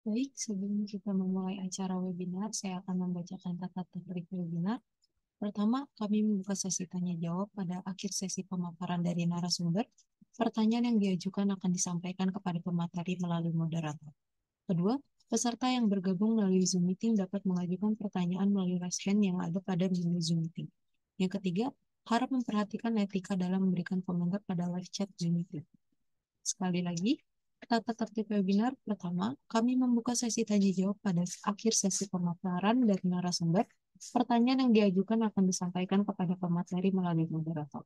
Baik, sebelum kita memulai acara webinar, saya akan membacakan tata tertib webinar. Pertama, kami membuka sesi tanya jawab pada akhir sesi pemaparan dari narasumber. Pertanyaan yang diajukan akan disampaikan kepada pemateri melalui moderator. Kedua, peserta yang bergabung melalui Zoom meeting dapat mengajukan pertanyaan melalui raise hand yang ada pada menu Zoom meeting. Yang ketiga, harap memperhatikan etika dalam memberikan komentar pada live chat Zoom meeting. Sekali lagi, tata tertib webinar pertama, kami membuka sesi tanya jawab pada akhir sesi pemaparan dari narasumber. Pertanyaan yang diajukan akan disampaikan kepada pemateri melalui moderator.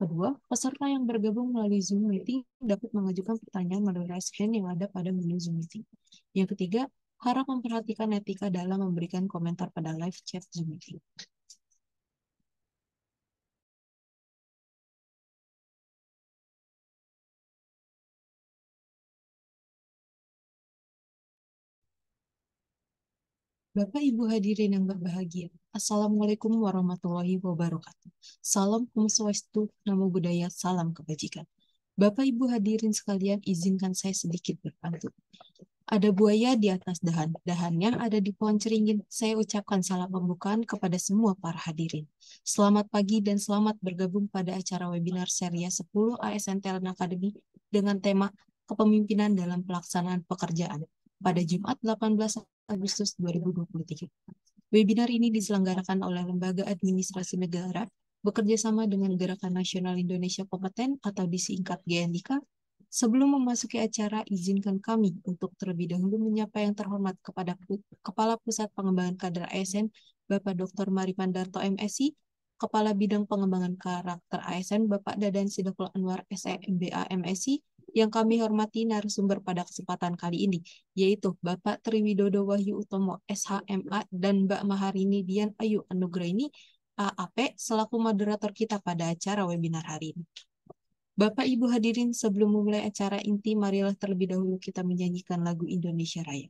Kedua, peserta yang bergabung melalui Zoom meeting dapat mengajukan pertanyaan melalui raise hand yang ada pada menu Zoom meeting. Yang ketiga, harap memperhatikan etika dalam memberikan komentar pada live chat Zoom meeting. Bapak Ibu hadirin yang berbahagia, Assalamualaikum warahmatullahi wabarakatuh. Salam Om Swastiastu, Namo Buddhaya, Salam Kebajikan. Bapak Ibu hadirin sekalian, izinkan saya sedikit berpantun. Ada buaya di atas dahan, Dahan yang ada di pohon ceringin. Saya ucapkan salam pembukaan kepada semua para hadirin. Selamat pagi dan selamat bergabung pada acara webinar seri 10 ASN Talent Academy dengan tema Kepemimpinan dalam Pelaksanaan Pekerjaan pada Jumat 18 Agustus 2023. Webinar ini diselenggarakan oleh Lembaga Administrasi Negara bekerjasama dengan Gerakan Nasional Indonesia Kompeten atau disingkat GNIK. Sebelum memasuki acara, izinkan kami untuk terlebih dahulu menyapa yang terhormat kepada Kepala Pusat Pengembangan Kader ASN, Bapak Dr. Mari Pandarto MSI, Kepala Bidang Pengembangan Karakter ASN, Bapak Dadan Sidakul Anwar SEMBA MSI, yang kami hormati narasumber pada kesempatan kali ini, yaitu Bapak Triwidodo Wahyu Utomo, SHMA, dan Mbak Maharini Dian Ayu Anugraini, AAP, selaku moderator kita pada acara webinar hari ini. Bapak Ibu hadirin, sebelum memulai acara inti, marilah terlebih dahulu kita menyanyikan lagu Indonesia Raya.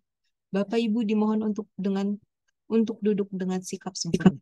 Bapak Ibu dimohon untuk dengan untuk duduk dengan sikap sempurna.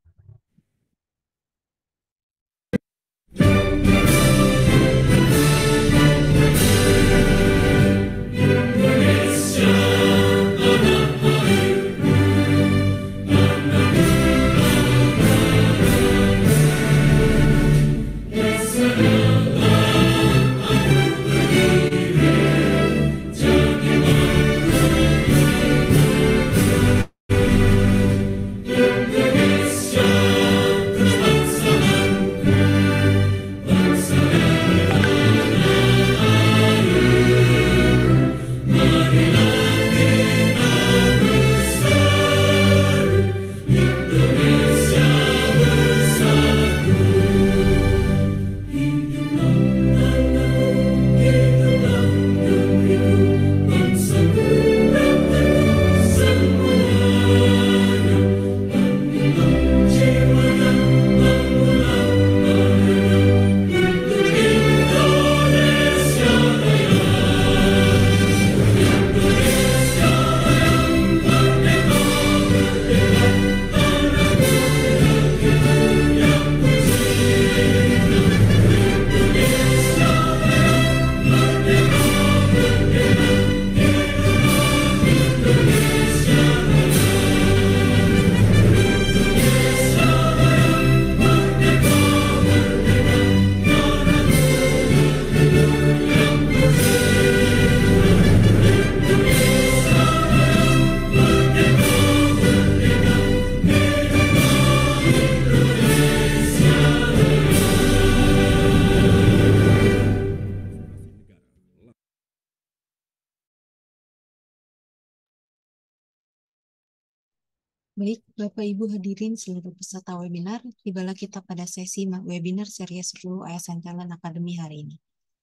Bapak Ibu hadirin seluruh peserta webinar, tibalah kita pada sesi webinar seri 10 ASN Talent Academy hari ini.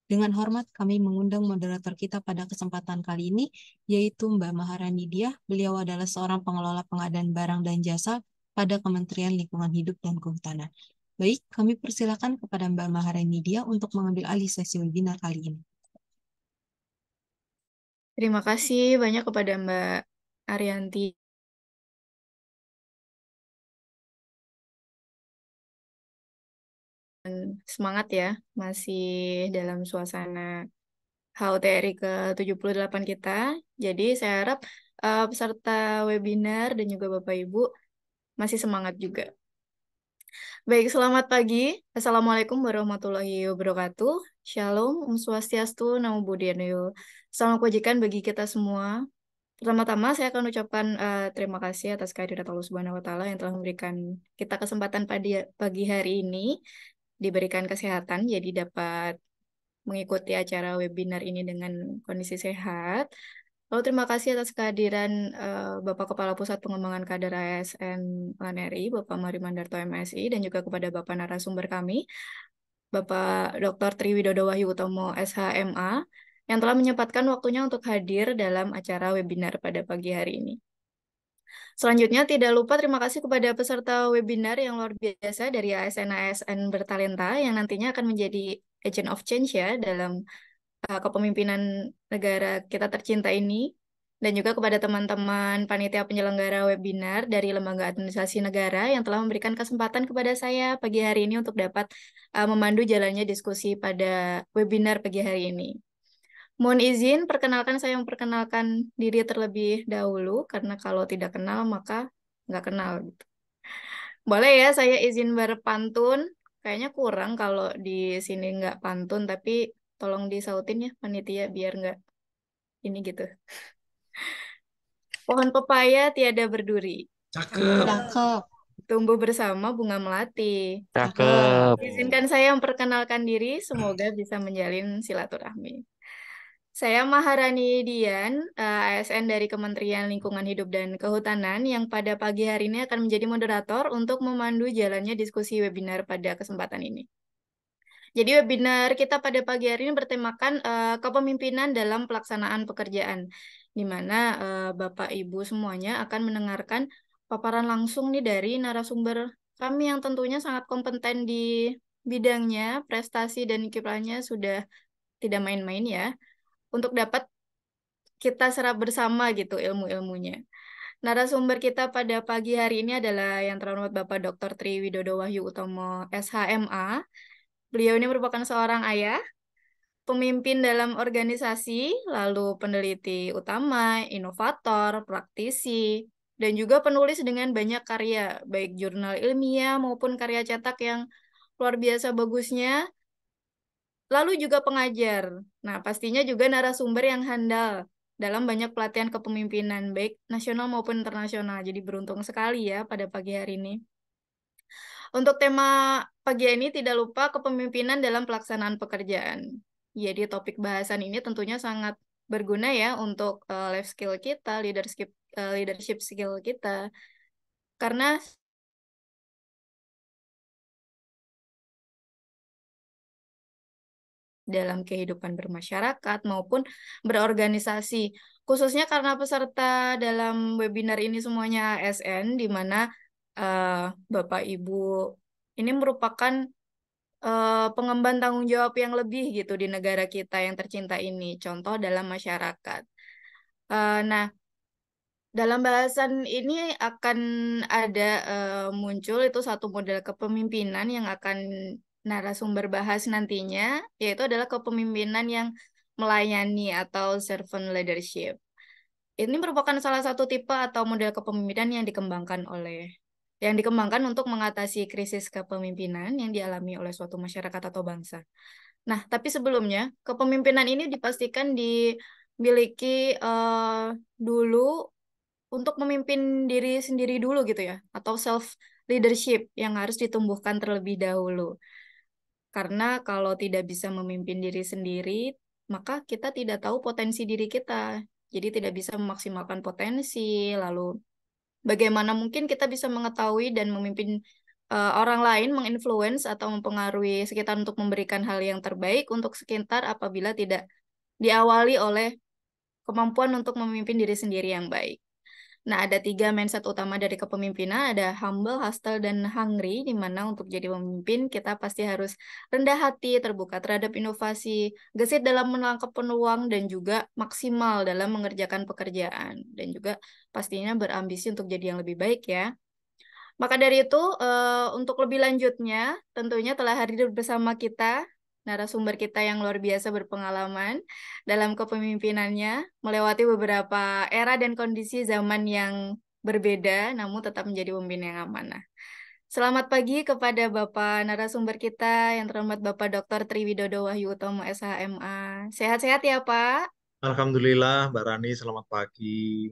Dengan hormat kami mengundang moderator kita pada kesempatan kali ini, yaitu Mbak Maharani Diah. Beliau adalah seorang pengelola pengadaan barang dan jasa pada Kementerian Lingkungan Hidup dan Kehutanan. Baik, kami persilakan kepada Mbak Maharani Diah untuk mengambil alih sesi webinar kali ini. Terima kasih banyak kepada Mbak Arianti semangat ya, masih dalam suasana HUTRI ke-78 kita. Jadi saya harap uh, peserta webinar dan juga Bapak Ibu masih semangat juga. Baik, selamat pagi. Assalamualaikum warahmatullahi wabarakatuh. Shalom, Om Swastiastu, Namo Buddhaya. Salam kewajikan bagi kita semua. Pertama-tama saya akan ucapkan uh, terima kasih atas kehadirat Allah Subhanahu wa taala yang telah memberikan kita kesempatan pada pagi hari ini diberikan kesehatan jadi dapat mengikuti acara webinar ini dengan kondisi sehat. Lalu oh, terima kasih atas kehadiran uh, Bapak Kepala Pusat Pengembangan Kader ASN Laneri Bapak Mari Mandarto MSI, dan juga kepada Bapak narasumber kami, Bapak Dr. Triwidodo Wahyu Utomo SHMA, yang telah menyempatkan waktunya untuk hadir dalam acara webinar pada pagi hari ini. Selanjutnya, tidak lupa terima kasih kepada peserta webinar yang luar biasa dari ASN-ASN bertalenta yang nantinya akan menjadi agent of change ya dalam uh, kepemimpinan negara kita tercinta ini. Dan juga kepada teman-teman panitia penyelenggara webinar dari Lembaga Administrasi Negara yang telah memberikan kesempatan kepada saya pagi hari ini untuk dapat uh, memandu jalannya diskusi pada webinar pagi hari ini. Mohon izin, perkenalkan saya memperkenalkan diri terlebih dahulu, karena kalau tidak kenal maka nggak kenal. gitu. Boleh ya saya izin berpantun? Kayaknya kurang kalau di sini nggak pantun, tapi tolong disautin ya panitia biar nggak ini gitu. Pohon pepaya tiada berduri. Cakep. Cakep. Tumbuh bersama bunga melati. Cakep. Izinkan saya memperkenalkan diri, semoga bisa menjalin silaturahmi. Saya Maharani Dian, eh, ASN dari Kementerian Lingkungan Hidup dan Kehutanan yang pada pagi hari ini akan menjadi moderator untuk memandu jalannya diskusi webinar pada kesempatan ini. Jadi webinar kita pada pagi hari ini bertemakan uh, kepemimpinan dalam pelaksanaan pekerjaan, di mana uh, Bapak Ibu semuanya akan mendengarkan paparan langsung nih dari narasumber kami yang tentunya sangat kompeten di bidangnya, prestasi dan kiprahnya sudah tidak main-main ya untuk dapat kita serap bersama gitu ilmu-ilmunya. Narasumber kita pada pagi hari ini adalah yang terhormat Bapak Dr. Tri Widodo Wahyu Utomo SHMA. Beliau ini merupakan seorang ayah, pemimpin dalam organisasi, lalu peneliti utama, inovator, praktisi, dan juga penulis dengan banyak karya, baik jurnal ilmiah maupun karya cetak yang luar biasa bagusnya lalu juga pengajar. Nah, pastinya juga narasumber yang handal dalam banyak pelatihan kepemimpinan baik nasional maupun internasional. Jadi beruntung sekali ya pada pagi hari ini. Untuk tema pagi ini tidak lupa kepemimpinan dalam pelaksanaan pekerjaan. Jadi ya, topik bahasan ini tentunya sangat berguna ya untuk uh, life skill kita, leadership uh, leadership skill kita. Karena dalam kehidupan bermasyarakat maupun berorganisasi. Khususnya karena peserta dalam webinar ini semuanya ASN, di mana uh, Bapak Ibu ini merupakan uh, pengemban tanggung jawab yang lebih gitu di negara kita yang tercinta ini, contoh dalam masyarakat. Uh, nah, dalam bahasan ini akan ada uh, muncul itu satu model kepemimpinan yang akan narasumber bahas nantinya, yaitu adalah kepemimpinan yang melayani atau servant leadership. Ini merupakan salah satu tipe atau model kepemimpinan yang dikembangkan oleh yang dikembangkan untuk mengatasi krisis kepemimpinan yang dialami oleh suatu masyarakat atau bangsa. Nah, tapi sebelumnya, kepemimpinan ini dipastikan dimiliki uh, dulu untuk memimpin diri sendiri dulu gitu ya, atau self leadership yang harus ditumbuhkan terlebih dahulu. Karena kalau tidak bisa memimpin diri sendiri, maka kita tidak tahu potensi diri kita. Jadi tidak bisa memaksimalkan potensi, lalu bagaimana mungkin kita bisa mengetahui dan memimpin uh, orang lain menginfluence atau mempengaruhi sekitar untuk memberikan hal yang terbaik untuk sekitar apabila tidak diawali oleh kemampuan untuk memimpin diri sendiri yang baik. Nah, ada tiga mindset utama dari kepemimpinan, ada humble, hostile, dan hungry, di mana untuk jadi pemimpin kita pasti harus rendah hati, terbuka terhadap inovasi, gesit dalam menangkap peluang, dan juga maksimal dalam mengerjakan pekerjaan. Dan juga pastinya berambisi untuk jadi yang lebih baik ya. Maka dari itu, eh, untuk lebih lanjutnya, tentunya telah hadir bersama kita narasumber kita yang luar biasa berpengalaman dalam kepemimpinannya, melewati beberapa era dan kondisi zaman yang berbeda, namun tetap menjadi pemimpin yang amanah. Selamat pagi kepada Bapak narasumber kita yang terhormat Bapak Dr. Triwidodo Wahyu Utomo SHMA. Sehat-sehat ya Pak? Alhamdulillah Mbak Rani, selamat pagi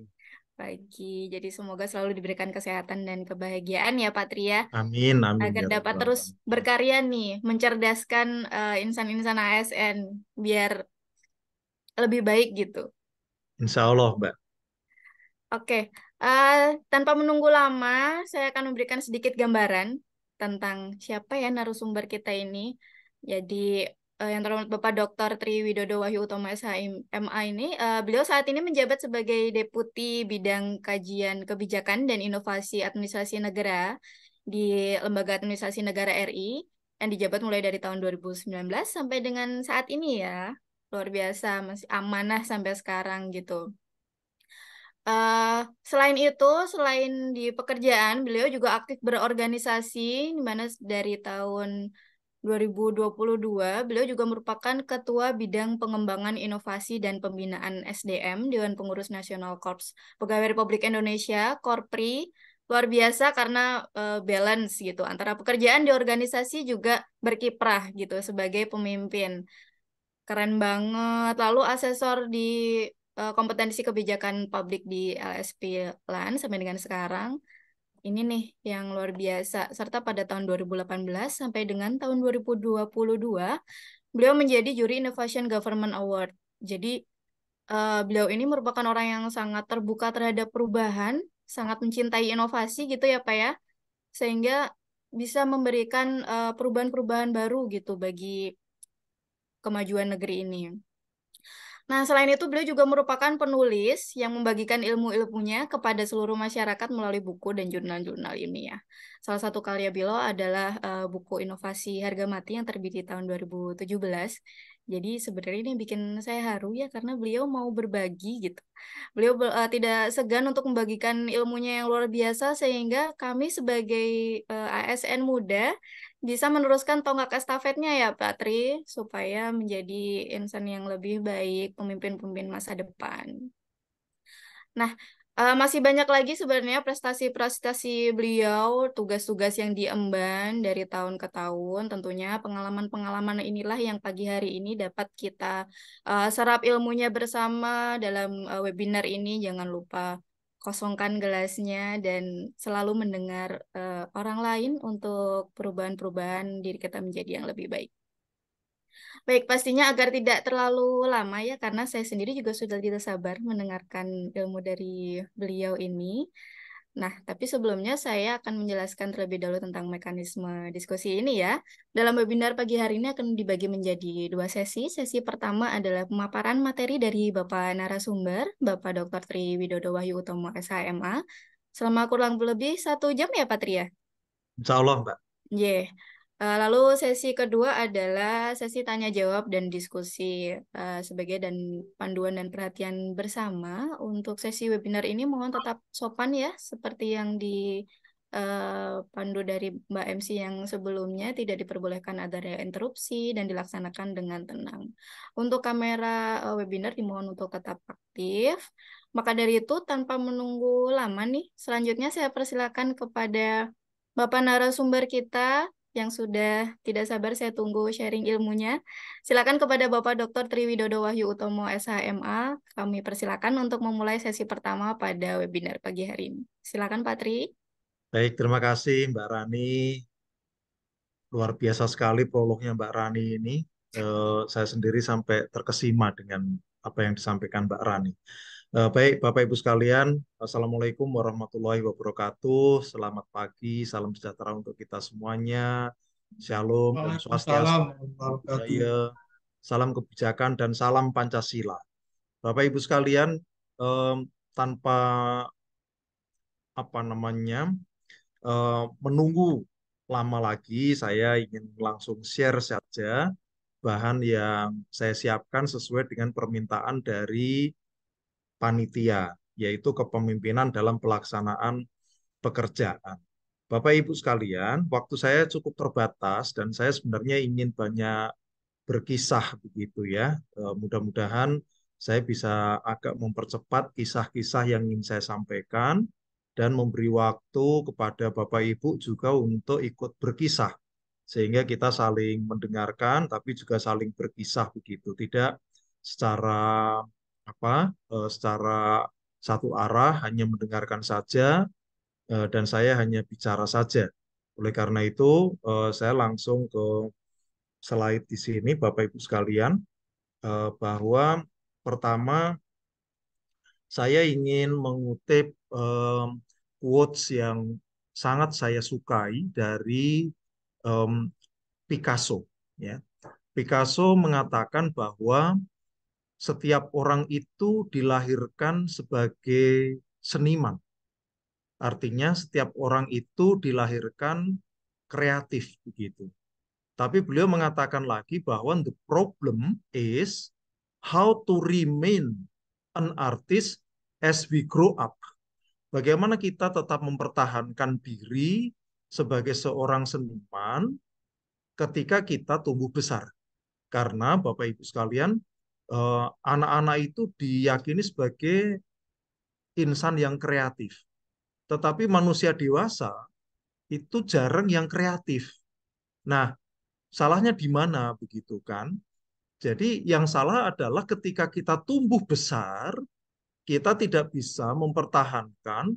pagi. Jadi semoga selalu diberikan kesehatan dan kebahagiaan ya Patria. Amin, amin. Agar ya, dapat Allah. terus berkarya nih, mencerdaskan eh, insan-insan ASN biar lebih baik gitu. Insya Allah, Mbak. Oke, okay. uh, eh, tanpa menunggu lama, saya akan memberikan sedikit gambaran tentang siapa ya narasumber kita ini. Jadi uh, yang terhormat Bapak Dr. Tri Widodo Wahyu Utomo SH MA ini, uh, beliau saat ini menjabat sebagai Deputi Bidang Kajian Kebijakan dan Inovasi Administrasi Negara di Lembaga Administrasi Negara RI yang dijabat mulai dari tahun 2019 sampai dengan saat ini ya. Luar biasa, masih amanah sampai sekarang gitu. Uh, selain itu, selain di pekerjaan, beliau juga aktif berorganisasi, dimana dari tahun 2022, beliau juga merupakan Ketua Bidang Pengembangan Inovasi dan Pembinaan SDM Dewan Pengurus Nasional Korps Pegawai Republik Indonesia, Korpri. Luar biasa karena uh, balance gitu antara pekerjaan di organisasi juga berkiprah gitu sebagai pemimpin. Keren banget. Lalu asesor di uh, kompetensi kebijakan publik di LSP LAN sampai dengan sekarang ini nih yang luar biasa. Serta pada tahun 2018 sampai dengan tahun 2022, beliau menjadi juri Innovation Government Award. Jadi uh, beliau ini merupakan orang yang sangat terbuka terhadap perubahan, sangat mencintai inovasi gitu ya Pak ya. Sehingga bisa memberikan eh, perubahan-perubahan baru gitu bagi kemajuan negeri ini. Nah, selain itu beliau juga merupakan penulis yang membagikan ilmu-ilmunya kepada seluruh masyarakat melalui buku dan jurnal-jurnal ini ya Salah satu karya beliau adalah uh, buku Inovasi Harga Mati yang terbit di tahun 2017. Jadi sebenarnya ini yang bikin saya haru ya karena beliau mau berbagi gitu. Beliau uh, tidak segan untuk membagikan ilmunya yang luar biasa sehingga kami sebagai uh, eh, ASN muda bisa meneruskan tonggak estafetnya ya Pak Tri supaya menjadi insan yang lebih baik, pemimpin-pemimpin masa depan. Nah, uh, masih banyak lagi sebenarnya prestasi-prestasi beliau, tugas-tugas yang diemban dari tahun ke tahun. Tentunya pengalaman-pengalaman inilah yang pagi hari ini dapat kita uh, serap ilmunya bersama dalam uh, webinar ini. Jangan lupa kosongkan gelasnya dan selalu mendengar uh, orang lain untuk perubahan-perubahan diri kita menjadi yang lebih baik. Baik, pastinya agar tidak terlalu lama ya, karena saya sendiri juga sudah tidak sabar mendengarkan ilmu dari beliau ini. Nah, tapi sebelumnya saya akan menjelaskan terlebih dahulu tentang mekanisme diskusi ini ya. Dalam webinar pagi hari ini akan dibagi menjadi dua sesi. Sesi pertama adalah pemaparan materi dari Bapak narasumber, Bapak Dr. Tri Widodo Wahyu Utomo SHMA. Selama kurang lebih satu jam ya, Pak Patria? Ya? Insya Allah, Mbak. Yeah. Eh, lalu sesi kedua adalah sesi tanya jawab dan diskusi uh, sebagai dan panduan dan perhatian bersama. Untuk sesi webinar ini mohon tetap sopan ya, seperti yang di Uh, pandu dari Mbak MC yang sebelumnya tidak diperbolehkan ada interupsi dan dilaksanakan dengan tenang. Untuk kamera uh, webinar dimohon untuk tetap aktif. Maka dari itu tanpa menunggu lama nih, selanjutnya saya persilakan kepada Bapak narasumber kita yang sudah tidak sabar saya tunggu sharing ilmunya. Silakan kepada Bapak Dr. Triwidodo Wahyu Utomo SHMA, kami persilakan untuk memulai sesi pertama pada webinar pagi hari ini. Silakan Pak Tri. Baik, terima kasih Mbak Rani. Luar biasa sekali prolognya Mbak Rani ini. Eh, saya sendiri sampai terkesima dengan apa yang disampaikan Mbak Rani. Uh, baik, Bapak Ibu sekalian, Assalamualaikum warahmatullahi wabarakatuh. Selamat pagi, salam sejahtera untuk kita semuanya. Shalom dan swastiastu. salam kebijakan dan salam Pancasila. Bapak Ibu sekalian, um, tanpa apa namanya eh, menunggu lama lagi, saya ingin langsung share saja bahan yang saya siapkan sesuai dengan permintaan dari panitia, yaitu kepemimpinan dalam pelaksanaan pekerjaan. Bapak Ibu sekalian, waktu saya cukup terbatas dan saya sebenarnya ingin banyak berkisah begitu ya. E, mudah-mudahan saya bisa agak mempercepat kisah-kisah yang ingin saya sampaikan dan memberi waktu kepada Bapak Ibu juga untuk ikut berkisah sehingga kita saling mendengarkan tapi juga saling berkisah begitu tidak secara apa eh, secara satu arah hanya mendengarkan saja eh, dan saya hanya bicara saja. Oleh karena itu eh, saya langsung ke slide di sini Bapak Ibu sekalian bahwa pertama saya ingin mengutip quotes yang sangat saya sukai dari Picasso ya. Picasso mengatakan bahwa setiap orang itu dilahirkan sebagai seniman. Artinya setiap orang itu dilahirkan kreatif begitu. Tapi beliau mengatakan lagi bahwa the problem is how to remain an artist as we grow up. Bagaimana kita tetap mempertahankan diri sebagai seorang seniman ketika kita tumbuh besar. Karena Bapak Ibu sekalian, Eh, anak-anak itu diyakini sebagai insan yang kreatif. Tetapi manusia dewasa itu jarang yang kreatif. Nah, salahnya di mana begitu kan? Jadi yang salah adalah ketika kita tumbuh besar, kita tidak bisa mempertahankan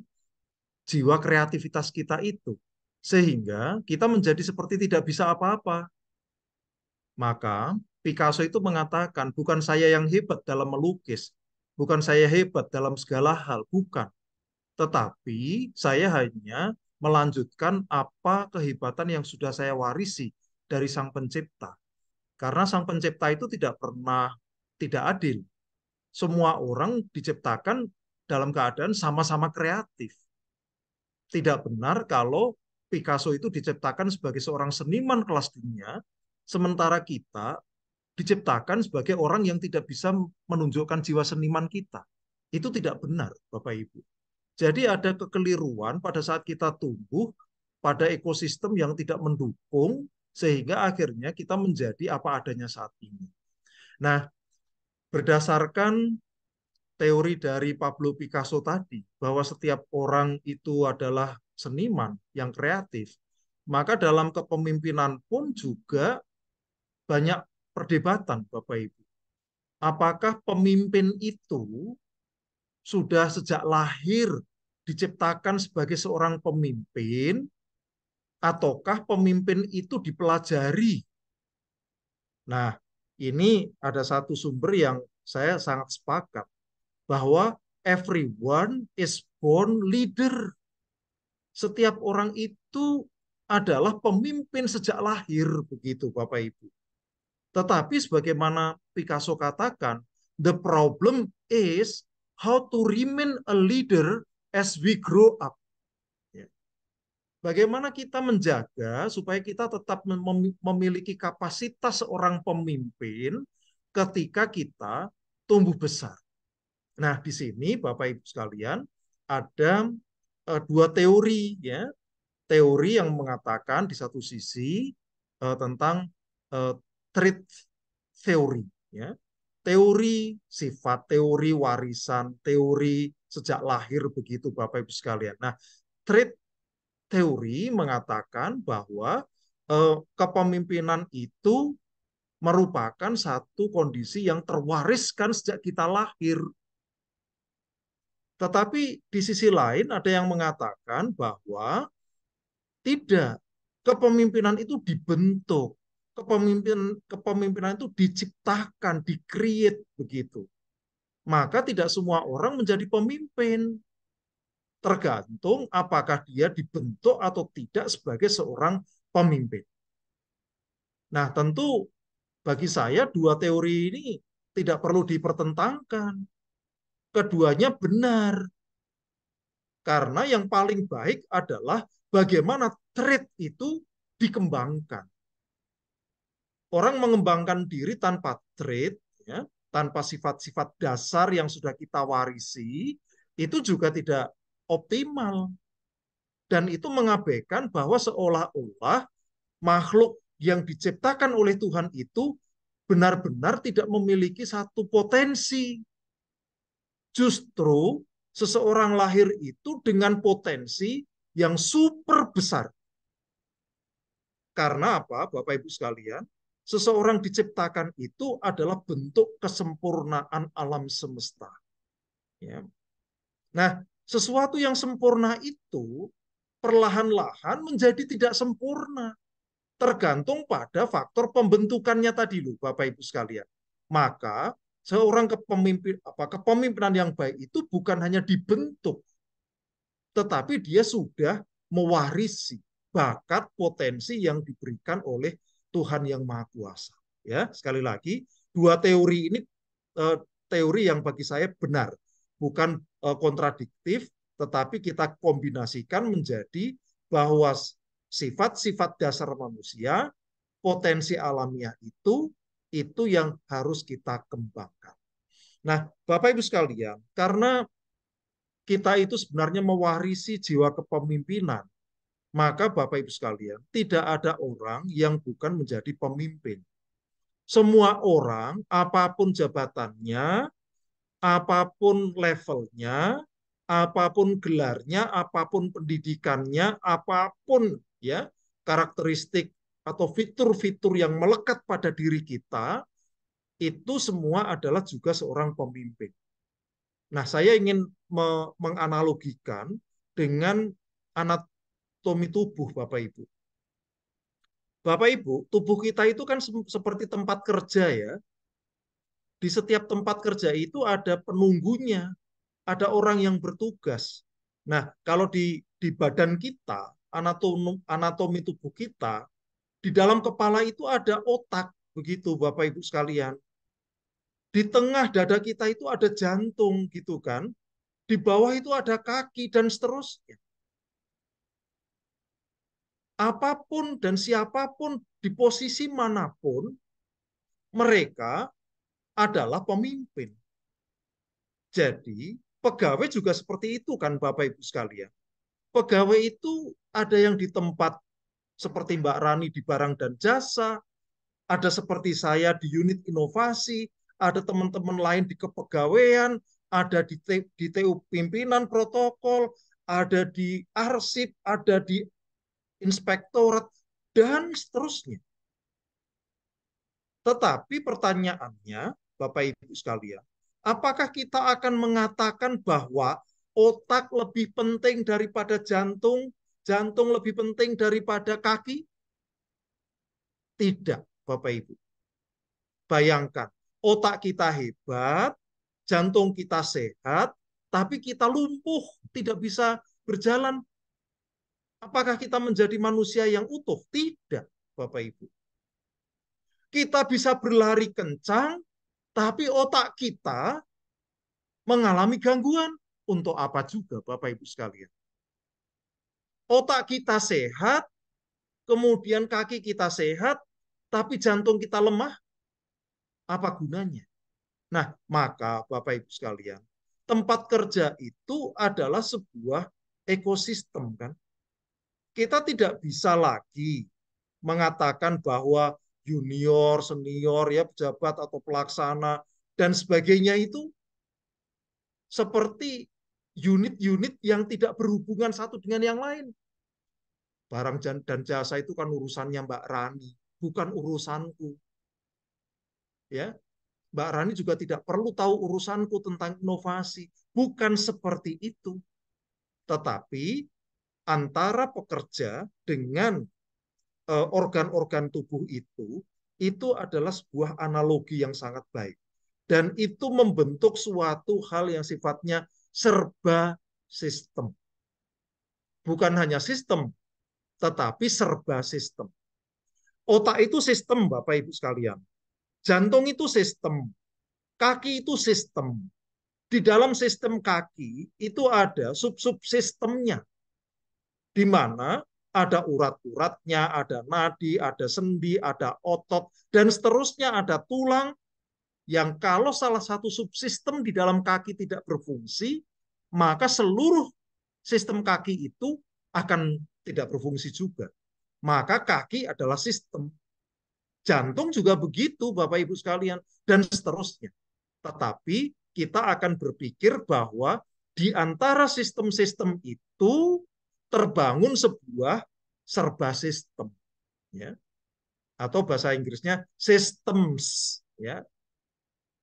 jiwa kreativitas kita itu. Sehingga kita menjadi seperti tidak bisa apa-apa. Maka Picasso itu mengatakan, bukan saya yang hebat dalam melukis, bukan saya hebat dalam segala hal, bukan. Tetapi saya hanya melanjutkan apa kehebatan yang sudah saya warisi dari Sang Pencipta. Karena Sang Pencipta itu tidak pernah tidak adil. Semua orang diciptakan dalam keadaan sama-sama kreatif. Tidak benar kalau Picasso itu diciptakan sebagai seorang seniman kelas dunia, sementara kita diciptakan sebagai orang yang tidak bisa menunjukkan jiwa seniman kita. Itu tidak benar, Bapak Ibu. Jadi ada kekeliruan pada saat kita tumbuh pada ekosistem yang tidak mendukung sehingga akhirnya kita menjadi apa adanya saat ini. Nah, berdasarkan teori dari Pablo Picasso tadi bahwa setiap orang itu adalah seniman yang kreatif, maka dalam kepemimpinan pun juga banyak perdebatan Bapak Ibu. Apakah pemimpin itu sudah sejak lahir diciptakan sebagai seorang pemimpin ataukah pemimpin itu dipelajari? Nah, ini ada satu sumber yang saya sangat sepakat bahwa everyone is born leader. Setiap orang itu adalah pemimpin sejak lahir begitu Bapak Ibu. Tetapi sebagaimana Picasso katakan, the problem is how to remain a leader as we grow up. Ya. Bagaimana kita menjaga supaya kita tetap memiliki kapasitas seorang pemimpin ketika kita tumbuh besar. Nah, di sini Bapak Ibu sekalian ada e, dua teori ya. Teori yang mengatakan di satu sisi e, tentang e, trait theory ya teori sifat teori warisan teori sejak lahir begitu Bapak Ibu sekalian nah trait teori mengatakan bahwa eh, kepemimpinan itu merupakan satu kondisi yang terwariskan sejak kita lahir. Tetapi di sisi lain ada yang mengatakan bahwa tidak kepemimpinan itu dibentuk kepemimpinan kepemimpinan itu diciptakan, dikreat begitu. Maka tidak semua orang menjadi pemimpin. Tergantung apakah dia dibentuk atau tidak sebagai seorang pemimpin. Nah, tentu bagi saya dua teori ini tidak perlu dipertentangkan. Keduanya benar. Karena yang paling baik adalah bagaimana trait itu dikembangkan orang mengembangkan diri tanpa trait, ya, tanpa sifat-sifat dasar yang sudah kita warisi, itu juga tidak optimal. Dan itu mengabaikan bahwa seolah-olah makhluk yang diciptakan oleh Tuhan itu benar-benar tidak memiliki satu potensi. Justru seseorang lahir itu dengan potensi yang super besar. Karena apa, Bapak Ibu sekalian? seseorang diciptakan itu adalah bentuk kesempurnaan alam semesta. Ya. Nah, sesuatu yang sempurna itu perlahan-lahan menjadi tidak sempurna. Tergantung pada faktor pembentukannya tadi loh Bapak Ibu sekalian. Maka seorang kepemimpin, apa, kepemimpinan yang baik itu bukan hanya dibentuk, tetapi dia sudah mewarisi bakat potensi yang diberikan oleh Tuhan yang Maha Kuasa. Ya, sekali lagi, dua teori ini eh, teori yang bagi saya benar, bukan eh, kontradiktif, tetapi kita kombinasikan menjadi bahwa sifat-sifat dasar manusia, potensi alamiah itu itu yang harus kita kembangkan. Nah, Bapak Ibu sekalian, karena kita itu sebenarnya mewarisi jiwa kepemimpinan maka Bapak Ibu sekalian, tidak ada orang yang bukan menjadi pemimpin. Semua orang, apapun jabatannya, apapun levelnya, apapun gelarnya, apapun pendidikannya, apapun ya karakteristik atau fitur-fitur yang melekat pada diri kita, itu semua adalah juga seorang pemimpin. Nah, saya ingin menganalogikan dengan anak anatomi tubuh Bapak Ibu. Bapak Ibu, tubuh kita itu kan seperti tempat kerja ya. Di setiap tempat kerja itu ada penunggunya, ada orang yang bertugas. Nah, kalau di di badan kita, anatomi, anatomi tubuh kita, di dalam kepala itu ada otak, begitu Bapak Ibu sekalian. Di tengah dada kita itu ada jantung gitu kan. Di bawah itu ada kaki dan seterusnya apapun dan siapapun di posisi manapun, mereka adalah pemimpin. Jadi, pegawai juga seperti itu kan Bapak Ibu sekalian. Pegawai itu ada yang di tempat seperti Mbak Rani di barang dan jasa, ada seperti saya di unit inovasi, ada teman-teman lain di kepegawaian, ada di, di TU pimpinan protokol, ada di arsip, ada di inspektorat, dan seterusnya. Tetapi pertanyaannya, Bapak Ibu sekalian, apakah kita akan mengatakan bahwa otak lebih penting daripada jantung, jantung lebih penting daripada kaki? Tidak, Bapak Ibu. Bayangkan, otak kita hebat, jantung kita sehat, tapi kita lumpuh, tidak bisa berjalan, Apakah kita menjadi manusia yang utuh? Tidak, Bapak Ibu. Kita bisa berlari kencang, tapi otak kita mengalami gangguan. Untuk apa juga, Bapak Ibu sekalian? Otak kita sehat, kemudian kaki kita sehat, tapi jantung kita lemah. Apa gunanya? Nah, maka Bapak Ibu sekalian, tempat kerja itu adalah sebuah ekosistem kan kita tidak bisa lagi mengatakan bahwa junior, senior, ya pejabat atau pelaksana dan sebagainya itu seperti unit-unit yang tidak berhubungan satu dengan yang lain. Barang dan jasa itu kan urusannya Mbak Rani, bukan urusanku. Ya. Mbak Rani juga tidak perlu tahu urusanku tentang inovasi, bukan seperti itu. Tetapi antara pekerja dengan e, organ-organ tubuh itu itu adalah sebuah analogi yang sangat baik dan itu membentuk suatu hal yang sifatnya serba sistem. Bukan hanya sistem tetapi serba sistem. Otak itu sistem Bapak Ibu sekalian. Jantung itu sistem. Kaki itu sistem. Di dalam sistem kaki itu ada sub-sub sistemnya di mana ada urat-uratnya, ada nadi, ada sendi, ada otot, dan seterusnya ada tulang yang kalau salah satu subsistem di dalam kaki tidak berfungsi, maka seluruh sistem kaki itu akan tidak berfungsi juga. Maka kaki adalah sistem. Jantung juga begitu, Bapak Ibu sekalian, dan seterusnya. Tetapi kita akan berpikir bahwa di antara sistem-sistem itu terbangun sebuah serba sistem ya atau bahasa Inggrisnya systems ya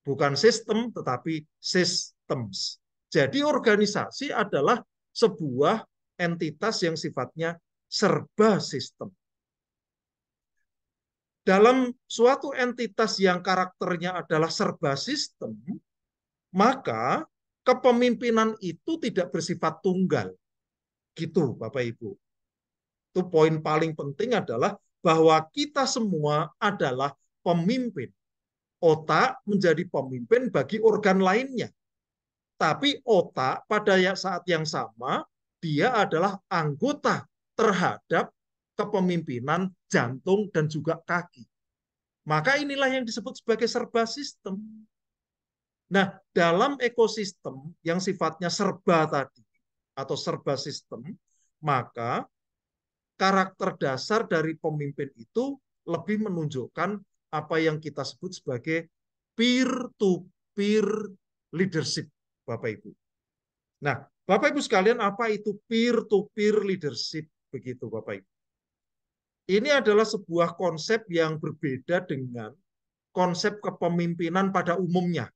bukan sistem tetapi systems jadi organisasi adalah sebuah entitas yang sifatnya serba sistem dalam suatu entitas yang karakternya adalah serba sistem maka kepemimpinan itu tidak bersifat tunggal Gitu Bapak Ibu. Itu poin paling penting adalah bahwa kita semua adalah pemimpin. Otak menjadi pemimpin bagi organ lainnya. Tapi otak pada ya, saat yang sama dia adalah anggota terhadap kepemimpinan jantung dan juga kaki. Maka inilah yang disebut sebagai serba sistem. Nah, dalam ekosistem yang sifatnya serba tadi, atau serba sistem, maka karakter dasar dari pemimpin itu lebih menunjukkan apa yang kita sebut sebagai peer to peer leadership, Bapak Ibu. Nah, Bapak Ibu sekalian, apa itu peer to peer leadership begitu, Bapak Ibu? Ini adalah sebuah konsep yang berbeda dengan konsep kepemimpinan pada umumnya.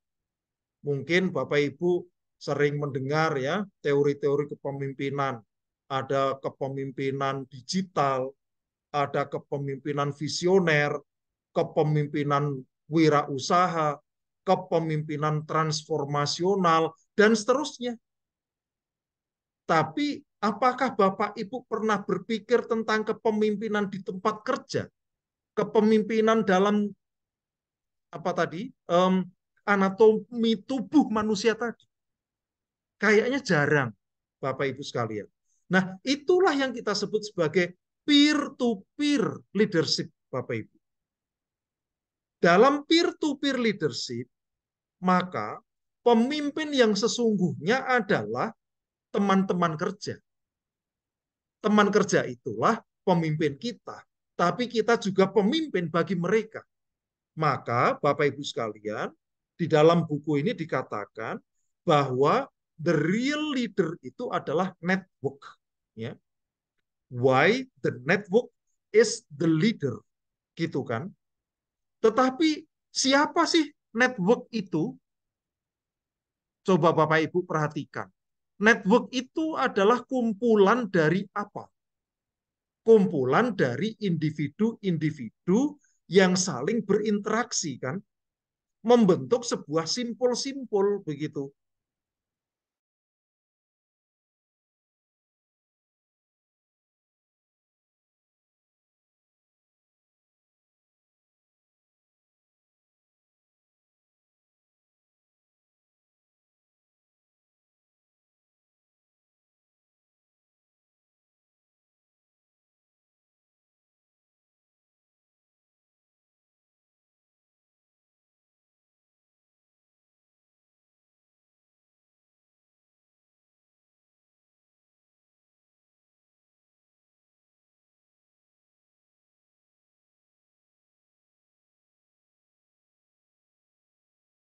Mungkin Bapak Ibu sering mendengar ya teori-teori kepemimpinan. Ada kepemimpinan digital, ada kepemimpinan visioner, kepemimpinan wirausaha, kepemimpinan transformasional, dan seterusnya. Tapi apakah Bapak Ibu pernah berpikir tentang kepemimpinan di tempat kerja? Kepemimpinan dalam apa tadi? Um, anatomi tubuh manusia tadi. Kayaknya jarang, Bapak Ibu sekalian. Nah, itulah yang kita sebut sebagai peer-to-peer leadership, Bapak Ibu. Dalam peer to -peer leadership, maka pemimpin yang sesungguhnya adalah teman-teman kerja. Teman kerja itulah pemimpin kita, tapi kita juga pemimpin bagi mereka. Maka, Bapak Ibu sekalian, di dalam buku ini dikatakan bahwa the real leader itu adalah network. Ya. Why the network is the leader, gitu kan? Tetapi siapa sih network itu? Coba Bapak Ibu perhatikan. Network itu adalah kumpulan dari apa? Kumpulan dari individu-individu yang saling berinteraksi kan? Membentuk sebuah simpul-simpul begitu.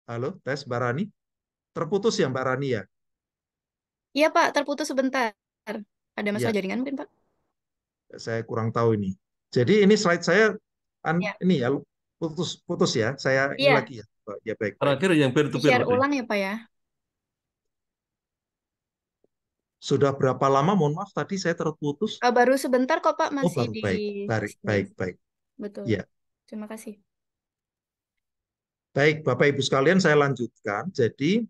Halo, tes Mbak Rani? Terputus ya Mbak Rani ya? Iya Pak, terputus sebentar. Ada masalah ya. jaringan mungkin Pak? Saya kurang tahu ini. Jadi ini slide saya an ya. ini ya putus putus ya. Saya ya. ini iya. lagi ya. Pak. Ya baik. Terakhir yang peer to peer. Share ulang ya Pak ya. Sudah berapa lama? Mohon maaf tadi saya terputus. Oh, baru sebentar kok Pak oh, masih oh, baru. di. Baik, baik, baik, baik. Betul. Ya. Terima kasih. Baik, Bapak Ibu sekalian, saya lanjutkan. Jadi,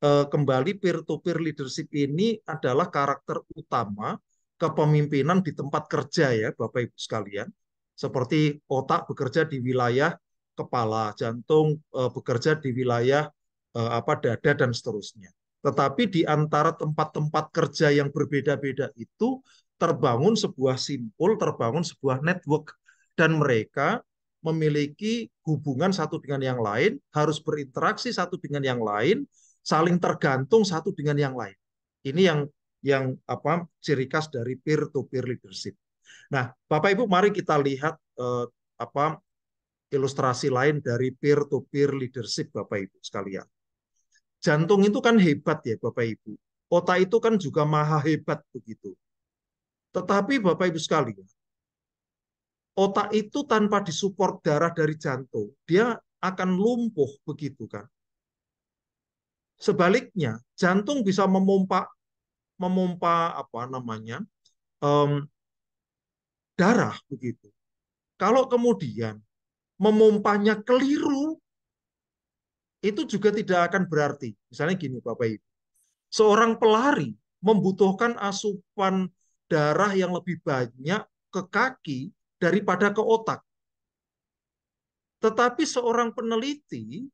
eh, kembali peer-to-peer -peer leadership ini adalah karakter utama kepemimpinan di tempat kerja ya, Bapak Ibu sekalian. Seperti otak bekerja di wilayah kepala, jantung eh, bekerja di wilayah eh, apa dada dan seterusnya. Tetapi di antara tempat-tempat kerja yang berbeda-beda itu terbangun sebuah simpul, terbangun sebuah network dan mereka memiliki hubungan satu dengan yang lain, harus berinteraksi satu dengan yang lain, saling tergantung satu dengan yang lain. Ini yang yang apa ciri khas dari peer to peer leadership. Nah, Bapak Ibu mari kita lihat eh, apa ilustrasi lain dari peer to peer leadership Bapak Ibu sekalian. Jantung itu kan hebat ya Bapak Ibu. Otak itu kan juga maha hebat begitu. Tetapi Bapak Ibu sekalian, otak itu tanpa disupport darah dari jantung, dia akan lumpuh begitu kan. Sebaliknya, jantung bisa memompa memompa apa namanya? Um, darah begitu. Kalau kemudian memompanya keliru, itu juga tidak akan berarti. Misalnya gini Bapak Ibu. Seorang pelari membutuhkan asupan darah yang lebih banyak ke kaki daripada ke otak. Tetapi seorang peneliti,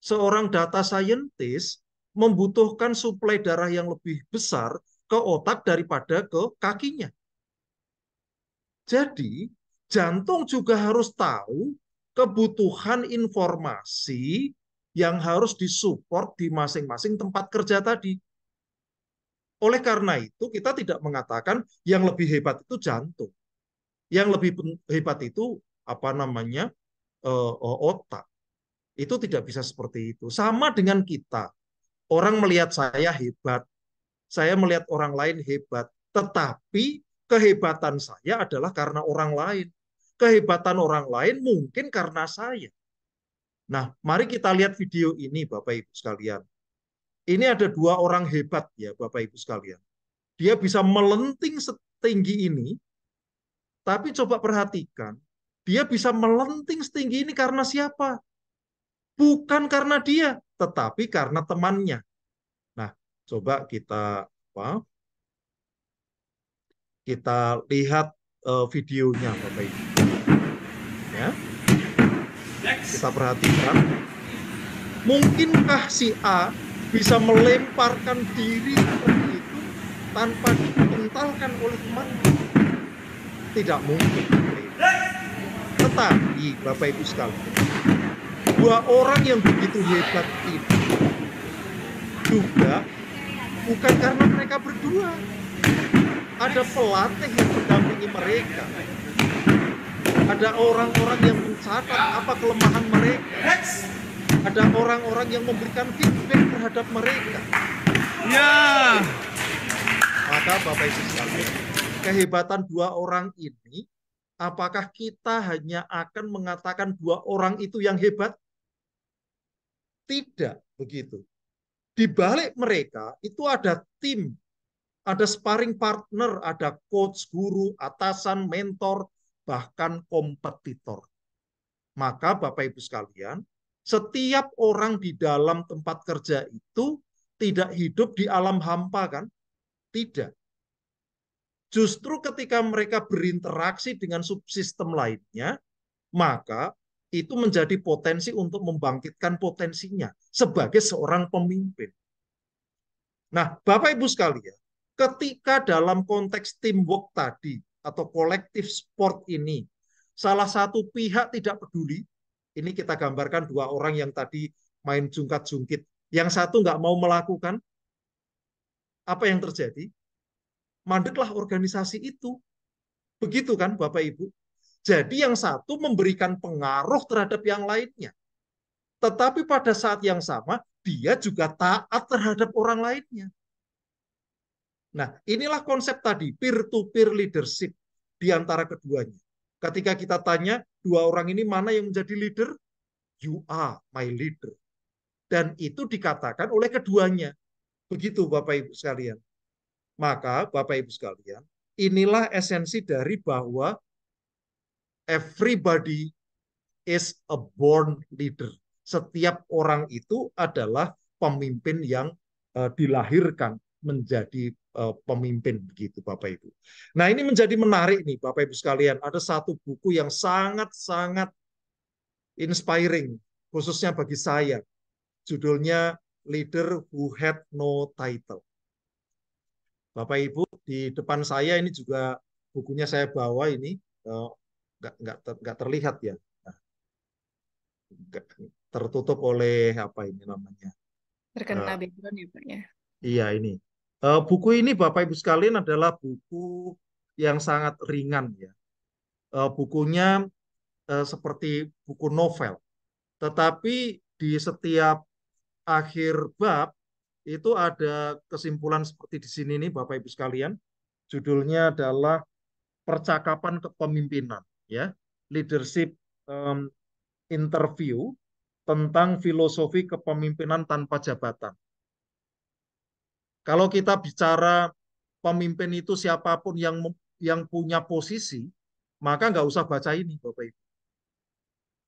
seorang data scientist membutuhkan suplai darah yang lebih besar ke otak daripada ke kakinya. Jadi, jantung juga harus tahu kebutuhan informasi yang harus disupport di masing-masing tempat kerja tadi. Oleh karena itu, kita tidak mengatakan yang lebih hebat itu jantung. Yang lebih hebat itu apa namanya uh, otak. Itu tidak bisa seperti itu. Sama dengan kita. Orang melihat saya hebat. Saya melihat orang lain hebat. Tetapi kehebatan saya adalah karena orang lain. Kehebatan orang lain mungkin karena saya. Nah, mari kita lihat video ini Bapak Ibu sekalian. Ini ada dua orang hebat ya Bapak Ibu sekalian. Dia bisa melenting setinggi ini tapi coba perhatikan, dia bisa melenting setinggi ini karena siapa? Bukan karena dia, tetapi karena temannya. Nah, coba kita apa? Kita lihat uh, videonya Bapak Ibu. Ya. Kita perhatikan. Mungkinkah si A bisa melemparkan diri seperti itu tanpa dipentalkan oleh teman? tidak mungkin. Tetapi Bapak Ibu sekalian, dua orang yang begitu hebat itu juga bukan karena mereka berdua. Ada pelatih yang mendampingi mereka. Ada orang-orang yang mencatat apa kelemahan mereka. Ada orang-orang yang memberikan feedback terhadap mereka. Ya. Maka Bapak Ibu sekalian, kehebatan dua orang ini, apakah kita hanya akan mengatakan dua orang itu yang hebat? Tidak begitu. Di balik mereka itu ada tim, ada sparring partner, ada coach, guru, atasan, mentor, bahkan kompetitor. Maka Bapak Ibu sekalian, setiap orang di dalam tempat kerja itu tidak hidup di alam hampa kan? Tidak. Justru ketika mereka berinteraksi dengan subsistem lainnya, maka itu menjadi potensi untuk membangkitkan potensinya sebagai seorang pemimpin. Nah, Bapak Ibu sekalian, ketika dalam konteks teamwork tadi atau kolektif sport ini, salah satu pihak tidak peduli, ini kita gambarkan dua orang yang tadi main jungkat-jungkit, yang satu nggak mau melakukan, apa yang terjadi? mandeklah organisasi itu. Begitu kan Bapak Ibu? Jadi yang satu memberikan pengaruh terhadap yang lainnya. Tetapi pada saat yang sama, dia juga taat terhadap orang lainnya. Nah, inilah konsep tadi, peer-to-peer -peer leadership di antara keduanya. Ketika kita tanya, dua orang ini mana yang menjadi leader? You are my leader. Dan itu dikatakan oleh keduanya. Begitu Bapak Ibu sekalian. Maka Bapak Ibu sekalian, inilah esensi dari bahwa everybody is a born leader. Setiap orang itu adalah pemimpin yang uh, dilahirkan menjadi uh, pemimpin begitu Bapak Ibu. Nah, ini menjadi menarik nih Bapak Ibu sekalian. Ada satu buku yang sangat-sangat inspiring khususnya bagi saya. Judulnya Leader Who Had No Title. Bapak Ibu di depan saya ini juga bukunya saya bawa ini eh, nggak nggak nggak terlihat ya nah, tertutup oleh apa ini namanya terkena uh, background ya Pak ya. Iya ini uh, buku ini Bapak Ibu sekalian adalah buku yang sangat ringan ya. Uh, bukunya uh, seperti buku novel, tetapi di setiap akhir bab itu ada kesimpulan seperti di sini nih Bapak Ibu sekalian. Judulnya adalah percakapan kepemimpinan ya, leadership um, interview tentang filosofi kepemimpinan tanpa jabatan. Kalau kita bicara pemimpin itu siapapun yang yang punya posisi, maka nggak usah baca ini Bapak Ibu.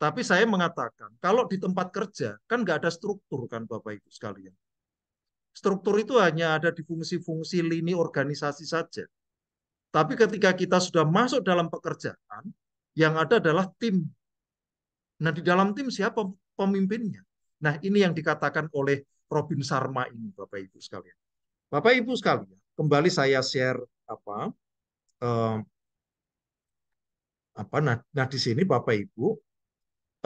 Tapi saya mengatakan, kalau di tempat kerja kan nggak ada struktur kan Bapak Ibu sekalian struktur itu hanya ada di fungsi-fungsi lini organisasi saja. Tapi ketika kita sudah masuk dalam pekerjaan, yang ada adalah tim. Nah, di dalam tim siapa pemimpinnya? Nah, ini yang dikatakan oleh Robin Sharma ini, Bapak Ibu sekalian. Bapak Ibu sekalian, kembali saya share apa eh, apa nah, nah di sini Bapak Ibu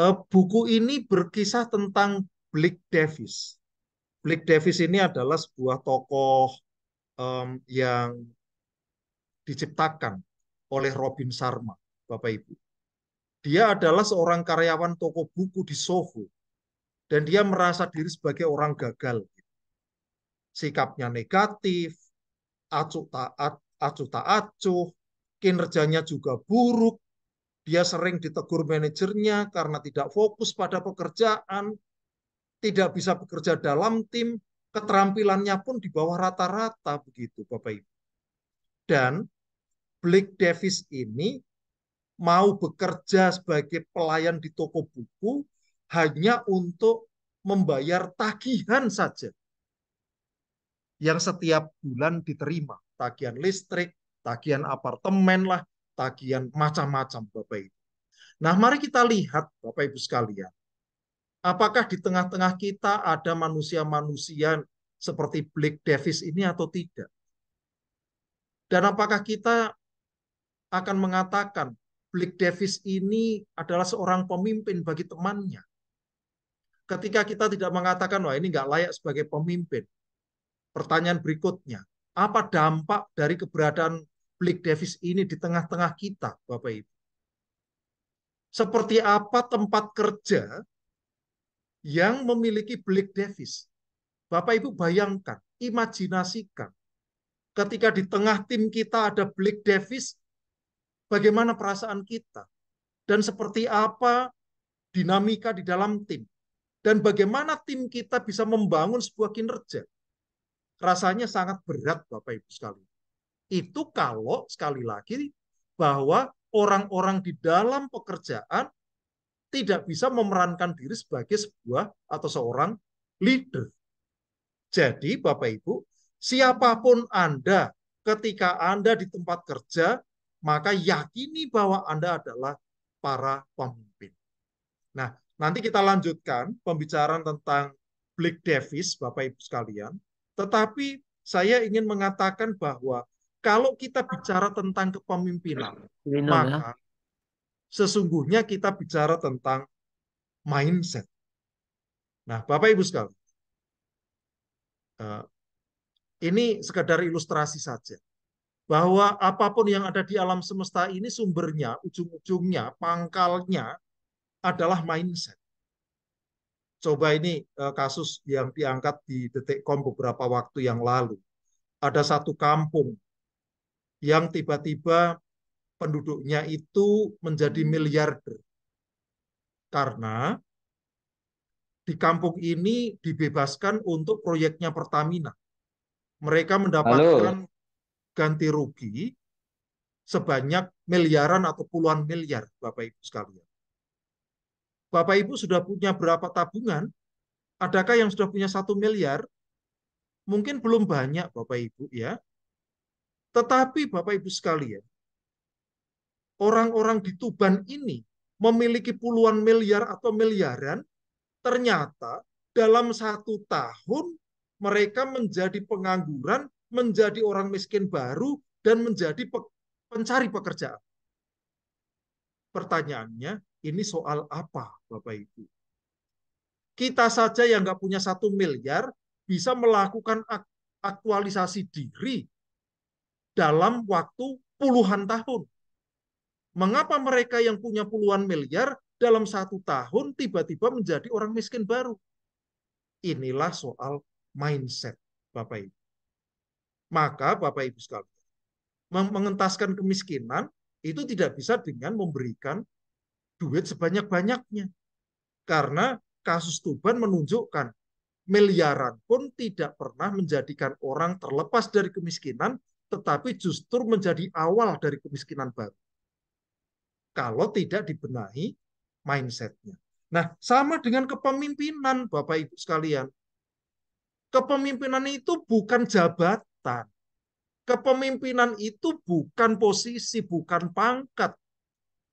eh, buku ini berkisah tentang Blake Davis. Blake Davis ini adalah sebuah tokoh um, yang diciptakan oleh Robin Sharma, Bapak Ibu. Dia adalah seorang karyawan toko buku di Soho dan dia merasa diri sebagai orang gagal. Sikapnya negatif, acuh tak acuh tak acuh, kinerjanya juga buruk. Dia sering ditegur manajernya karena tidak fokus pada pekerjaan, tidak bisa bekerja dalam tim, keterampilannya pun di bawah rata-rata begitu Bapak Ibu. Dan Blake Davis ini mau bekerja sebagai pelayan di toko buku hanya untuk membayar tagihan saja yang setiap bulan diterima. Tagihan listrik, tagihan apartemen lah, tagihan macam-macam Bapak Ibu. Nah mari kita lihat Bapak Ibu sekalian. Apakah di tengah-tengah kita ada manusia-manusia seperti Blake Davis ini atau tidak? Dan apakah kita akan mengatakan Blake Davis ini adalah seorang pemimpin bagi temannya? Ketika kita tidak mengatakan, wah ini nggak layak sebagai pemimpin. Pertanyaan berikutnya, apa dampak dari keberadaan Blake Davis ini di tengah-tengah kita, Bapak Ibu? Seperti apa tempat kerja yang memiliki black Davis. Bapak Ibu bayangkan, imajinasikan. Ketika di tengah tim kita ada black Davis, bagaimana perasaan kita? Dan seperti apa dinamika di dalam tim? Dan bagaimana tim kita bisa membangun sebuah kinerja? Rasanya sangat berat Bapak Ibu sekali. Itu kalau sekali lagi bahwa orang-orang di dalam pekerjaan tidak bisa memerankan diri sebagai sebuah atau seorang leader. Jadi Bapak Ibu, siapapun Anda ketika Anda di tempat kerja, maka yakini bahwa Anda adalah para pemimpin. Nah, nanti kita lanjutkan pembicaraan tentang Blake Davis, Bapak Ibu sekalian. Tetapi saya ingin mengatakan bahwa kalau kita bicara tentang kepemimpinan, maka sesungguhnya kita bicara tentang mindset. Nah, Bapak Ibu sekalian, eh, ini sekadar ilustrasi saja bahwa apapun yang ada di alam semesta ini sumbernya, ujung-ujungnya, pangkalnya adalah mindset. Coba ini eh, kasus yang diangkat di Detikkom beberapa waktu yang lalu. Ada satu kampung yang tiba-tiba penduduknya itu menjadi hmm. miliarder. Karena di kampung ini dibebaskan untuk proyeknya Pertamina. Mereka mendapatkan Halo. ganti rugi sebanyak miliaran atau puluhan miliar, Bapak Ibu sekalian. Bapak Ibu sudah punya berapa tabungan? Adakah yang sudah punya satu miliar? Mungkin belum banyak, Bapak Ibu ya. Tetapi Bapak Ibu sekalian, orang-orang di Tuban ini memiliki puluhan miliar atau miliaran, ternyata dalam satu tahun mereka menjadi pengangguran, menjadi orang miskin baru, dan menjadi pe pencari pekerjaan. Pertanyaannya, ini soal apa, Bapak Ibu? Kita saja yang nggak punya satu miliar bisa melakukan aktualisasi diri dalam waktu puluhan tahun Mengapa mereka yang punya puluhan miliar dalam satu tahun tiba-tiba menjadi orang miskin baru? Inilah soal mindset, Bapak Ibu. Maka Bapak Ibu sekalian, mengentaskan kemiskinan itu tidak bisa dengan memberikan duit sebanyak-banyaknya. Karena kasus Tuban menunjukkan miliaran pun tidak pernah menjadikan orang terlepas dari kemiskinan, tetapi justru menjadi awal dari kemiskinan baru kalau tidak dibenahi mindsetnya. Nah, sama dengan kepemimpinan Bapak Ibu sekalian. Kepemimpinan itu bukan jabatan. Kepemimpinan itu bukan posisi, bukan pangkat.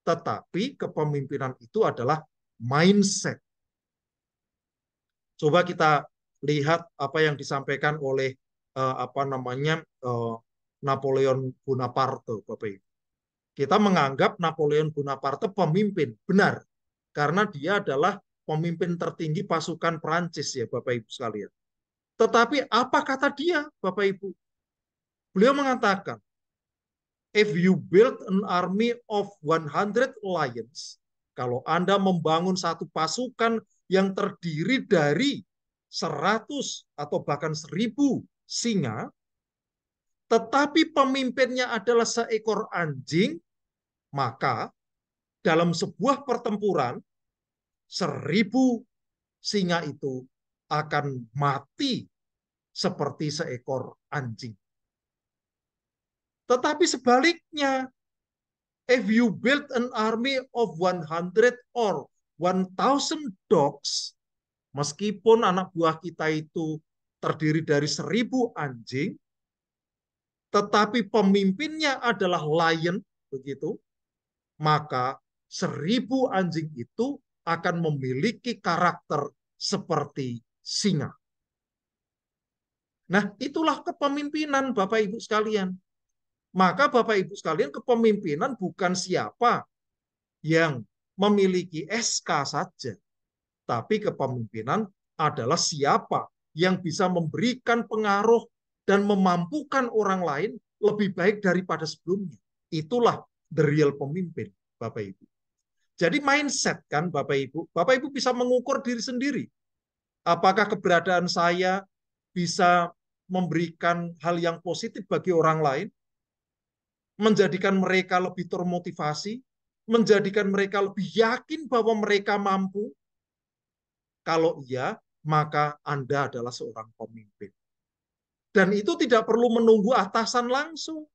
Tetapi kepemimpinan itu adalah mindset. Coba kita lihat apa yang disampaikan oleh eh, apa namanya eh, Napoleon Bonaparte, Bapak Ibu. Kita menganggap Napoleon Bonaparte pemimpin, benar. Karena dia adalah pemimpin tertinggi pasukan Prancis, ya Bapak Ibu sekalian. Tetapi apa kata dia Bapak Ibu? Beliau mengatakan, if you build an army of 100 lions, kalau Anda membangun satu pasukan yang terdiri dari 100 atau bahkan 1000 singa, tetapi pemimpinnya adalah seekor anjing, maka dalam sebuah pertempuran, seribu singa itu akan mati seperti seekor anjing. Tetapi sebaliknya, if you build an army of 100 or 1000 dogs, meskipun anak buah kita itu terdiri dari seribu anjing, tetapi pemimpinnya adalah lion, begitu, maka seribu anjing itu akan memiliki karakter seperti singa. Nah, itulah kepemimpinan Bapak Ibu sekalian. Maka Bapak Ibu sekalian kepemimpinan bukan siapa yang memiliki SK saja. Tapi kepemimpinan adalah siapa yang bisa memberikan pengaruh dan memampukan orang lain lebih baik daripada sebelumnya. Itulah the real pemimpin, Bapak Ibu. Jadi mindset kan Bapak Ibu. Bapak Ibu bisa mengukur diri sendiri. Apakah keberadaan saya bisa memberikan hal yang positif bagi orang lain, menjadikan mereka lebih termotivasi, menjadikan mereka lebih yakin bahwa mereka mampu. Kalau iya, maka Anda adalah seorang pemimpin. Dan itu tidak perlu menunggu atasan langsung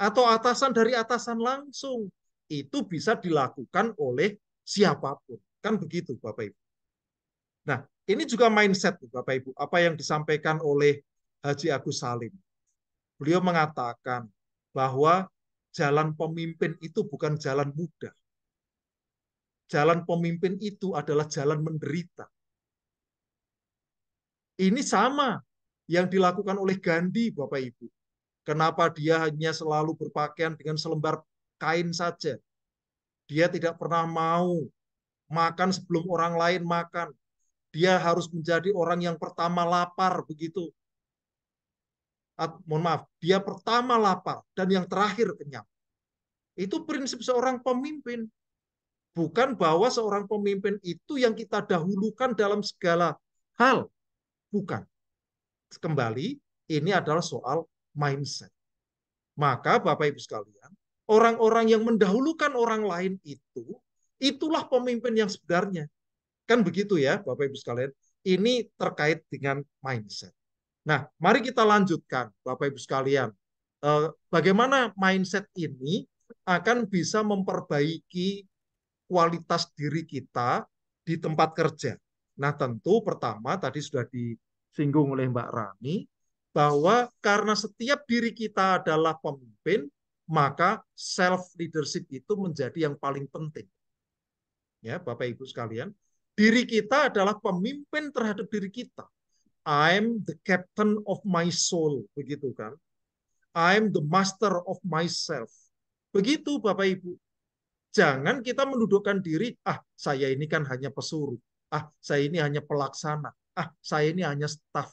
atau atasan dari atasan langsung. Itu bisa dilakukan oleh siapapun. Kan begitu Bapak Ibu. Nah, ini juga mindset Bapak Ibu, apa yang disampaikan oleh Haji Agus Salim. Beliau mengatakan bahwa jalan pemimpin itu bukan jalan mudah. Jalan pemimpin itu adalah jalan menderita. Ini sama yang dilakukan oleh Gandhi, Bapak Ibu. Kenapa dia hanya selalu berpakaian dengan selembar kain saja? Dia tidak pernah mau makan sebelum orang lain makan. Dia harus menjadi orang yang pertama lapar begitu. At, mohon maaf, dia pertama lapar dan yang terakhir kenyang. Itu prinsip seorang pemimpin. Bukan bahwa seorang pemimpin itu yang kita dahulukan dalam segala hal. Bukan kembali ini adalah soal mindset. Maka Bapak Ibu sekalian, orang-orang yang mendahulukan orang lain itu, itulah pemimpin yang sebenarnya. Kan begitu ya Bapak Ibu sekalian. Ini terkait dengan mindset. Nah, mari kita lanjutkan Bapak Ibu sekalian. Eh, bagaimana mindset ini akan bisa memperbaiki kualitas diri kita di tempat kerja. Nah tentu pertama tadi sudah di disinggung oleh Mbak Rani bahwa karena setiap diri kita adalah pemimpin, maka self leadership itu menjadi yang paling penting. Ya, Bapak Ibu sekalian, diri kita adalah pemimpin terhadap diri kita. I'm the captain of my soul, begitu kan? I'm the master of myself. Begitu Bapak Ibu. Jangan kita mendudukkan diri, ah saya ini kan hanya pesuruh, ah saya ini hanya pelaksana, ah saya ini hanya staf,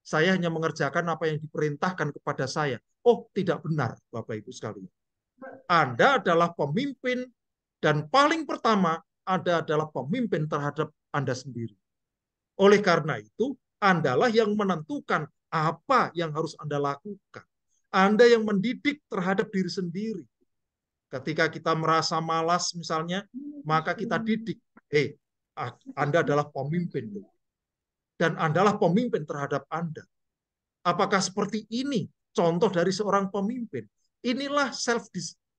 Saya hanya mengerjakan apa yang diperintahkan kepada saya. Oh, tidak benar, Bapak Ibu sekalian. Anda adalah pemimpin dan paling pertama Anda adalah pemimpin terhadap Anda sendiri. Oleh karena itu, Andalah yang menentukan apa yang harus Anda lakukan. Anda yang mendidik terhadap diri sendiri. Ketika kita merasa malas misalnya, maka kita didik. Hei, Anda adalah pemimpin dan Andalah pemimpin terhadap Anda. Apakah seperti ini contoh dari seorang pemimpin? Inilah self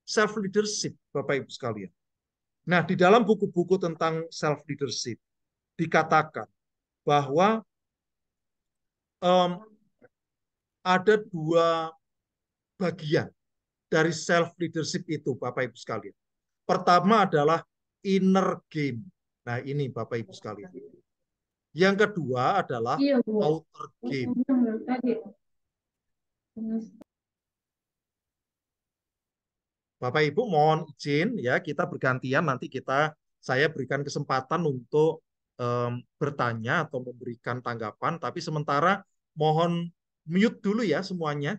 self leadership Bapak Ibu sekalian. Nah, di dalam buku-buku tentang self leadership dikatakan bahwa um, ada dua bagian dari self leadership itu Bapak Ibu sekalian. Pertama adalah inner game. Nah, ini Bapak Ibu sekalian. Yang kedua adalah iya, outer game. Bapak Ibu mohon izin ya kita bergantian nanti kita saya berikan kesempatan untuk um, bertanya atau memberikan tanggapan tapi sementara mohon mute dulu ya semuanya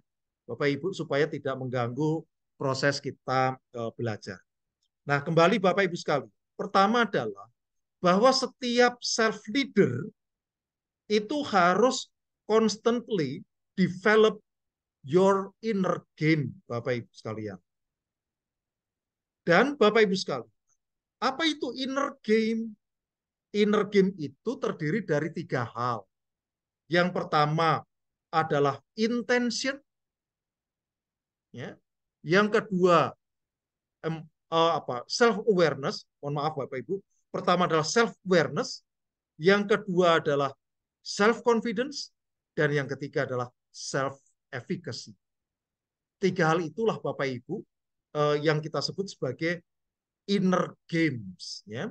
Bapak Ibu supaya tidak mengganggu proses kita uh, belajar. Nah, kembali Bapak Ibu sekali. Pertama adalah bahwa setiap self leader itu harus constantly develop your inner game, Bapak Ibu sekalian. Dan Bapak Ibu sekalian, apa itu inner game? Inner game itu terdiri dari tiga hal. Yang pertama adalah intention. Ya. Yang kedua em, uh, apa self awareness. Mohon maaf Bapak Ibu, Pertama adalah self-awareness, yang kedua adalah self-confidence, dan yang ketiga adalah self-efficacy. Tiga hal itulah Bapak Ibu eh, yang kita sebut sebagai inner games. Ya.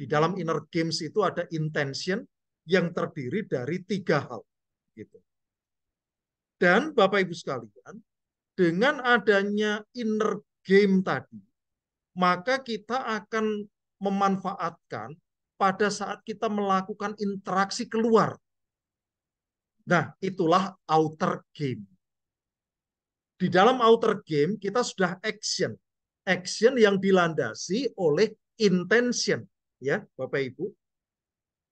Di dalam inner games itu ada intention yang terdiri dari tiga hal. Gitu. Dan Bapak Ibu sekalian, dengan adanya inner game tadi, maka kita akan memanfaatkan pada saat kita melakukan interaksi keluar. Nah, itulah outer game. Di dalam outer game kita sudah action. Action yang dilandasi oleh intention, ya, Bapak Ibu.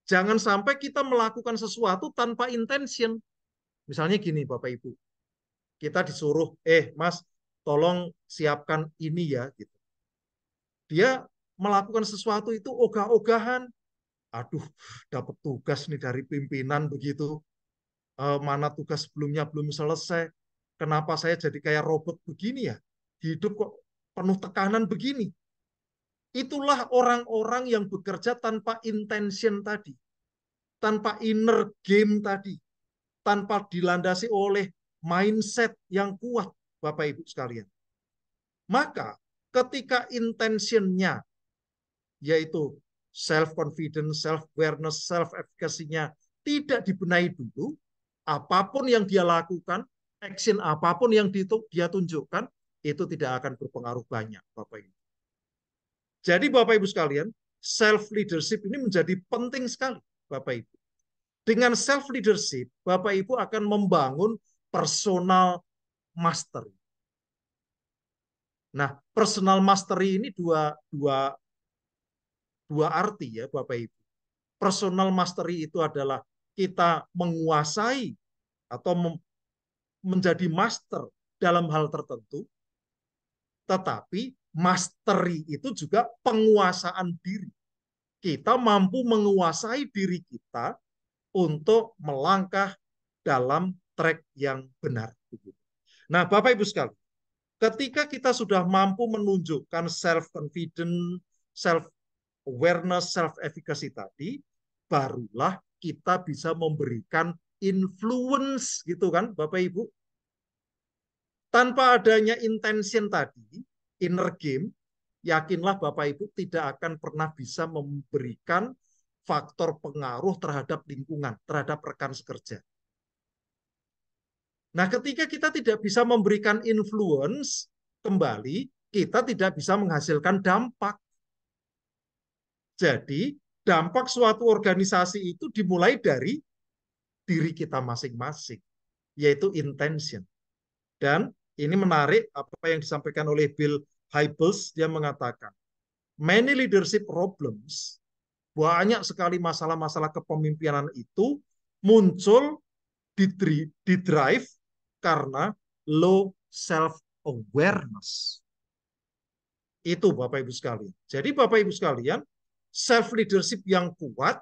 Jangan sampai kita melakukan sesuatu tanpa intention. Misalnya gini, Bapak Ibu. Kita disuruh, "Eh, Mas, tolong siapkan ini ya." gitu. Dia melakukan sesuatu itu ogah-ogahan. Aduh, dapat tugas nih dari pimpinan begitu. E, mana tugas sebelumnya belum selesai. Kenapa saya jadi kayak robot begini ya? Hidup kok penuh tekanan begini. Itulah orang-orang yang bekerja tanpa intention tadi. Tanpa inner game tadi. Tanpa dilandasi oleh mindset yang kuat, Bapak Ibu sekalian. Maka ketika intentionnya yaitu self confidence, self awareness, self efficacy-nya tidak dibenahi dulu, apapun yang dia lakukan, action apapun yang dia tunjukkan itu tidak akan berpengaruh banyak, Bapak Ibu. Jadi Bapak Ibu sekalian, self leadership ini menjadi penting sekali, Bapak Ibu. Dengan self leadership, Bapak Ibu akan membangun personal mastery. Nah, personal mastery ini dua dua dua arti ya Bapak Ibu. Personal mastery itu adalah kita menguasai atau menjadi master dalam hal tertentu. Tetapi mastery itu juga penguasaan diri. Kita mampu menguasai diri kita untuk melangkah dalam track yang benar. Nah, Bapak Ibu sekalian, ketika kita sudah mampu menunjukkan self confidence self awareness self efficacy tadi barulah kita bisa memberikan influence gitu kan Bapak Ibu tanpa adanya intention tadi inner game yakinlah Bapak Ibu tidak akan pernah bisa memberikan faktor pengaruh terhadap lingkungan, terhadap rekan sekerja. Nah, ketika kita tidak bisa memberikan influence kembali, kita tidak bisa menghasilkan dampak. Jadi dampak suatu organisasi itu dimulai dari diri kita masing-masing, yaitu intention. Dan ini menarik apa yang disampaikan oleh Bill Hybels, dia mengatakan, many leadership problems, banyak sekali masalah-masalah kepemimpinan itu muncul di, drive karena low self-awareness. Itu Bapak-Ibu sekalian. Jadi Bapak-Ibu sekalian, self leadership yang kuat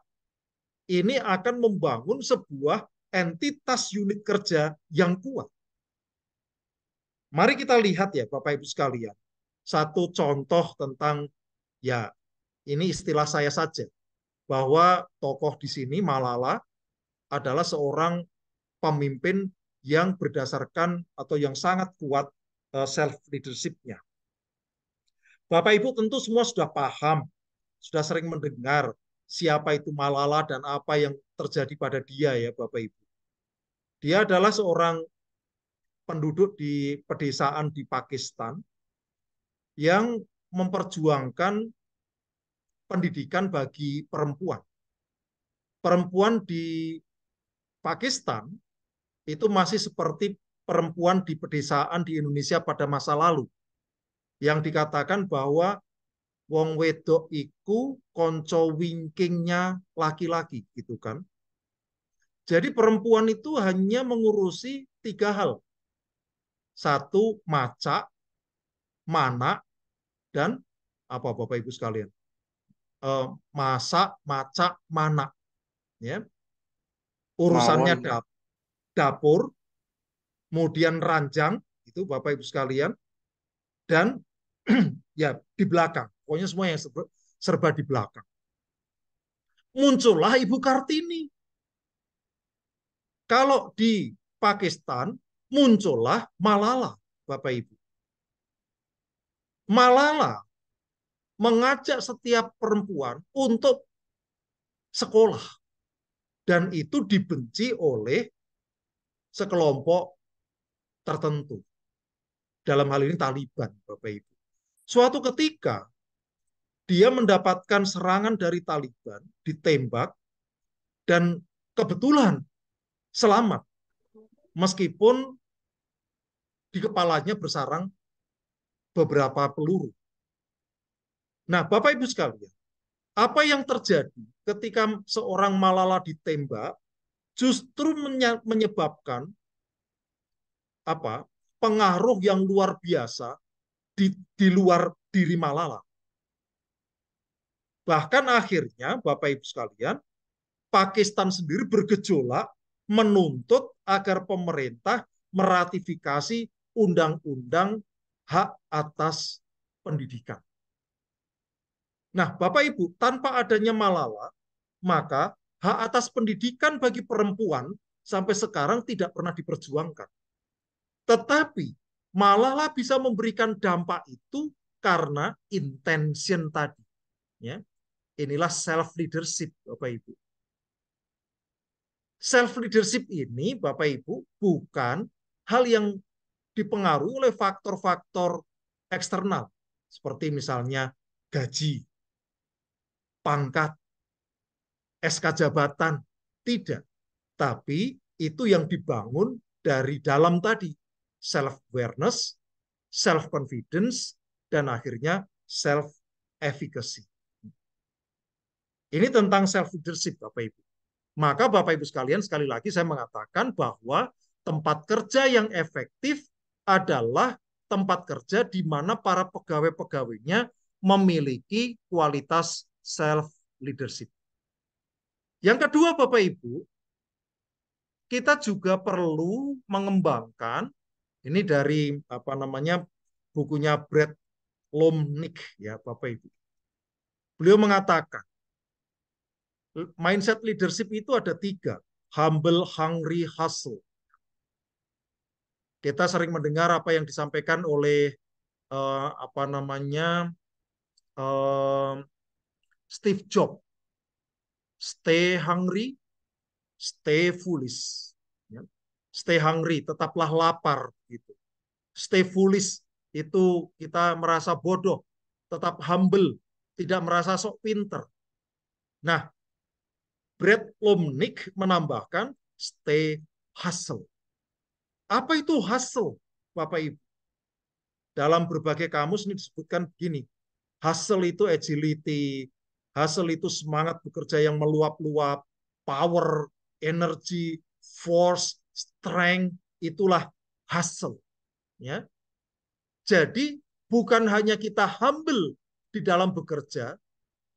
ini akan membangun sebuah entitas unit kerja yang kuat. Mari kita lihat ya Bapak Ibu sekalian. Satu contoh tentang ya ini istilah saya saja bahwa tokoh di sini Malala adalah seorang pemimpin yang berdasarkan atau yang sangat kuat eh, self leadershipnya. Bapak Ibu tentu semua sudah paham sudah sering mendengar siapa itu Malala dan apa yang terjadi pada dia ya Bapak Ibu. Dia adalah seorang penduduk di pedesaan di Pakistan yang memperjuangkan pendidikan bagi perempuan. Perempuan di Pakistan itu masih seperti perempuan di pedesaan di Indonesia pada masa lalu yang dikatakan bahwa wong wedok iku konco winkingnya laki-laki gitu kan. Jadi perempuan itu hanya mengurusi tiga hal. Satu, maca, mana, dan apa Bapak Ibu sekalian? E, eh, masa, maca, mana. Ya. Urusannya dapur, kemudian ranjang, itu Bapak Ibu sekalian, dan ya di belakang. Pokoknya semua yang serba, serba di belakang. Muncullah Ibu Kartini. Kalau di Pakistan, muncullah Malala, Bapak Ibu. Malala mengajak setiap perempuan untuk sekolah. Dan itu dibenci oleh sekelompok tertentu. Dalam hal ini Taliban, Bapak Ibu. Suatu ketika dia mendapatkan serangan dari Taliban, ditembak, dan kebetulan selamat. Meskipun di kepalanya bersarang beberapa peluru. Nah, Bapak Ibu sekalian, apa yang terjadi ketika seorang Malala ditembak justru menyebabkan apa pengaruh yang luar biasa di, di luar diri Malala. Bahkan akhirnya Bapak Ibu sekalian, Pakistan sendiri bergejolak menuntut agar pemerintah meratifikasi undang-undang hak atas pendidikan. Nah, Bapak Ibu, tanpa adanya Malala, maka hak atas pendidikan bagi perempuan sampai sekarang tidak pernah diperjuangkan. Tetapi Malala bisa memberikan dampak itu karena intention tadi. Ya, Inilah self leadership, Bapak Ibu. Self leadership ini, Bapak Ibu, bukan hal yang dipengaruhi oleh faktor-faktor eksternal seperti misalnya gaji, pangkat, SK jabatan, tidak. Tapi itu yang dibangun dari dalam tadi, self awareness, self confidence dan akhirnya self efficacy. Ini tentang self leadership Bapak Ibu. Maka Bapak Ibu sekalian sekali lagi saya mengatakan bahwa tempat kerja yang efektif adalah tempat kerja di mana para pegawai-pegawainya memiliki kualitas self leadership. Yang kedua Bapak Ibu, kita juga perlu mengembangkan ini dari apa namanya bukunya Brad Lomnick ya Bapak Ibu. Beliau mengatakan mindset leadership itu ada tiga. Humble, hungry, hustle. Kita sering mendengar apa yang disampaikan oleh uh, apa namanya uh, Steve Jobs. Stay hungry, stay foolish. Ya. Stay hungry, tetaplah lapar. Gitu. Stay foolish, itu kita merasa bodoh, tetap humble, tidak merasa sok pinter. Nah, Brad Lomnick menambahkan stay hustle. Apa itu hustle, Bapak Ibu? Dalam berbagai kamus ini disebutkan begini. Hustle itu agility, hustle itu semangat bekerja yang meluap-luap, power, energy, force, strength, itulah hustle. Ya. Jadi bukan hanya kita humble di dalam bekerja,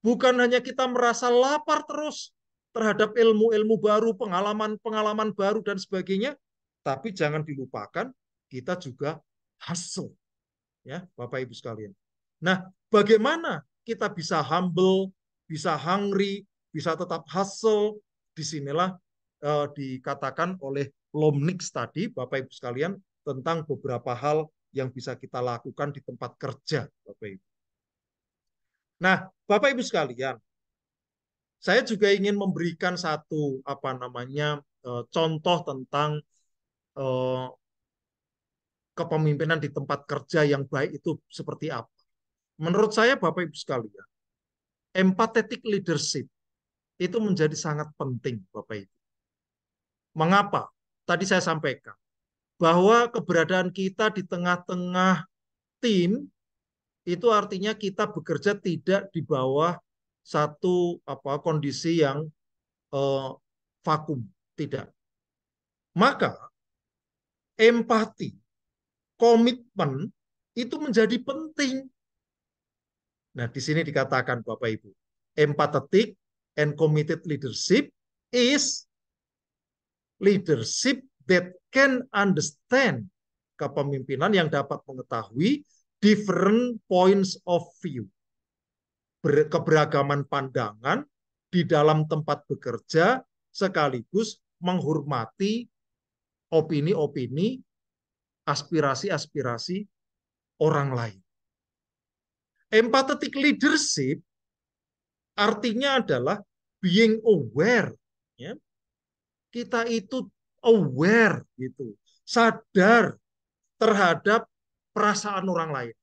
bukan hanya kita merasa lapar terus, terhadap ilmu-ilmu baru, pengalaman-pengalaman baru dan sebagainya. Tapi jangan dilupakan kita juga hasil. Ya, Bapak Ibu sekalian. Nah, bagaimana kita bisa humble, bisa hungry, bisa tetap hustle? Disinilah eh, dikatakan oleh Lomnix tadi, Bapak Ibu sekalian, tentang beberapa hal yang bisa kita lakukan di tempat kerja, Bapak Ibu. Nah, Bapak Ibu sekalian, saya juga ingin memberikan satu apa namanya eh, contoh tentang eh, kepemimpinan di tempat kerja yang baik itu seperti apa. Menurut saya Bapak Ibu sekalian, empathetic leadership itu menjadi sangat penting Bapak Ibu. Mengapa? Tadi saya sampaikan bahwa keberadaan kita di tengah-tengah tim itu artinya kita bekerja tidak di bawah satu apa kondisi yang eh, vakum, tidak. Maka empati, komitmen itu menjadi penting. Nah, di sini dikatakan Bapak Ibu, empathetic and committed leadership is leadership that can understand kepemimpinan yang dapat mengetahui different points of view keberagaman pandangan di dalam tempat bekerja sekaligus menghormati opini-opini, aspirasi-aspirasi orang lain. Empathetic leadership artinya adalah being aware. Ya. Kita itu aware gitu, sadar terhadap perasaan orang lain.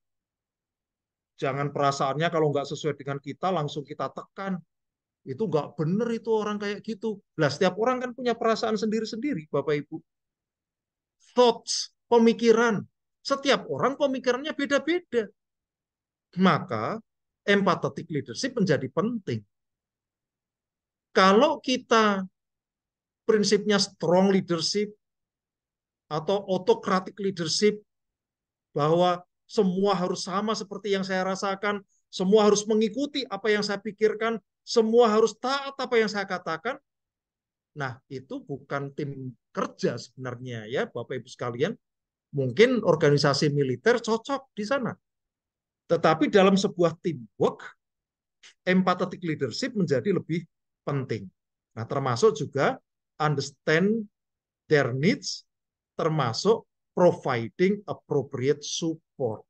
Jangan perasaannya kalau nggak sesuai dengan kita langsung kita tekan. Itu nggak benar itu orang kayak gitu. Lah setiap orang kan punya perasaan sendiri-sendiri Bapak Ibu. Thoughts, pemikiran. Setiap orang pemikirannya beda-beda. Maka empathetic leadership menjadi penting. Kalau kita prinsipnya strong leadership atau autocratic leadership bahwa semua harus sama seperti yang saya rasakan, semua harus mengikuti apa yang saya pikirkan, semua harus taat apa yang saya katakan. Nah, itu bukan tim kerja sebenarnya ya, Bapak Ibu sekalian. Mungkin organisasi militer cocok di sana. Tetapi dalam sebuah teamwork, empathetic leadership menjadi lebih penting. Nah, termasuk juga understand their needs, termasuk providing appropriate support support.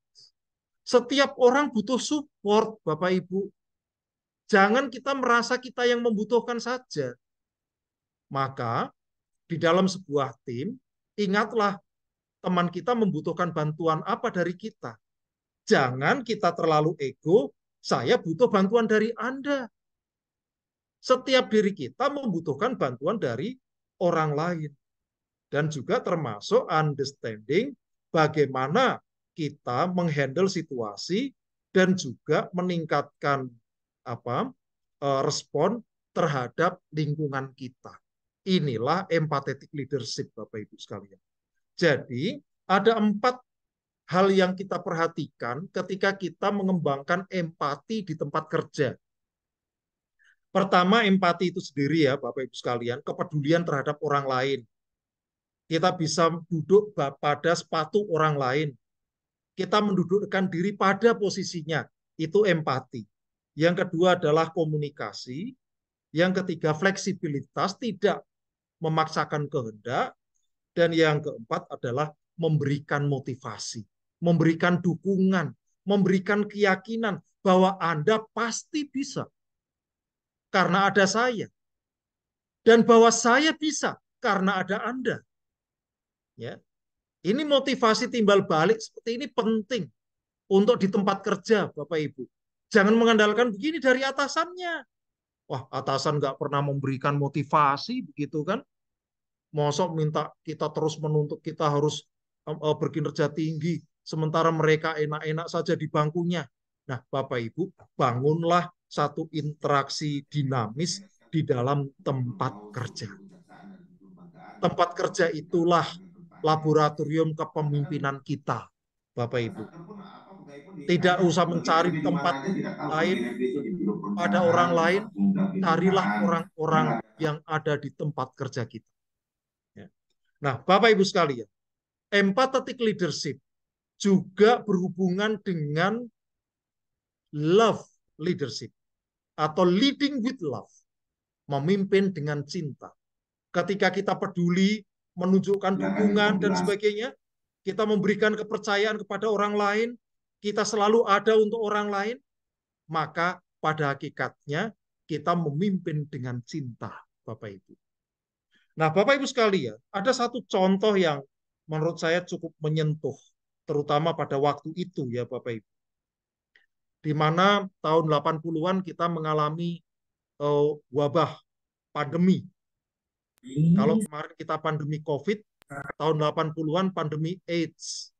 Setiap orang butuh support, Bapak Ibu. Jangan kita merasa kita yang membutuhkan saja. Maka di dalam sebuah tim, ingatlah teman kita membutuhkan bantuan apa dari kita. Jangan kita terlalu ego, saya butuh bantuan dari Anda. Setiap diri kita membutuhkan bantuan dari orang lain. Dan juga termasuk understanding bagaimana kita menghandle situasi dan juga meningkatkan apa e, respon terhadap lingkungan kita. Inilah empathetic leadership Bapak Ibu sekalian. Jadi ada empat hal yang kita perhatikan ketika kita mengembangkan empati di tempat kerja. Pertama empati itu sendiri ya Bapak Ibu sekalian, kepedulian terhadap orang lain. Kita bisa duduk pada sepatu orang lain, kita mendudukkan diri pada posisinya. Itu empati. Yang kedua adalah komunikasi. Yang ketiga fleksibilitas, tidak memaksakan kehendak. Dan yang keempat adalah memberikan motivasi, memberikan dukungan, memberikan keyakinan bahwa Anda pasti bisa. Karena ada saya. Dan bahwa saya bisa karena ada Anda. Ya. Ini motivasi timbal balik seperti ini penting untuk di tempat kerja, Bapak Ibu. Jangan mengandalkan begini dari atasannya. Wah, atasan nggak pernah memberikan motivasi, begitu kan? Mosok minta kita terus menuntut kita harus eh, berkinerja tinggi, sementara mereka enak-enak saja di bangkunya. Nah, Bapak Ibu, bangunlah satu interaksi dinamis di dalam tempat kerja. Tempat kerja itulah laboratorium kepemimpinan kita, Bapak Ibu. Tidak usah mencari tempat lain pada orang lain, carilah orang-orang yang ada di tempat kerja kita. Ya. Nah, Bapak Ibu sekalian, empathetic leadership juga berhubungan dengan love leadership atau leading with love, memimpin dengan cinta. Ketika kita peduli menunjukkan nah, dukungan dan sebagainya. Kita memberikan kepercayaan kepada orang lain, kita selalu ada untuk orang lain, maka pada hakikatnya kita memimpin dengan cinta, Bapak Ibu. Nah, Bapak Ibu sekalian, ada satu contoh yang menurut saya cukup menyentuh, terutama pada waktu itu ya Bapak Ibu. Di mana tahun 80-an kita mengalami uh, wabah pandemi kalau kemarin kita pandemi COVID, tahun 80-an pandemi AIDS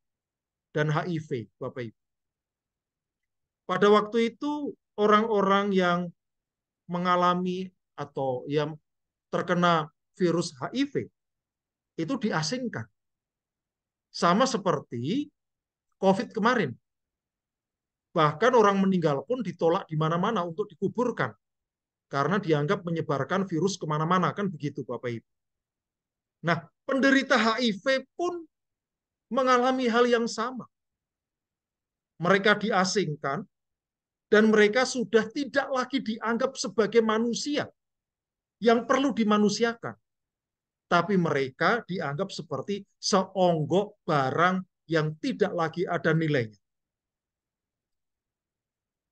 dan HIV, Bapak Ibu. Pada waktu itu orang-orang yang mengalami atau yang terkena virus HIV itu diasingkan. Sama seperti COVID kemarin. Bahkan orang meninggal pun ditolak di mana-mana untuk dikuburkan karena dianggap menyebarkan virus kemana-mana. Kan begitu Bapak Ibu. Nah, penderita HIV pun mengalami hal yang sama. Mereka diasingkan dan mereka sudah tidak lagi dianggap sebagai manusia yang perlu dimanusiakan. Tapi mereka dianggap seperti seonggok barang yang tidak lagi ada nilainya.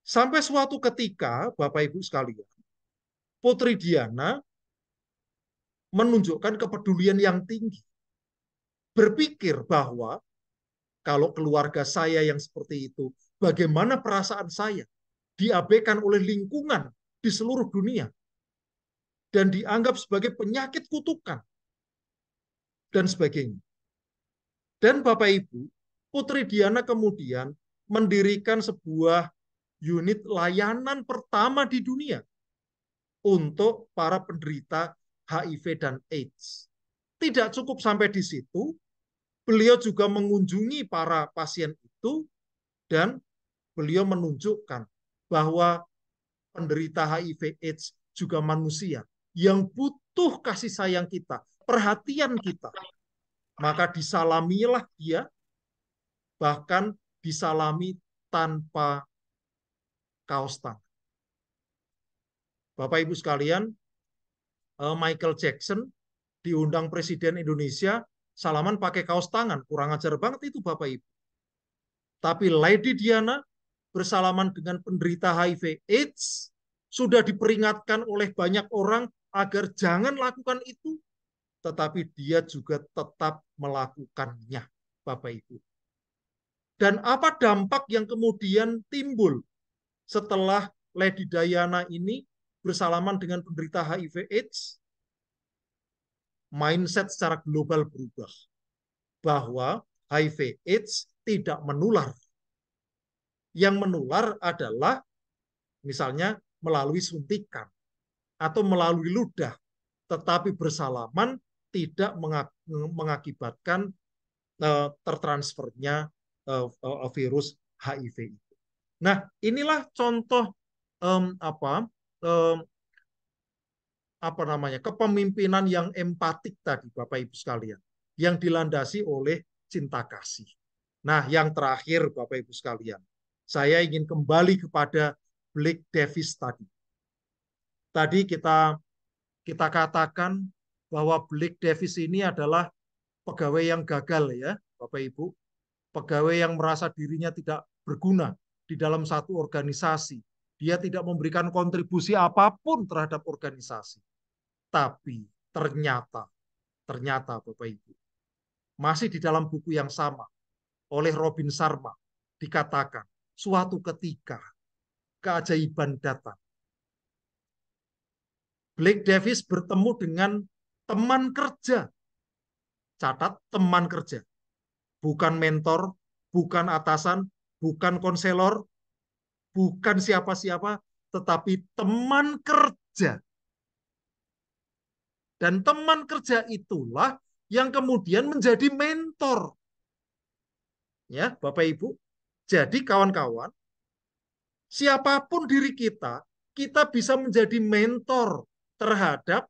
Sampai suatu ketika, Bapak Ibu sekalian, Putri Diana menunjukkan kepedulian yang tinggi. Berpikir bahwa kalau keluarga saya yang seperti itu, bagaimana perasaan saya diabaikan oleh lingkungan di seluruh dunia dan dianggap sebagai penyakit kutukan dan sebagainya. Dan Bapak Ibu, Putri Diana kemudian mendirikan sebuah unit layanan pertama di dunia untuk para penderita HIV dan AIDS. Tidak cukup sampai di situ, beliau juga mengunjungi para pasien itu dan beliau menunjukkan bahwa penderita HIV AIDS juga manusia yang butuh kasih sayang kita, perhatian kita. Maka disalamilah dia, bahkan disalami tanpa kaos tangan. Bapak Ibu sekalian, eh, Michael Jackson diundang Presiden Indonesia salaman pakai kaos tangan. Kurang ajar banget itu Bapak Ibu. Tapi Lady Diana bersalaman dengan penderita HIV AIDS sudah diperingatkan oleh banyak orang agar jangan lakukan itu. Tetapi dia juga tetap melakukannya Bapak Ibu. Dan apa dampak yang kemudian timbul setelah Lady Diana ini bersalaman dengan penderita HIV AIDS, mindset secara global berubah. Bahwa HIV AIDS tidak menular. Yang menular adalah misalnya melalui suntikan atau melalui ludah. Tetapi bersalaman tidak mengakibatkan eh, tertransfernya eh, eh, virus HIV itu. Nah, inilah contoh um, apa eh, apa namanya kepemimpinan yang empatik tadi Bapak Ibu sekalian yang dilandasi oleh cinta kasih. Nah, yang terakhir Bapak Ibu sekalian, saya ingin kembali kepada Blake Davis tadi. Tadi kita kita katakan bahwa Blake Davis ini adalah pegawai yang gagal ya, Bapak Ibu. Pegawai yang merasa dirinya tidak berguna di dalam satu organisasi dia tidak memberikan kontribusi apapun terhadap organisasi. Tapi ternyata, ternyata Bapak Ibu, masih di dalam buku yang sama oleh Robin Sharma dikatakan suatu ketika keajaiban datang. Blake Davis bertemu dengan teman kerja. Catat teman kerja. Bukan mentor, bukan atasan, bukan konselor, bukan siapa-siapa, tetapi teman kerja. Dan teman kerja itulah yang kemudian menjadi mentor. Ya, Bapak Ibu. Jadi kawan-kawan, siapapun diri kita, kita bisa menjadi mentor terhadap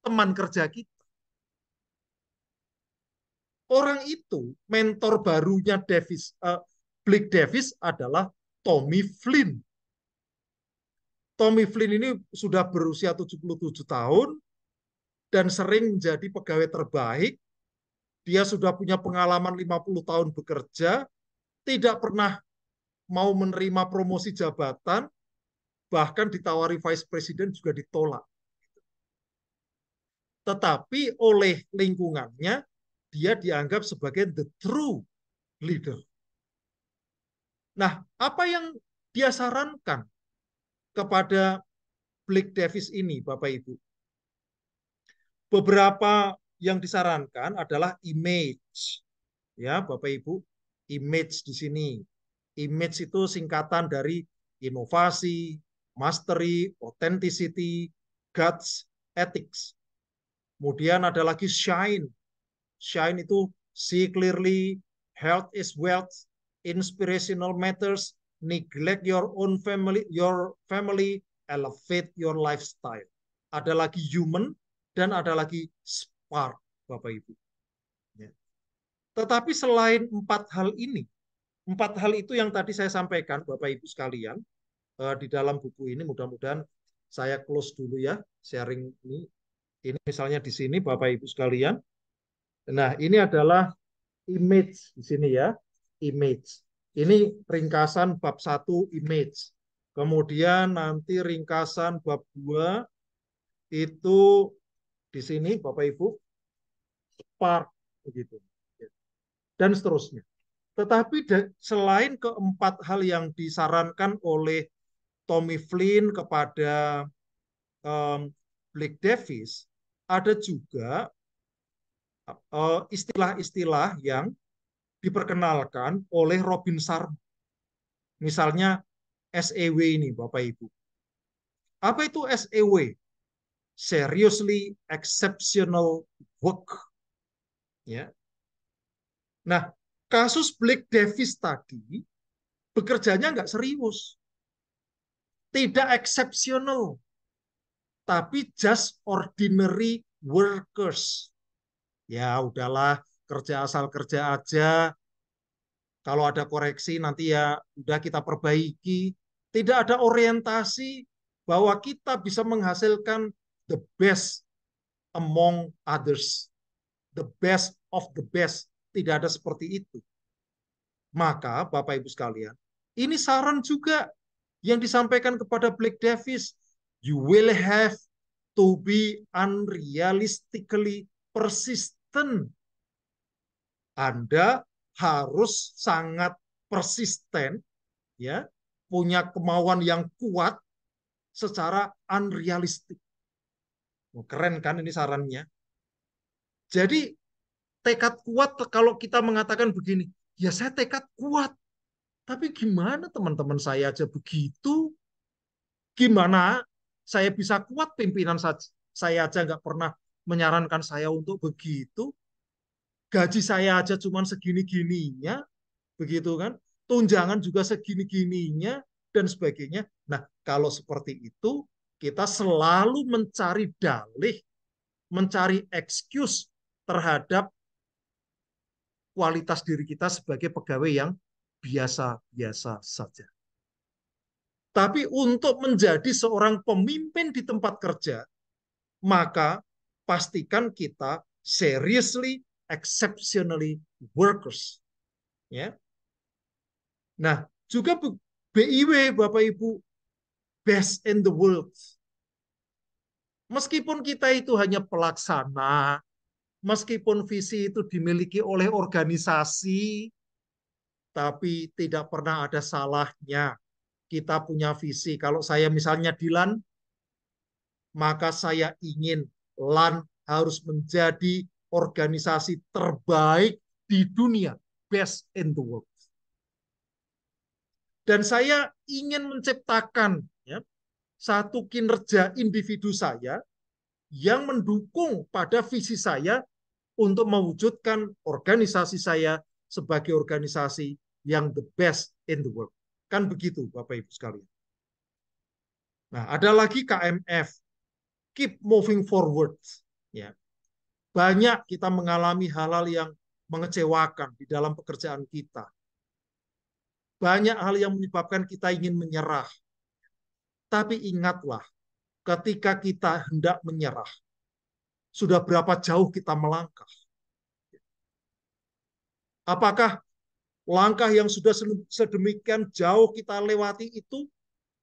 teman kerja kita. Orang itu, mentor barunya Davis, uh, Blake Davis adalah Tommy Flynn. Tommy Flynn ini sudah berusia 77 tahun dan sering menjadi pegawai terbaik. Dia sudah punya pengalaman 50 tahun bekerja, tidak pernah mau menerima promosi jabatan, bahkan ditawari vice president juga ditolak. Tetapi oleh lingkungannya, dia dianggap sebagai the true leader. Nah, apa yang dia sarankan kepada Blake Davis ini, Bapak Ibu? Beberapa yang disarankan adalah image. Ya, Bapak Ibu, image di sini. Image itu singkatan dari inovasi, mastery, authenticity, guts, ethics. Kemudian ada lagi shine. Shine itu see clearly, health is wealth, inspirational matters, neglect your own family, your family, elevate your lifestyle. Ada lagi human dan ada lagi spark, Bapak Ibu. Ya. Tetapi selain empat hal ini, empat hal itu yang tadi saya sampaikan, Bapak Ibu sekalian, eh, di dalam buku ini mudah-mudahan saya close dulu ya sharing ini. Ini misalnya di sini Bapak Ibu sekalian. Nah, ini adalah image di sini ya image. Ini ringkasan bab 1 image. Kemudian nanti ringkasan bab 2 itu di sini Bapak Ibu part begitu. Dan seterusnya. Tetapi selain keempat hal yang disarankan oleh Tommy Flynn kepada um, Blake Davis, ada juga eh, istilah-istilah uh, istilah -istilah yang diperkenalkan oleh Robin Sharma. Misalnya SEW ini Bapak Ibu. Apa itu SEW? Seriously Exceptional Work. Ya. Nah, kasus Blake Davis tadi bekerjanya nggak serius. Tidak exceptional, Tapi just ordinary workers. Ya udahlah, kerja asal kerja aja. Kalau ada koreksi nanti ya udah kita perbaiki. Tidak ada orientasi bahwa kita bisa menghasilkan the best among others. The best of the best. Tidak ada seperti itu. Maka Bapak Ibu sekalian, ini saran juga yang disampaikan kepada Blake Davis. You will have to be unrealistically persistent anda harus sangat persisten ya, punya kemauan yang kuat secara unrealistik. Oh, keren kan ini sarannya. Jadi tekad kuat kalau kita mengatakan begini, ya saya tekad kuat. Tapi gimana teman-teman saya aja begitu? Gimana saya bisa kuat pimpinan saya aja nggak pernah menyarankan saya untuk begitu? gaji saya aja cuma segini-gininya, begitu kan? Tunjangan juga segini-gininya dan sebagainya. Nah, kalau seperti itu kita selalu mencari dalih, mencari excuse terhadap kualitas diri kita sebagai pegawai yang biasa-biasa saja. Tapi untuk menjadi seorang pemimpin di tempat kerja, maka pastikan kita seriously exceptionally workers. Ya. Nah, juga BIW Bapak Ibu best in the world. Meskipun kita itu hanya pelaksana, meskipun visi itu dimiliki oleh organisasi, tapi tidak pernah ada salahnya kita punya visi. Kalau saya misalnya Dilan, maka saya ingin LAN harus menjadi organisasi terbaik di dunia, best in the world. Dan saya ingin menciptakan ya, satu kinerja individu saya yang mendukung pada visi saya untuk mewujudkan organisasi saya sebagai organisasi yang the best in the world. Kan begitu Bapak Ibu sekalian. Nah, ada lagi KMF, keep moving forward. Ya. Banyak kita mengalami halal yang mengecewakan di dalam pekerjaan kita. Banyak hal yang menyebabkan kita ingin menyerah. Tapi ingatlah, ketika kita hendak menyerah, sudah berapa jauh kita melangkah? Apakah langkah yang sudah sedemikian jauh kita lewati itu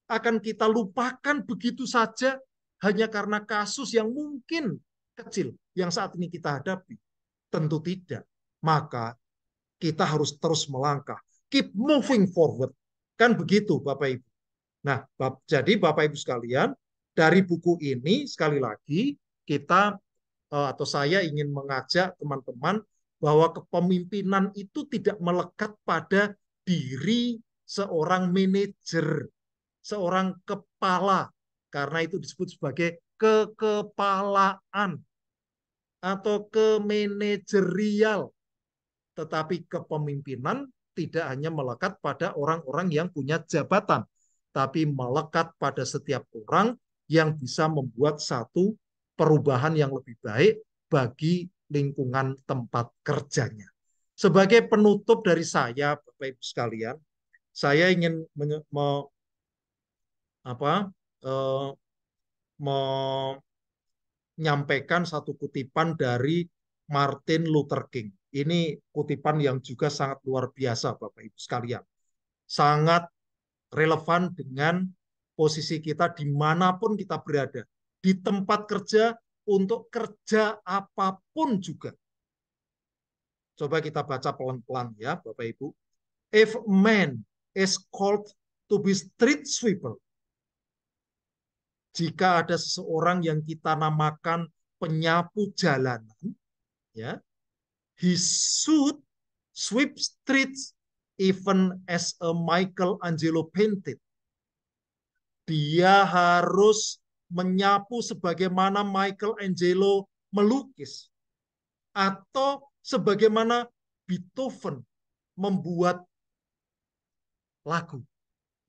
akan kita lupakan begitu saja hanya karena kasus yang mungkin kecil? yang saat ini kita hadapi? Tentu tidak. Maka kita harus terus melangkah. Keep moving forward. Kan begitu Bapak Ibu. Nah, jadi Bapak Ibu sekalian, dari buku ini sekali lagi kita eh, atau saya ingin mengajak teman-teman bahwa kepemimpinan itu tidak melekat pada diri seorang manajer, seorang kepala. Karena itu disebut sebagai kekepalaan atau ke manajerial, Tetapi kepemimpinan tidak hanya melekat pada orang-orang yang punya jabatan, tapi melekat pada setiap orang yang bisa membuat satu perubahan yang lebih baik bagi lingkungan tempat kerjanya. Sebagai penutup dari saya, Bapak Ibu sekalian, saya ingin me, apa, eh, me, nyampaikan satu kutipan dari Martin Luther King. Ini kutipan yang juga sangat luar biasa Bapak Ibu sekalian. Sangat relevan dengan posisi kita dimanapun kita berada. Di tempat kerja, untuk kerja apapun juga. Coba kita baca pelan-pelan ya Bapak Ibu. If man is called to be street sweeper, jika ada seseorang yang kita namakan penyapu jalanan, ya, he should sweep streets even as a Michelangelo painted. Dia harus menyapu sebagaimana Michelangelo melukis atau sebagaimana Beethoven membuat lagu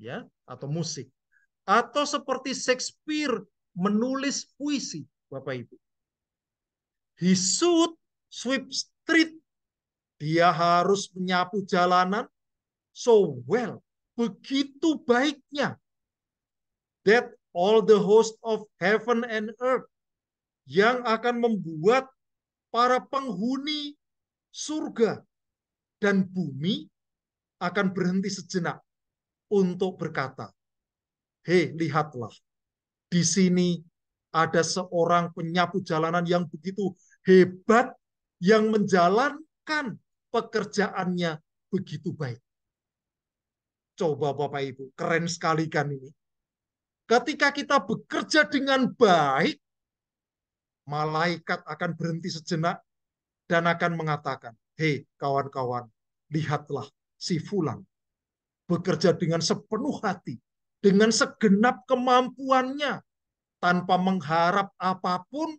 ya atau musik atau seperti Shakespeare menulis puisi, Bapak Ibu. He should sweep street. Dia harus menyapu jalanan so well, begitu baiknya. That all the host of heaven and earth yang akan membuat para penghuni surga dan bumi akan berhenti sejenak untuk berkata, hei lihatlah, di sini ada seorang penyapu jalanan yang begitu hebat yang menjalankan pekerjaannya begitu baik. Coba Bapak Ibu, keren sekali kan ini. Ketika kita bekerja dengan baik, malaikat akan berhenti sejenak dan akan mengatakan, Hei kawan-kawan, lihatlah si Fulan bekerja dengan sepenuh hati dengan segenap kemampuannya tanpa mengharap apapun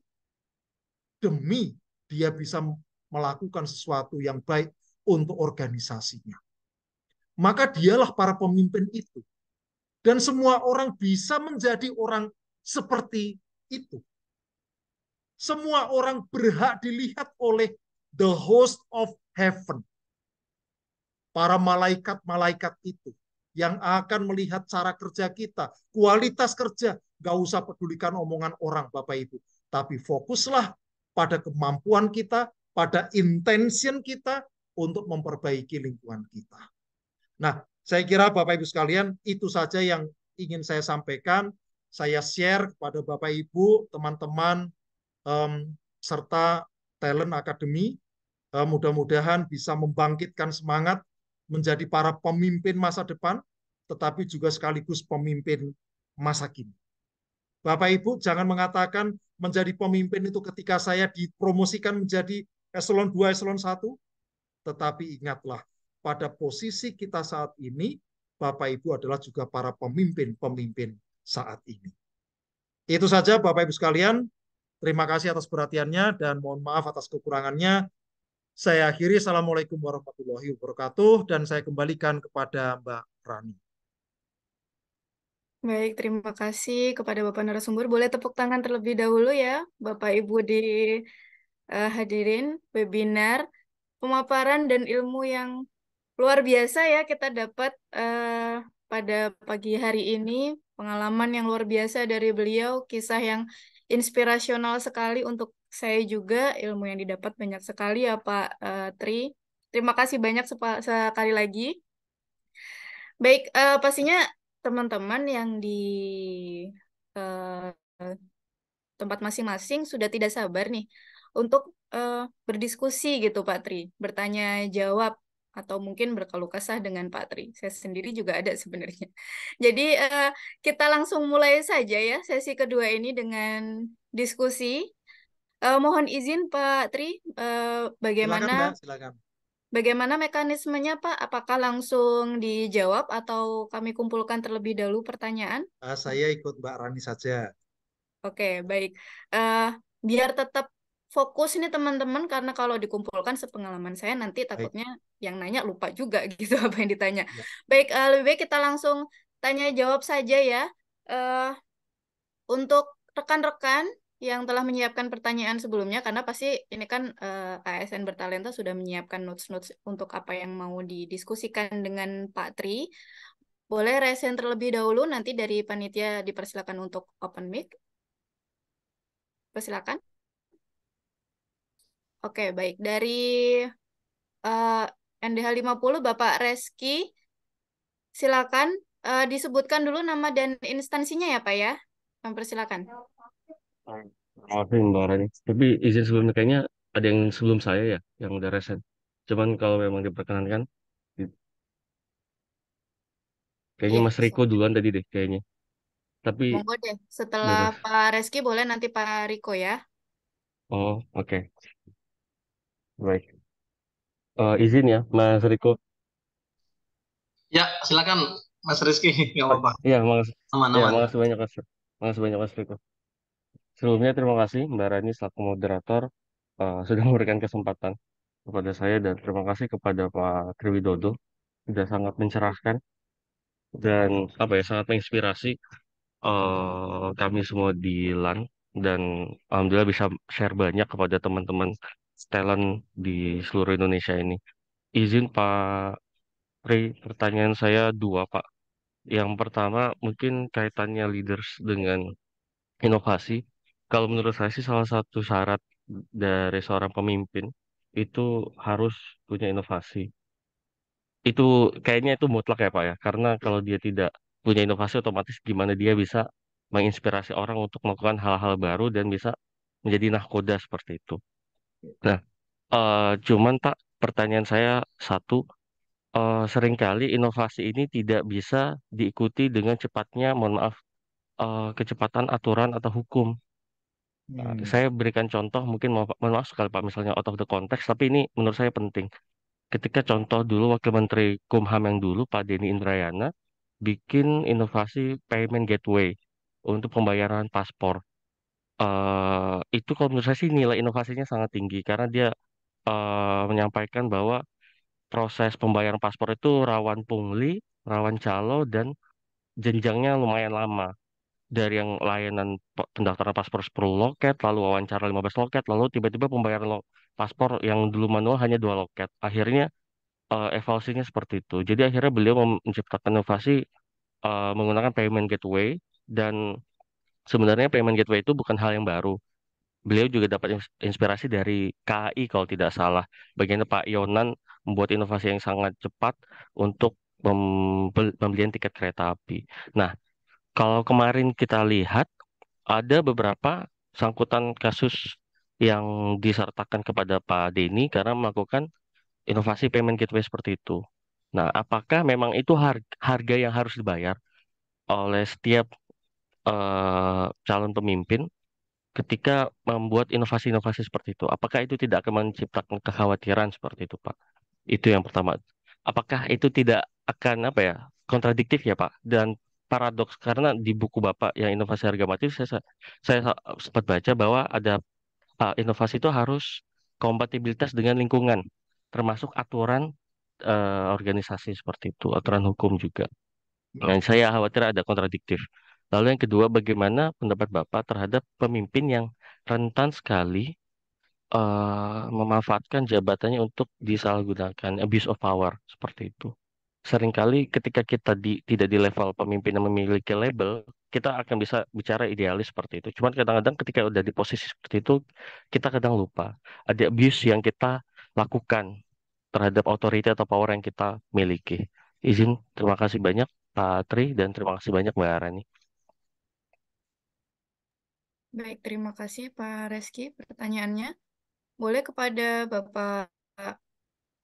demi dia bisa melakukan sesuatu yang baik untuk organisasinya. Maka dialah para pemimpin itu. Dan semua orang bisa menjadi orang seperti itu. Semua orang berhak dilihat oleh the host of heaven. Para malaikat-malaikat itu yang akan melihat cara kerja kita, kualitas kerja. Gak usah pedulikan omongan orang, Bapak Ibu. Tapi fokuslah pada kemampuan kita, pada intention kita untuk memperbaiki lingkungan kita. Nah, saya kira Bapak Ibu sekalian, itu saja yang ingin saya sampaikan. Saya share kepada Bapak Ibu, teman-teman, um, serta talent academy. Uh, eh, Mudah-mudahan bisa membangkitkan semangat menjadi para pemimpin masa depan, tetapi juga sekaligus pemimpin masa kini. Bapak Ibu, jangan mengatakan menjadi pemimpin itu ketika saya dipromosikan menjadi eselon 2, eselon 1. Tetapi ingatlah, pada posisi kita saat ini, Bapak Ibu adalah juga para pemimpin-pemimpin saat ini. Itu saja Bapak Ibu sekalian. Terima kasih atas perhatiannya dan mohon maaf atas kekurangannya. Saya akhiri. Assalamualaikum warahmatullahi wabarakatuh. Dan saya kembalikan kepada Mbak Rani. Baik, terima kasih kepada Bapak narasumber. Boleh tepuk tangan terlebih dahulu ya, Bapak Ibu di uh, hadirin webinar pemaparan dan ilmu yang luar biasa ya kita dapat uh, pada pagi hari ini pengalaman yang luar biasa dari beliau, kisah yang inspirasional sekali untuk saya juga ilmu yang didapat banyak sekali ya Pak uh, Tri. Terima kasih banyak sekali lagi. Baik, uh, pastinya teman-teman yang di uh, tempat masing-masing sudah tidak sabar nih untuk uh, berdiskusi gitu Pak Tri, bertanya jawab atau mungkin berkeluh kesah dengan Pak Tri. Saya sendiri juga ada sebenarnya. Jadi uh, kita langsung mulai saja ya sesi kedua ini dengan diskusi Uh, mohon izin Pak Tri, uh, bagaimana silakan, silakan. bagaimana mekanismenya Pak? Apakah langsung dijawab atau kami kumpulkan terlebih dahulu pertanyaan? Uh, saya ikut Mbak Rani saja. Oke, okay, baik. Uh, biar tetap fokus ini teman-teman karena kalau dikumpulkan sepengalaman saya nanti takutnya baik. yang nanya lupa juga gitu apa yang ditanya. Ya. Baik, uh, lebih baik kita langsung tanya jawab saja ya. Uh, untuk rekan-rekan yang telah menyiapkan pertanyaan sebelumnya karena pasti ini kan uh, eh, ASN bertalenta sudah menyiapkan notes-notes untuk apa yang mau didiskusikan dengan Pak Tri. Boleh resen terlebih dahulu nanti dari panitia dipersilakan untuk open mic. Persilakan. Oke, baik. Dari uh, NDH 50 Bapak Reski silakan uh, disebutkan dulu nama dan instansinya ya, Pak ya. Silakan maafin mbak Rani, Tapi izin sebelumnya kayaknya ada yang sebelum saya ya, yang udah resen. Cuman kalau memang diperkenankan, kayaknya iya. Mas Riko duluan tadi deh kayaknya. Tapi Monggo deh. Setelah Pak Reski boleh nanti Pak Riko ya. Oh, oke. Baik. Uh, izin ya, Mas Riko. Ya, silakan Mas Rizky, nggak apa-apa. Iya, makasih. aman Ya, makasih banyak, Mas. Makasih banyak, Mas Riko. Sebelumnya terima kasih Mbak Rani selaku moderator uh, sudah memberikan kesempatan kepada saya dan terima kasih kepada Pak Triwidodo sudah sangat mencerahkan dan apa ya sangat menginspirasi uh, kami semua di LAN dan alhamdulillah bisa share banyak kepada teman-teman talent di seluruh Indonesia ini. Izin Pak Tri, pertanyaan saya dua Pak. Yang pertama mungkin kaitannya leaders dengan inovasi. Kalau menurut saya sih salah satu syarat dari seorang pemimpin itu harus punya inovasi. Itu kayaknya itu mutlak ya Pak ya, karena kalau dia tidak punya inovasi otomatis gimana dia bisa menginspirasi orang untuk melakukan hal-hal baru dan bisa menjadi nahkoda seperti itu. Nah, eh, cuman Pak pertanyaan saya satu, eh, seringkali inovasi ini tidak bisa diikuti dengan cepatnya, mohon maaf, eh, kecepatan aturan atau hukum. Hmm. Saya berikan contoh mungkin mohon maaf sekali Pak misalnya out of the context tapi ini menurut saya penting. Ketika contoh dulu Wakil Menteri Kumham yang dulu Pak Denny Indrayana bikin inovasi payment gateway untuk pembayaran paspor. Uh, itu kalau menurut saya sih nilai inovasinya sangat tinggi karena dia uh, menyampaikan bahwa proses pembayaran paspor itu rawan pungli, rawan calo dan jenjangnya lumayan lama dari yang layanan pendaftaran paspor 10 loket, lalu wawancara 15 loket, lalu tiba-tiba pembayaran lo paspor yang dulu manual hanya dua loket. Akhirnya uh, evaluasinya seperti itu. Jadi akhirnya beliau menciptakan inovasi uh, eh, menggunakan payment gateway dan sebenarnya payment gateway itu bukan hal yang baru. Beliau juga dapat inspirasi dari KAI kalau tidak salah. Bagiannya Pak Yonan membuat inovasi yang sangat cepat untuk pembelian tiket kereta api. Nah, kalau kemarin kita lihat ada beberapa sangkutan kasus yang disertakan kepada Pak Denny karena melakukan inovasi payment gateway seperti itu. Nah, apakah memang itu harga yang harus dibayar oleh setiap uh, calon pemimpin ketika membuat inovasi-inovasi seperti itu? Apakah itu tidak akan menciptakan kekhawatiran seperti itu, Pak? Itu yang pertama. Apakah itu tidak akan apa ya kontradiktif ya, Pak? Dan paradoks karena di buku Bapak yang inovasi harga mati saya saya sempat baca bahwa ada uh, inovasi itu harus kompatibilitas dengan lingkungan termasuk aturan uh, organisasi seperti itu, aturan hukum juga. Dan iya. saya khawatir ada kontradiktif. Lalu yang kedua, bagaimana pendapat Bapak terhadap pemimpin yang rentan sekali uh, memanfaatkan jabatannya untuk disalahgunakan, abuse of power seperti itu? seringkali ketika kita di, tidak di level pemimpin yang memiliki label, kita akan bisa bicara idealis seperti itu. Cuman kadang-kadang ketika udah di posisi seperti itu, kita kadang lupa ada abuse yang kita lakukan terhadap otoritas atau power yang kita miliki. Izin, terima kasih banyak Pak Tri dan terima kasih banyak Mbak Arani. Baik, terima kasih Pak Reski pertanyaannya. Boleh kepada Bapak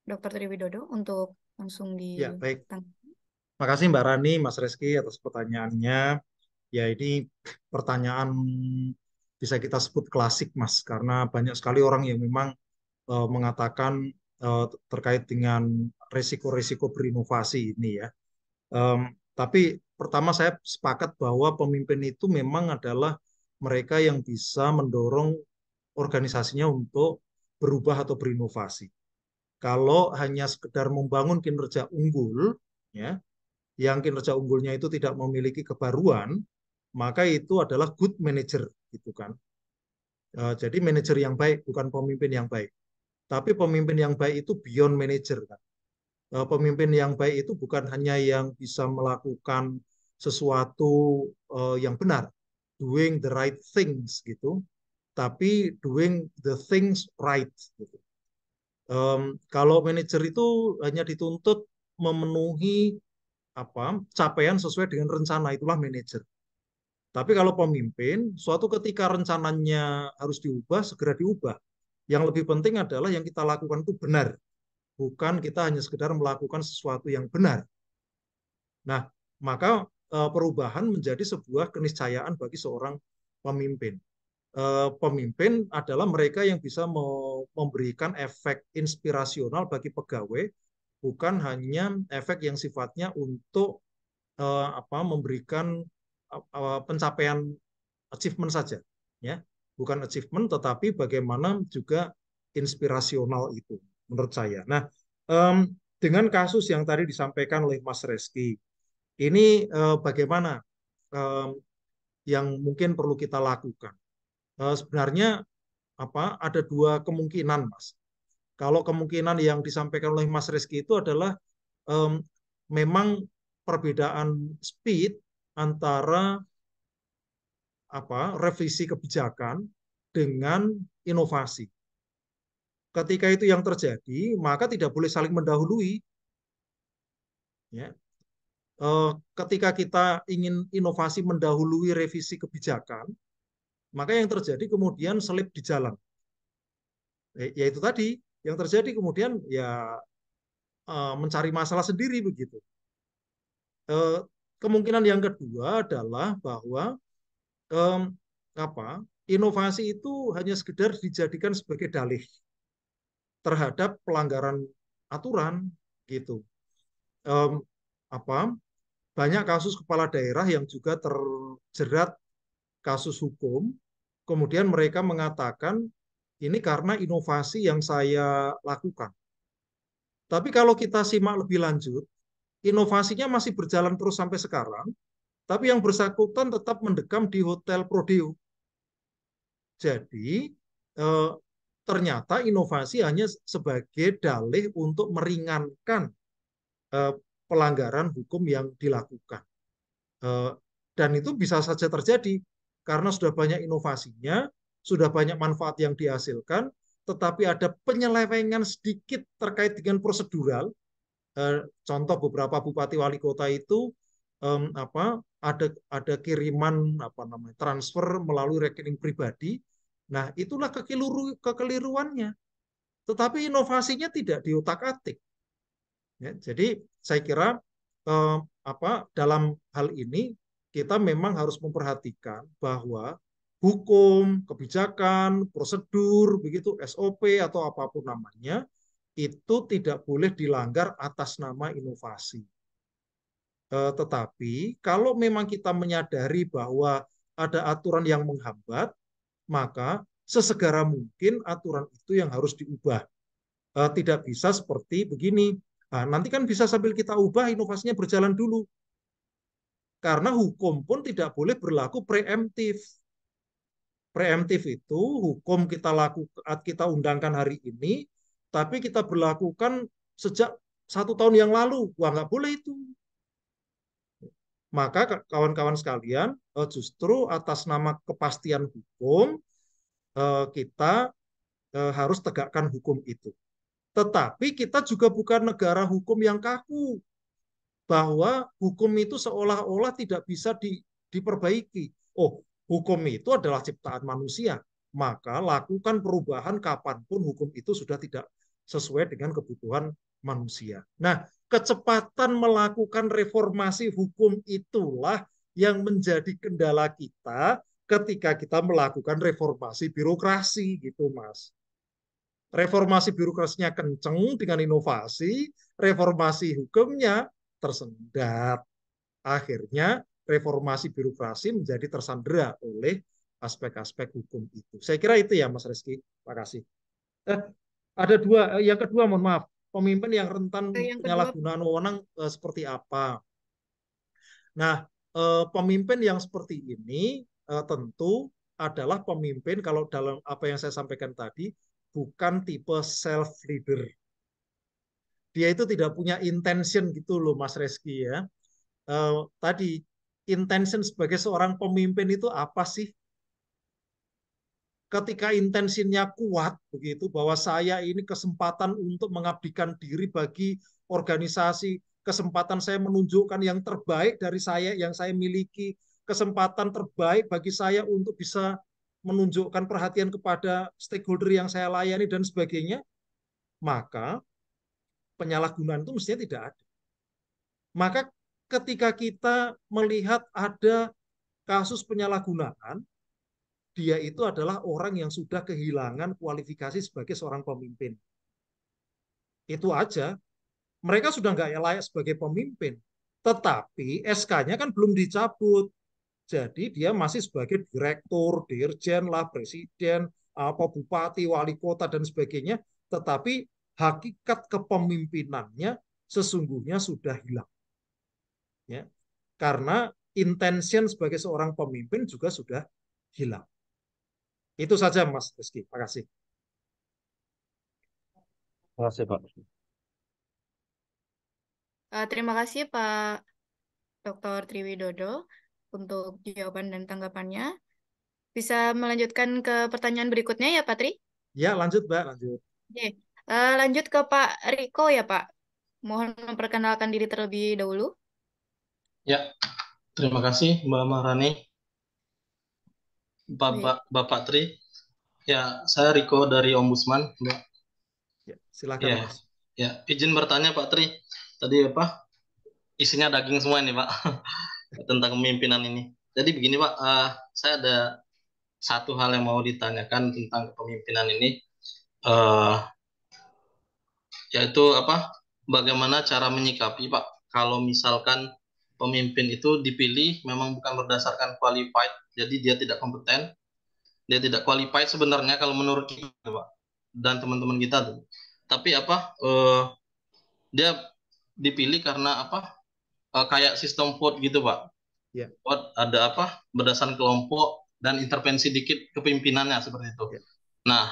Dr. Tri Widodo untuk langsung di ya baik makasih Mbak Rani Mas Reski atas pertanyaannya ya ini pertanyaan bisa kita sebut klasik Mas karena banyak sekali orang yang memang uh, mengatakan uh, terkait dengan risiko-risiko berinovasi ini ya um, tapi pertama saya sepakat bahwa pemimpin itu memang adalah mereka yang bisa mendorong organisasinya untuk berubah atau berinovasi. Kalau hanya sekedar membangun kinerja unggul, ya, yang kinerja unggulnya itu tidak memiliki kebaruan, maka itu adalah good manager, gitu kan. E, jadi manager yang baik bukan pemimpin yang baik. Tapi pemimpin yang baik itu beyond manager kan. E, pemimpin yang baik itu bukan hanya yang bisa melakukan sesuatu e, yang benar, doing the right things gitu, tapi doing the things right gitu um, kalau manajer itu hanya dituntut memenuhi apa capaian sesuai dengan rencana itulah manajer. Tapi kalau pemimpin, suatu ketika rencananya harus diubah, segera diubah. Yang lebih penting adalah yang kita lakukan itu benar. Bukan kita hanya sekedar melakukan sesuatu yang benar. Nah, maka eh, perubahan menjadi sebuah keniscayaan bagi seorang pemimpin. Eh, pemimpin adalah mereka yang bisa memberikan efek inspirasional bagi pegawai, bukan hanya efek yang sifatnya untuk eh, apa memberikan eh, pencapaian achievement saja, ya bukan achievement tetapi bagaimana juga inspirasional itu menurut saya. Nah dengan kasus yang tadi disampaikan oleh Mas Reski, ini bagaimana yang mungkin perlu kita lakukan? Eh, sebenarnya apa ada dua kemungkinan mas kalau kemungkinan yang disampaikan oleh mas Rizky itu adalah um, memang perbedaan speed antara apa revisi kebijakan dengan inovasi ketika itu yang terjadi maka tidak boleh saling mendahului ya eh, ketika kita ingin inovasi mendahului revisi kebijakan maka yang terjadi kemudian selip di jalan. Yaitu ya tadi yang terjadi kemudian ya eh, mencari masalah sendiri begitu. Eh, kemungkinan yang kedua adalah bahwa apa inovasi itu hanya sekedar dijadikan sebagai dalih terhadap pelanggaran aturan gitu. apa banyak kasus kepala daerah yang juga terjerat kasus hukum, kemudian mereka mengatakan ini karena inovasi yang saya lakukan. Tapi kalau kita simak lebih lanjut, inovasinya masih berjalan terus sampai sekarang, tapi yang bersangkutan tetap mendekam di Hotel Prodeo. Jadi eh, ternyata inovasi hanya sebagai dalih untuk meringankan eh, pelanggaran hukum yang dilakukan. Eh, dan itu bisa saja terjadi. Karena sudah banyak inovasinya, sudah banyak manfaat yang dihasilkan, tetapi ada penyelewengan sedikit terkait dengan prosedural. Eh, contoh beberapa bupati wali kota itu apa ada ada kiriman apa namanya transfer melalui rekening pribadi. Nah, itulah kekeliru, kekeliruannya. Tetapi inovasinya tidak diutak-atik. Ya, jadi saya kira apa dalam hal ini kita memang harus memperhatikan bahwa hukum, kebijakan, prosedur, begitu SOP atau apapun namanya, itu tidak boleh dilanggar atas nama inovasi. Eh, tetapi kalau memang kita menyadari bahwa ada aturan yang menghambat, maka sesegera mungkin aturan itu yang harus diubah. Eh, tidak bisa seperti begini. Nah, nanti kan bisa sambil kita ubah inovasinya berjalan dulu. Karena hukum pun tidak boleh berlaku preemptif. Preemptif itu hukum kita lakukan kita undangkan hari ini, tapi kita berlakukan sejak satu tahun yang lalu. Wah nggak boleh itu. Maka kawan-kawan sekalian, eh, justru atas nama kepastian hukum eh, kita eh, harus tegakkan hukum itu. Tetapi kita juga bukan negara hukum yang kaku bahwa hukum itu seolah-olah tidak bisa di, diperbaiki. Oh, hukum itu adalah ciptaan manusia. Maka lakukan perubahan kapanpun hukum itu sudah tidak sesuai dengan kebutuhan manusia. Nah, kecepatan melakukan reformasi hukum itulah yang menjadi kendala kita ketika kita melakukan reformasi birokrasi gitu, Mas reformasi birokrasinya kenceng dengan inovasi, reformasi hukumnya tersendat. Akhirnya reformasi birokrasi menjadi tersandera oleh aspek-aspek hukum itu. Saya kira itu ya Mas Reski. Terima kasih. Eh, ada dua, eh, yang kedua mohon maaf, pemimpin yang rentan eh, penyalahgunaan wewenang eh, seperti apa. Nah, eh, pemimpin yang seperti ini eh, tentu adalah pemimpin kalau dalam apa yang saya sampaikan tadi bukan tipe self leader dia itu tidak punya intention gitu loh Mas Reski ya. Uh, tadi intention sebagai seorang pemimpin itu apa sih? Ketika intensinya kuat begitu bahwa saya ini kesempatan untuk mengabdikan diri bagi organisasi, kesempatan saya menunjukkan yang terbaik dari saya yang saya miliki, kesempatan terbaik bagi saya untuk bisa menunjukkan perhatian kepada stakeholder yang saya layani dan sebagainya, maka penyalahgunaan itu mestinya tidak ada. Maka ketika kita melihat ada kasus penyalahgunaan, dia itu adalah orang yang sudah kehilangan kualifikasi sebagai seorang pemimpin. Itu aja. Mereka sudah nggak layak sebagai pemimpin. Tetapi SK-nya kan belum dicabut. Jadi dia masih sebagai direktur, dirjen lah, presiden, apa bupati, wali kota, dan sebagainya. Tetapi hakikat kepemimpinannya sesungguhnya sudah hilang. Ya. Karena intention sebagai seorang pemimpin juga sudah hilang. Itu saja Mas Rizky. kasih. Terima kasih Pak. Uh, terima kasih Pak Dr. Triwidodo untuk jawaban dan tanggapannya. Bisa melanjutkan ke pertanyaan berikutnya ya Pak Tri? Ya lanjut Mbak, lanjut. Okay. Uh, lanjut ke Pak Riko ya Pak. Mohon memperkenalkan diri terlebih dahulu. Ya, terima kasih Mbak Marani, Bapak, ya. Bapak Tri. Ya, saya Riko dari Ombudsman, Mbak. Ya, silakan. Ya, ya, izin bertanya Pak Tri. Tadi apa? Isinya daging semua ini Pak tentang kepemimpinan ini. Jadi begini Pak, uh, saya ada satu hal yang mau ditanyakan tentang kepemimpinan ini. Uh, yaitu apa bagaimana cara menyikapi Pak kalau misalkan pemimpin itu dipilih memang bukan berdasarkan qualified jadi dia tidak kompeten dia tidak qualified sebenarnya kalau menurut kita Pak dan teman-teman kita tuh tapi apa uh, dia dipilih karena apa uh, kayak sistem vote gitu Pak yeah. vote ada apa berdasarkan kelompok dan intervensi dikit kepimpinannya seperti itu yeah. nah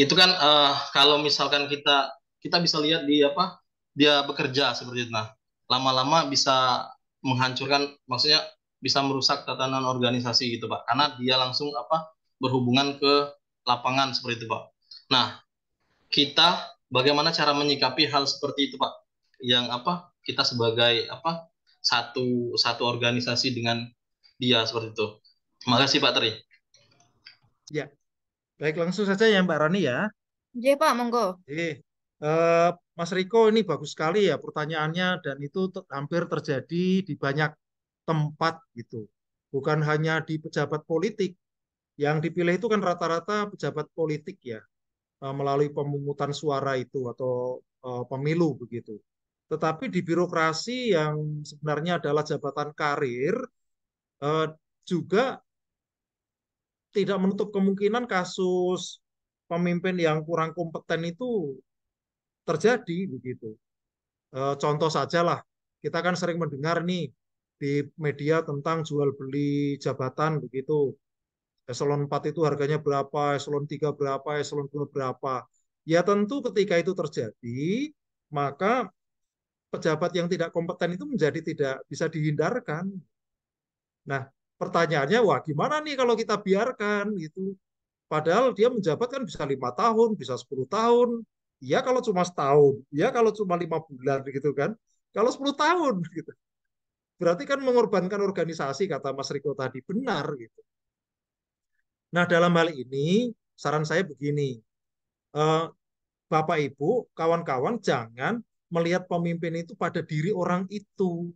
itu kan uh, kalau misalkan kita kita bisa lihat di apa dia bekerja seperti itu. Nah, lama-lama bisa menghancurkan, maksudnya bisa merusak tatanan organisasi gitu pak, karena dia langsung apa berhubungan ke lapangan seperti itu pak. Nah, kita bagaimana cara menyikapi hal seperti itu pak? Yang apa kita sebagai apa satu satu organisasi dengan dia seperti itu. Makasih Pak Tri. Ya, baik langsung saja ya Mbak Rani ya. Iya Pak, monggo. Eh. Eh, Mas Riko, ini bagus sekali ya pertanyaannya dan itu hampir terjadi di banyak tempat gitu. Bukan hanya di pejabat politik. Yang dipilih itu kan rata-rata pejabat politik ya eh, melalui pemungutan suara itu atau eh, pemilu begitu. Tetapi di birokrasi yang sebenarnya adalah jabatan karir juga tidak menutup kemungkinan kasus pemimpin yang kurang kompeten itu terjadi begitu. Eh, contoh sajalah, kita kan sering mendengar nih di media tentang jual beli jabatan begitu. Eselon 4 itu harganya berapa, eselon 3 berapa, eselon 2 berapa. Ya tentu ketika itu terjadi, maka pejabat yang tidak kompeten itu menjadi tidak bisa dihindarkan. Nah, pertanyaannya wah gimana nih kalau kita biarkan itu, Padahal dia menjabat kan bisa lima tahun, bisa 10 tahun, ya kalau cuma setahun, ya kalau cuma lima bulan gitu kan, kalau 10 tahun gitu. Berarti kan mengorbankan organisasi kata Mas Riko tadi benar gitu. Nah dalam hal ini saran saya begini, eh, Bapak Ibu, kawan-kawan jangan melihat pemimpin itu pada diri orang itu.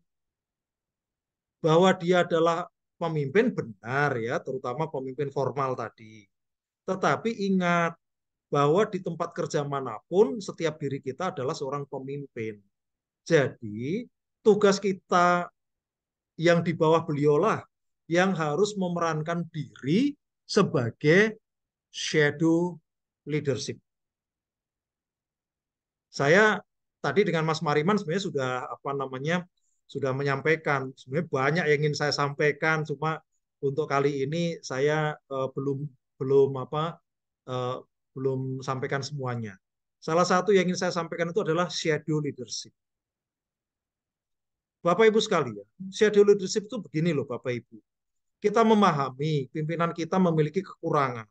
Bahwa dia adalah pemimpin benar ya, terutama pemimpin formal tadi. Tetapi ingat, bahwa di tempat kerja manapun setiap diri kita adalah seorang pemimpin. Jadi tugas kita yang di bawah beliaulah yang harus memerankan diri sebagai shadow leadership. Saya tadi dengan Mas Mariman sebenarnya sudah apa namanya sudah menyampaikan sebenarnya banyak yang ingin saya sampaikan cuma untuk kali ini saya uh, belum belum apa uh, belum sampaikan semuanya. Salah satu yang ingin saya sampaikan itu adalah shadow leadership. Bapak Ibu sekalian, shadow leadership itu begini loh Bapak Ibu. Kita memahami pimpinan kita memiliki kekurangan.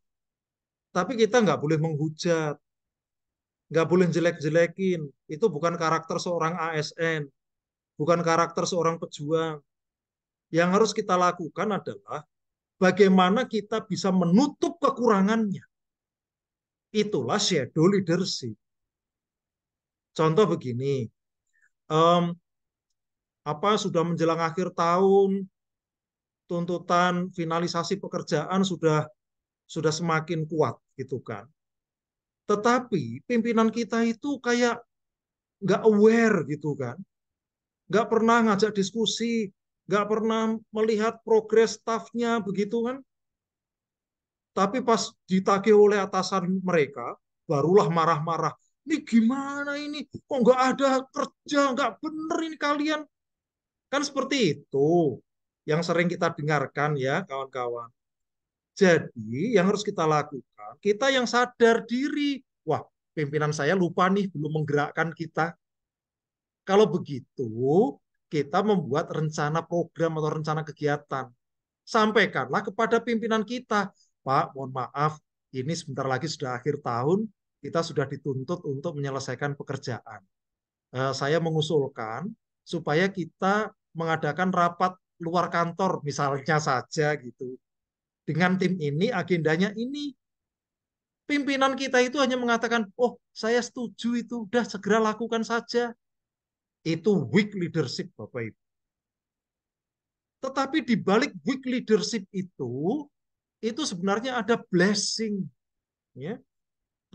Tapi kita nggak boleh menghujat. Nggak boleh jelek-jelekin. Itu bukan karakter seorang ASN. Bukan karakter seorang pejuang. Yang harus kita lakukan adalah bagaimana kita bisa menutup kekurangannya. Itulah shadow leadership. Contoh begini, um, apa sudah menjelang akhir tahun, tuntutan finalisasi pekerjaan sudah sudah semakin kuat gitu kan. Tetapi pimpinan kita itu kayak nggak aware gitu kan, nggak pernah ngajak diskusi, nggak pernah melihat progres staffnya begitu kan. Tapi pas ditagih oleh atasan mereka, barulah marah-marah. Ini gimana ini? Kok nggak ada kerja? Nggak bener ini kalian. Kan seperti itu yang sering kita dengarkan ya kawan-kawan. Jadi yang harus kita lakukan, kita yang sadar diri. Wah, pimpinan saya lupa nih belum menggerakkan kita. Kalau begitu, kita membuat rencana program atau rencana kegiatan. Sampaikanlah kepada pimpinan kita. Pak, mohon maaf, ini sebentar lagi sudah akhir tahun, kita sudah dituntut untuk menyelesaikan pekerjaan. Eh, saya mengusulkan supaya kita mengadakan rapat luar kantor misalnya saja gitu. Dengan tim ini agendanya ini. Pimpinan kita itu hanya mengatakan, "Oh, saya setuju itu, udah segera lakukan saja." Itu weak leadership, Bapak Ibu. Tetapi di balik weak leadership itu itu sebenarnya ada blessing. Ya.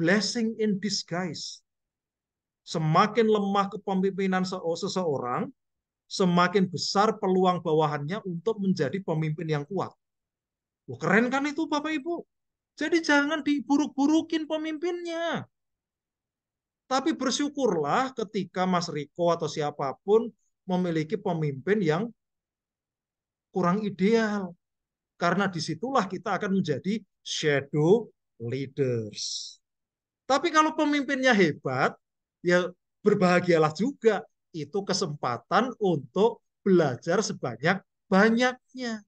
Blessing in disguise. Semakin lemah kepemimpinan seseorang, semakin besar peluang bawahannya untuk menjadi pemimpin yang kuat. Wah, keren kan itu Bapak Ibu? Jadi jangan diburuk-burukin pemimpinnya. Tapi bersyukurlah ketika Mas Riko atau siapapun memiliki pemimpin yang kurang ideal, karena disitulah kita akan menjadi shadow leaders. Tapi kalau pemimpinnya hebat, ya berbahagialah juga. Itu kesempatan untuk belajar sebanyak-banyaknya.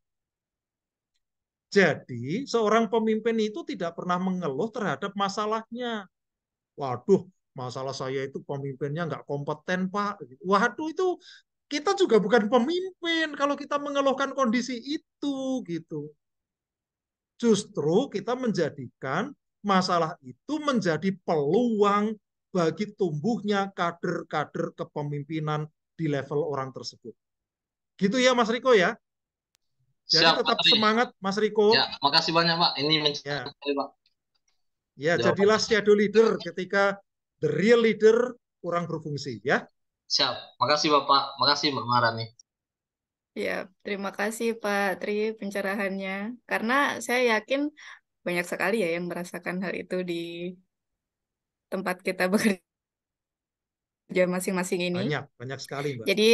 Jadi, seorang pemimpin itu tidak pernah mengeluh terhadap masalahnya. Waduh, masalah saya itu pemimpinnya nggak kompeten, Pak. Waduh, itu kita juga bukan pemimpin kalau kita mengeluhkan kondisi itu gitu. Justru kita menjadikan masalah itu menjadi peluang bagi tumbuhnya kader-kader kepemimpinan di level orang tersebut. Gitu ya Mas Riko ya. Jadi Siap, tetap Pak semangat Mas Riko. Ya, makasih banyak Pak. Ini ya. Pak. Ya, ya jadilah shadow leader ketika the real leader kurang berfungsi ya. Siap. Makasih Bapak. Makasih Mbak Marani. Ya, terima kasih Pak Tri pencerahannya. Karena saya yakin banyak sekali ya yang merasakan hal itu di tempat kita bekerja masing-masing ini. Banyak, banyak sekali, Mbak. Jadi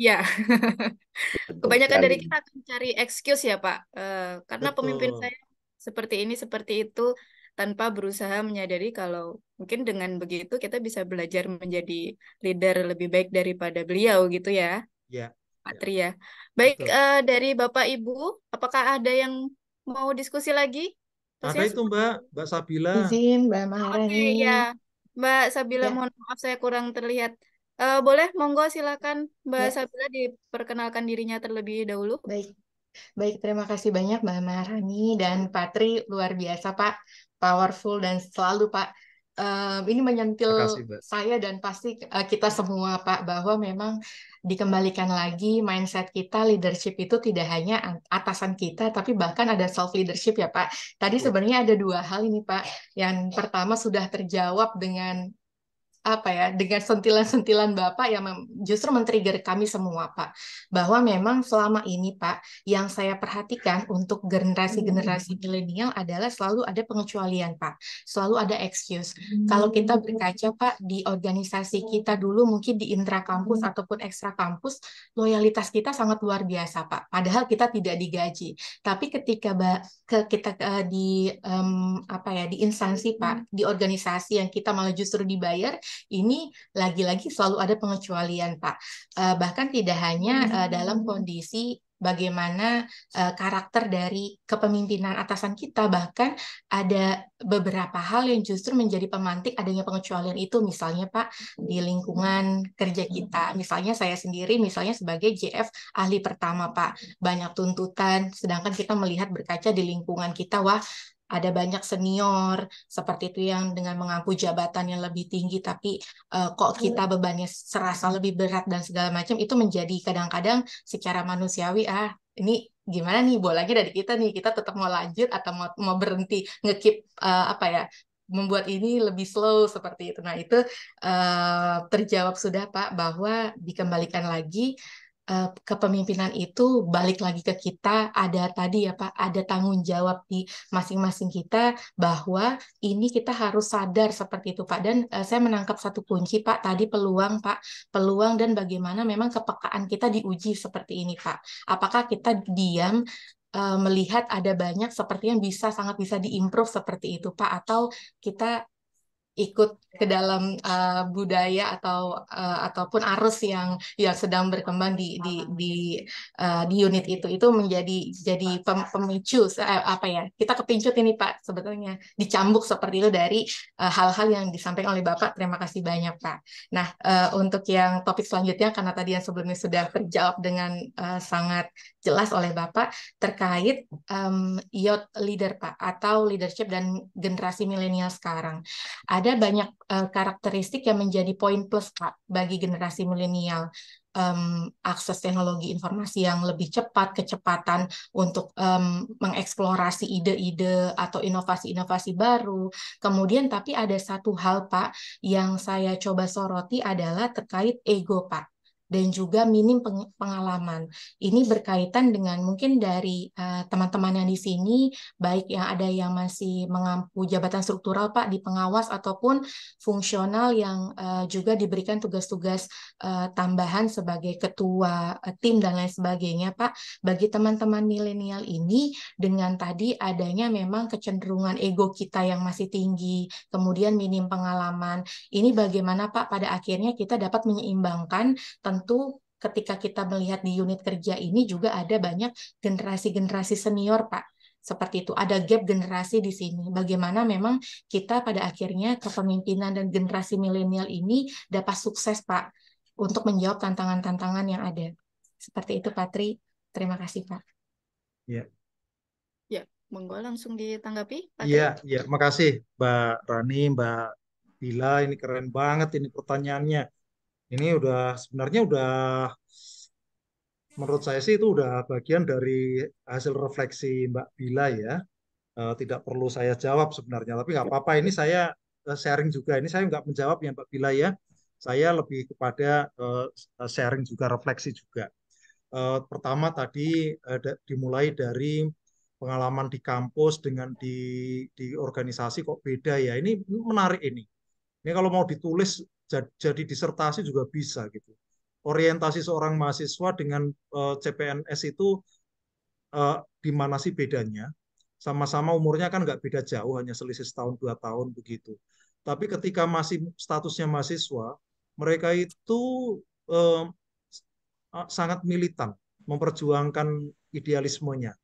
ya, kebanyakan dari kita akan cari excuse ya, Pak. Uh, karena Betul. pemimpin saya seperti ini, seperti itu, tanpa berusaha menyadari kalau mungkin dengan begitu kita bisa belajar menjadi leader lebih baik daripada beliau gitu ya. Ya. ya. patria ya. Baik uh, dari Bapak Ibu, apakah ada yang mau diskusi lagi? Terus ada ya, itu Mbak, Mbak Sabila. Izin Mbak Maharani. Oke, okay, ya. Mbak Sabila ya. mohon maaf saya kurang terlihat. Uh, boleh, monggo silakan Mbak ya. Sabila diperkenalkan dirinya terlebih dahulu. Baik, Baik, terima kasih banyak Mbak Marani dan Patri. Luar biasa Pak powerful dan selalu Pak um, ini menyentil kasih, saya dan pasti uh, kita semua Pak bahwa memang dikembalikan lagi mindset kita leadership itu tidak hanya atasan kita tapi bahkan ada self leadership ya Pak. Tadi sebenarnya ada dua hal ini Pak. Yang pertama sudah terjawab dengan apa ya dengan sentilan-sentilan Bapak yang justru men-trigger kami semua Pak bahwa memang selama ini Pak yang saya perhatikan untuk generasi-generasi hmm. milenial adalah selalu ada pengecualian Pak selalu ada excuse hmm. kalau kita berkaca Pak di organisasi kita dulu mungkin di intra kampus hmm. ataupun ekstra kampus loyalitas kita sangat luar biasa Pak padahal kita tidak digaji tapi ketika ke kita di um, apa ya di instansi Pak di organisasi yang kita malah justru dibayar ini lagi-lagi selalu ada pengecualian, Pak. Uh, bahkan tidak hanya uh, dalam kondisi bagaimana uh, karakter dari kepemimpinan atasan kita bahkan ada beberapa hal yang justru menjadi pemantik adanya pengecualian itu misalnya Pak di lingkungan kerja kita misalnya saya sendiri misalnya sebagai JF ahli pertama Pak banyak tuntutan sedangkan kita melihat berkaca di lingkungan kita wah ada banyak senior seperti itu yang dengan mengaku jabatan yang lebih tinggi tapi uh, kok iya. kita bebannya serasa lebih berat dan segala macam itu menjadi kadang-kadang secara manusiawi ah ini gimana nih lagi dari kita nih kita tetap mau lanjut atau mau mau berhenti ngekip uh, eh, apa ya membuat ini lebih slow seperti itu. Nah, itu uh, terjawab sudah Pak bahwa dikembalikan lagi kepemimpinan itu balik lagi ke kita ada tadi ya Pak ada tanggung jawab di masing-masing kita bahwa ini kita harus sadar seperti itu Pak dan uh, saya menangkap satu kunci Pak tadi peluang Pak peluang dan bagaimana memang kepekaan kita diuji seperti ini Pak apakah kita diam melihat ada banyak seperti yang bisa sangat bisa diimprove seperti itu Pak atau kita ikut ke dalam uh, budaya atau uh, ataupun arus yang yang sedang berkembang di di di uh, di unit itu itu menjadi jadi pem, pemicu uh, apa ya kita kepincut ini Pak sebetulnya dicambuk seperti itu dari hal-hal uh, yang disampaikan oleh Bapak terima kasih banyak Pak nah uh, untuk yang topik selanjutnya karena tadi yang sebelumnya sudah terjawab dengan uh, sangat jelas oleh Bapak terkait um, youth leader Pak atau leadership dan generasi milenial sekarang. Ada banyak uh, karakteristik yang menjadi poin plus Pak bagi generasi milenial. Um, akses teknologi informasi yang lebih cepat, kecepatan untuk um, mengeksplorasi ide-ide atau inovasi-inovasi baru. Kemudian tapi ada satu hal Pak yang saya coba soroti adalah terkait ego Pak dan juga minim pengalaman. Ini berkaitan dengan mungkin dari eh, teman-teman uh, yang di sini, baik yang ada yang masih mengampu jabatan struktural Pak di pengawas ataupun fungsional yang uh, juga diberikan tugas-tugas uh, tambahan sebagai ketua uh, tim dan lain sebagainya Pak. Bagi teman-teman milenial ini dengan tadi adanya memang kecenderungan ego kita yang masih tinggi, kemudian minim pengalaman. Ini bagaimana Pak pada akhirnya kita dapat menyeimbangkan tentu ketika kita melihat di unit kerja ini juga ada banyak generasi-generasi senior, Pak. Seperti itu, ada gap generasi di sini. Bagaimana memang kita pada akhirnya kepemimpinan dan generasi milenial ini dapat sukses, Pak, untuk menjawab tantangan-tantangan yang ada. Seperti itu, Patri. Terima kasih, Pak. Ya. Ya, monggo langsung ditanggapi, Pak. Iya, iya. Makasih, Mbak Rani, Mbak Dila. Ini keren banget ini pertanyaannya ini udah sebenarnya udah menurut saya sih itu udah bagian dari hasil refleksi Mbak Bila ya. e, tidak perlu saya jawab sebenarnya, tapi nggak apa-apa. Ini saya eh, sharing juga. Ini saya nggak menjawab ya Mbak Bila ya. Saya lebih kepada e, sharing juga, refleksi juga. e, pertama tadi e, dimulai dari pengalaman di kampus dengan di di organisasi kok beda ya. Ini menarik ini. Ini kalau mau ditulis jadi disertasi juga bisa gitu. Orientasi seorang mahasiswa dengan uh, eh, CPNS itu uh, di mana sih bedanya? Sama-sama umurnya kan nggak beda jauh, hanya selisih setahun dua tahun begitu. Tapi ketika masih statusnya mahasiswa, mereka itu uh, sangat militan, memperjuangkan idealismenya.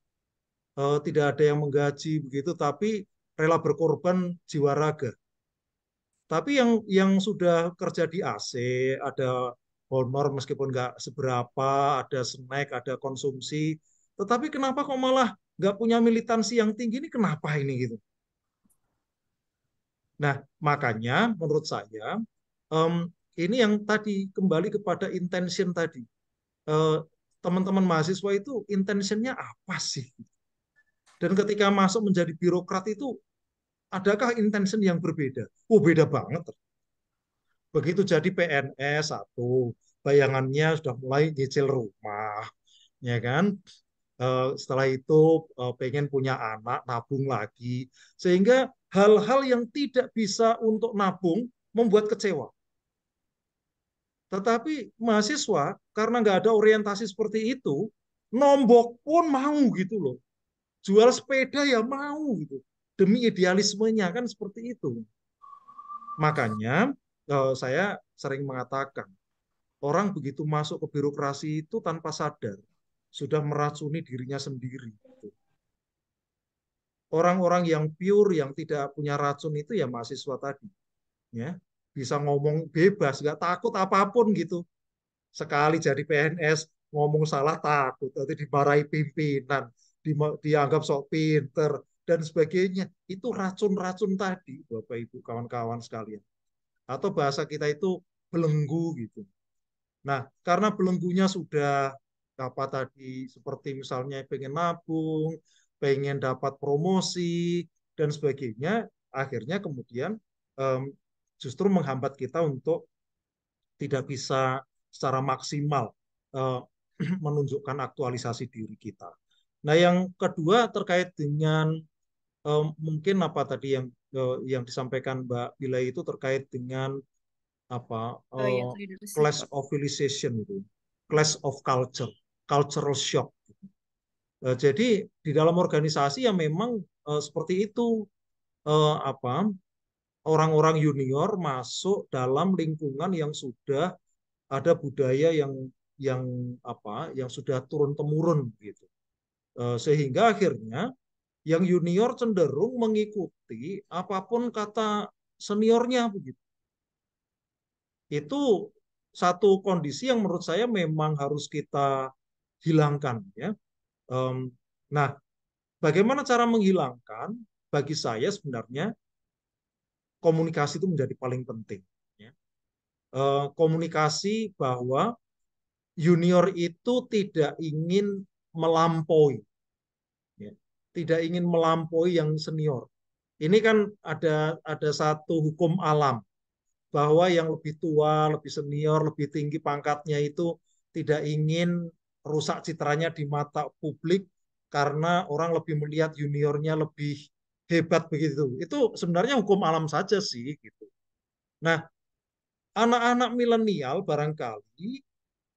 Uh, tidak ada yang menggaji begitu, tapi rela berkorban jiwa raga tapi yang yang sudah kerja di AC, ada honor meskipun nggak seberapa, ada snack, ada konsumsi. Tetapi kenapa kok malah nggak punya militansi yang tinggi ini kenapa ini gitu? Nah makanya menurut saya um, ini yang tadi kembali kepada intention tadi. teman eh, teman-teman mahasiswa itu intentionnya apa sih? Dan ketika masuk menjadi birokrat itu adakah intention yang berbeda? Oh, beda banget. Begitu jadi PNS satu, bayangannya sudah mulai nyicil rumah, ya kan? Eh, setelah itu eh, pengen punya anak, nabung lagi, sehingga hal-hal yang tidak bisa untuk nabung membuat kecewa. Tetapi mahasiswa karena nggak ada orientasi seperti itu, nombok pun mau gitu loh. Jual sepeda ya mau gitu demi idealismenya kan seperti itu. Makanya eh, saya sering mengatakan orang begitu masuk ke birokrasi itu tanpa sadar sudah meracuni dirinya sendiri. Gitu. Orang-orang yang pure, yang tidak punya racun itu ya mahasiswa tadi. Ya, bisa ngomong bebas, nggak takut apapun gitu. Sekali jadi PNS, ngomong salah takut, nanti dimarahi pimpinan, dianggap sok pinter, dan sebagainya. Itu racun-racun tadi, Bapak Ibu, kawan-kawan sekalian. Atau bahasa kita itu belenggu gitu. Nah, karena belenggunya sudah apa tadi seperti misalnya pengen nabung, pengen dapat promosi dan sebagainya, akhirnya kemudian um, justru menghambat kita untuk tidak bisa secara maksimal eh, menunjukkan aktualisasi diri kita. Nah, yang kedua terkait dengan mungkin apa tadi yang eh, yang disampaikan Mbak Bila itu terkait dengan apa oh, iya, eh, clash of civilization itu, clash of culture, cultural shock. Eh, jadi di dalam organisasi yang memang seperti itu apa orang-orang junior masuk dalam lingkungan yang sudah ada budaya yang yang apa yang sudah turun temurun gitu sehingga akhirnya yang junior cenderung mengikuti apapun kata seniornya begitu. Itu satu kondisi yang menurut saya memang harus kita hilangkan ya. nah, bagaimana cara menghilangkan? Bagi saya sebenarnya komunikasi itu menjadi paling penting. Ya. Eh, komunikasi bahwa junior itu tidak ingin melampaui tidak ingin melampaui yang senior. Ini kan ada ada satu hukum alam bahwa yang lebih tua, lebih senior, lebih tinggi pangkatnya itu tidak ingin rusak citranya di mata publik karena orang lebih melihat juniornya lebih hebat begitu. Itu sebenarnya hukum alam saja sih gitu. Nah, anak-anak milenial barangkali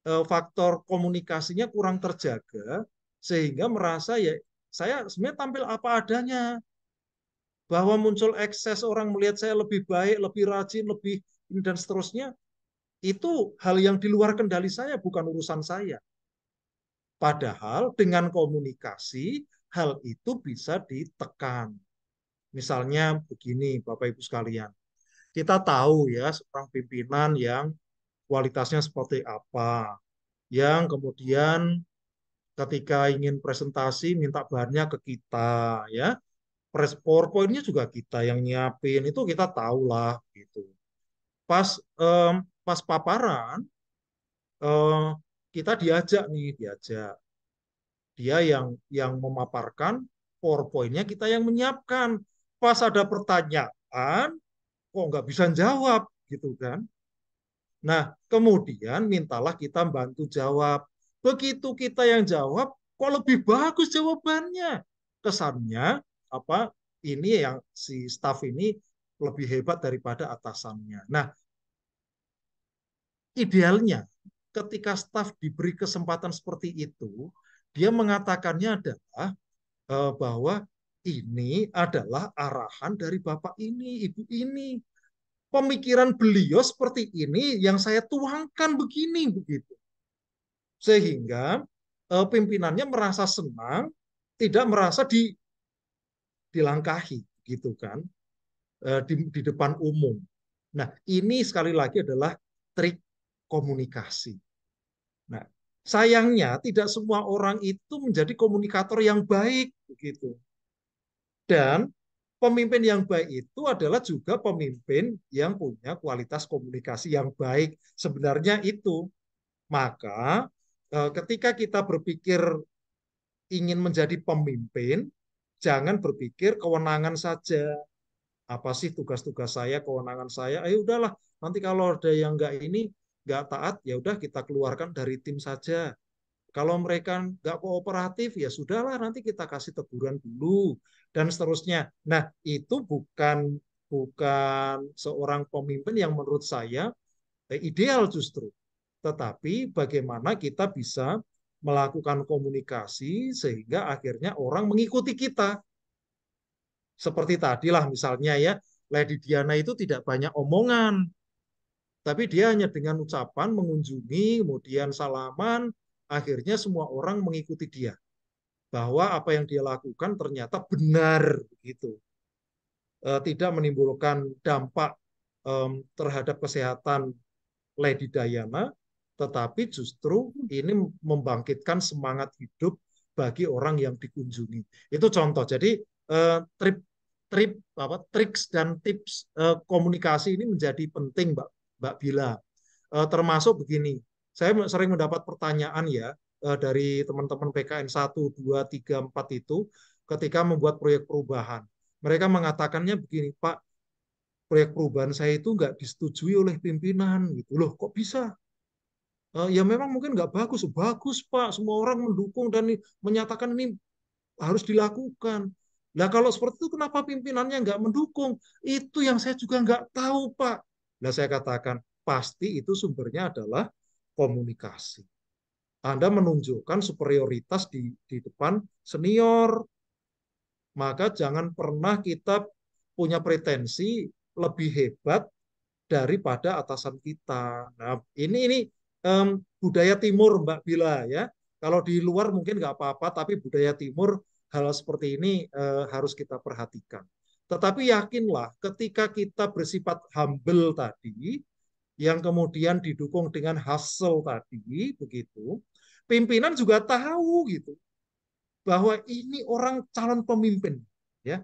eh, faktor komunikasinya kurang terjaga sehingga merasa ya saya sebenarnya tampil apa adanya. Bahwa muncul ekses orang melihat saya lebih baik, lebih rajin, lebih dan seterusnya, itu hal yang di luar kendali saya, bukan urusan saya. Padahal dengan komunikasi, hal itu bisa ditekan. Misalnya begini, Bapak Ibu sekalian. Kita tahu ya seorang pimpinan yang kualitasnya seperti apa, yang kemudian ketika ingin presentasi minta bahannya ke kita ya press powerpointnya juga kita yang nyiapin itu kita tahulah gitu pas um, pas paparan um, kita diajak nih diajak dia yang yang memaparkan powerpointnya kita yang menyiapkan pas ada pertanyaan kok nggak bisa jawab gitu kan nah kemudian mintalah kita bantu jawab Begitu kita yang jawab, kok lebih bagus jawabannya. Kesannya apa? Ini yang si staff ini lebih hebat daripada atasannya. Nah, idealnya ketika staff diberi kesempatan seperti itu, dia mengatakannya adalah eh, bahwa ini adalah arahan dari bapak ini, ibu ini. Pemikiran beliau seperti ini yang saya tuangkan begini begitu sehingga eh, pimpinannya merasa senang, tidak merasa di dilangkahi, gitu kan, eh, di, di depan umum. Nah, ini sekali lagi adalah trik komunikasi. Nah, sayangnya tidak semua orang itu menjadi komunikator yang baik, begitu. Dan pemimpin yang baik itu adalah juga pemimpin yang punya kualitas komunikasi yang baik. Sebenarnya itu. Maka Eh, ketika kita berpikir ingin menjadi pemimpin, jangan berpikir kewenangan saja. Apa sih tugas-tugas saya, kewenangan saya? Ayo eh, udahlah, nanti kalau ada yang nggak ini, nggak taat, ya udah kita keluarkan dari tim saja. Kalau mereka nggak kooperatif, ya sudahlah nanti kita kasih teguran dulu dan seterusnya. Nah, itu bukan bukan seorang pemimpin yang menurut saya eh, ideal justru tetapi bagaimana kita bisa melakukan komunikasi sehingga akhirnya orang mengikuti kita. Seperti tadilah misalnya ya, Lady Diana itu tidak banyak omongan, tapi dia hanya dengan ucapan mengunjungi, kemudian salaman, akhirnya semua orang mengikuti dia. Bahwa apa yang dia lakukan ternyata benar gitu. Tidak menimbulkan dampak terhadap kesehatan Lady Diana, tetapi justru hmm. ini membangkitkan semangat hidup bagi orang yang dikunjungi. Itu contoh. Jadi eh, trip trip apa triks dan tips eh, komunikasi ini menjadi penting Mbak Mbak Bila. Eh, termasuk begini, saya sering mendapat pertanyaan ya dari teman-teman PKN 1 2 3 4 itu ketika membuat proyek perubahan. Mereka mengatakannya begini, Pak, proyek perubahan saya itu nggak disetujui oleh pimpinan gitu loh kok bisa Eh, ya memang mungkin nggak bagus. Bagus Pak, semua orang mendukung dan menyatakan ini harus dilakukan. Nah kalau seperti itu kenapa pimpinannya nggak mendukung? Itu yang saya juga nggak tahu Pak. Nah saya katakan pasti itu sumbernya adalah komunikasi. Anda menunjukkan superioritas di, di depan senior. Maka jangan pernah kita punya pretensi lebih hebat daripada atasan kita. Nah, ini ini um, budaya timur Mbak Bila ya. Kalau di luar mungkin nggak apa-apa, tapi budaya timur hal seperti ini uh, harus kita perhatikan. Tetapi yakinlah ketika kita bersifat humble tadi, yang kemudian didukung dengan hustle tadi, begitu, pimpinan juga tahu gitu bahwa ini orang calon pemimpin, ya.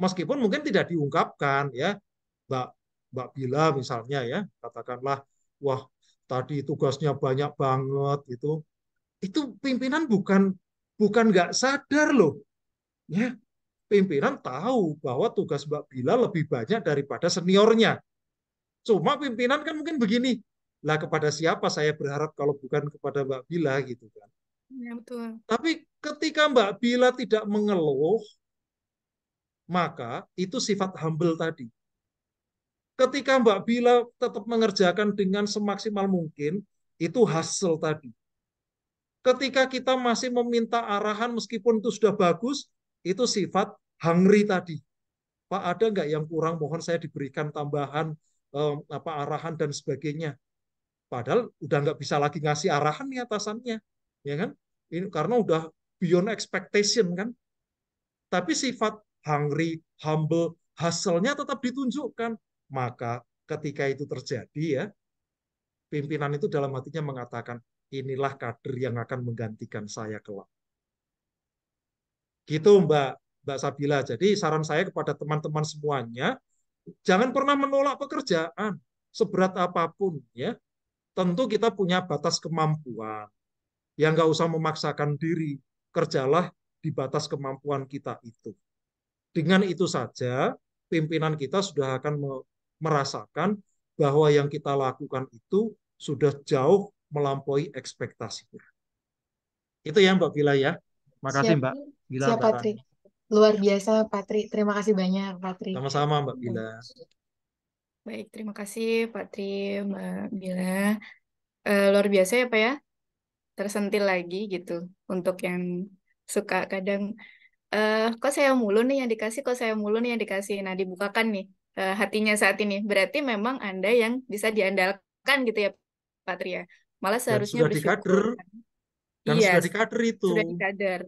Meskipun mungkin tidak diungkapkan, ya, Mbak Mbak Bila misalnya ya, katakanlah, wah tadi tugasnya banyak banget itu itu pimpinan bukan bukan nggak sadar loh ya pimpinan tahu bahwa tugas Mbak Bila lebih banyak daripada seniornya cuma pimpinan kan mungkin begini lah kepada siapa saya berharap kalau bukan kepada Mbak Bila gitu kan ya, betul. tapi ketika Mbak Bila tidak mengeluh maka itu sifat humble tadi Ketika Mbak Bila tetap mengerjakan dengan semaksimal mungkin, itu hasil tadi. Ketika kita masih meminta arahan meskipun itu sudah bagus, itu sifat hungry tadi. Pak ada nggak yang kurang? Mohon saya diberikan tambahan um, apa arahan dan sebagainya. Padahal udah nggak bisa lagi ngasih arahan nih atasannya, ya kan? Ini karena udah beyond expectation kan. Tapi sifat hungry, humble, hasilnya tetap ditunjukkan. Maka ketika itu terjadi ya, pimpinan itu dalam hatinya mengatakan, inilah kader yang akan menggantikan saya kelak. Gitu Mbak Mbak Sabila. Jadi saran saya kepada teman-teman semuanya, jangan pernah menolak pekerjaan seberat apapun ya. Tentu kita punya batas kemampuan. yang nggak usah memaksakan diri, kerjalah di batas kemampuan kita itu. Dengan itu saja, pimpinan kita sudah akan merasakan bahwa yang kita lakukan itu sudah jauh melampaui ekspektasi kita. Itu ya Mbak Bila ya. Makasih Mbak. Bila. siap, Patri. Luar biasa Patri. Terima kasih banyak Patri. Sama-sama Mbak Bila. Baik, terima kasih Pak Tri, Mbak Bila. Uh, eh, luar biasa ya Pak ya, tersentil lagi gitu untuk yang suka kadang, uh, kok saya mulu nih yang dikasih, kok saya mulu nih yang dikasih. Nah, dibukakan nih Eh, hatinya saat ini. Berarti memang Anda yang bisa diandalkan gitu ya, Patria. Malah seharusnya dan sudah bersyukur. Dikader. Dan iya, sudah dikader itu. Sudah dikader.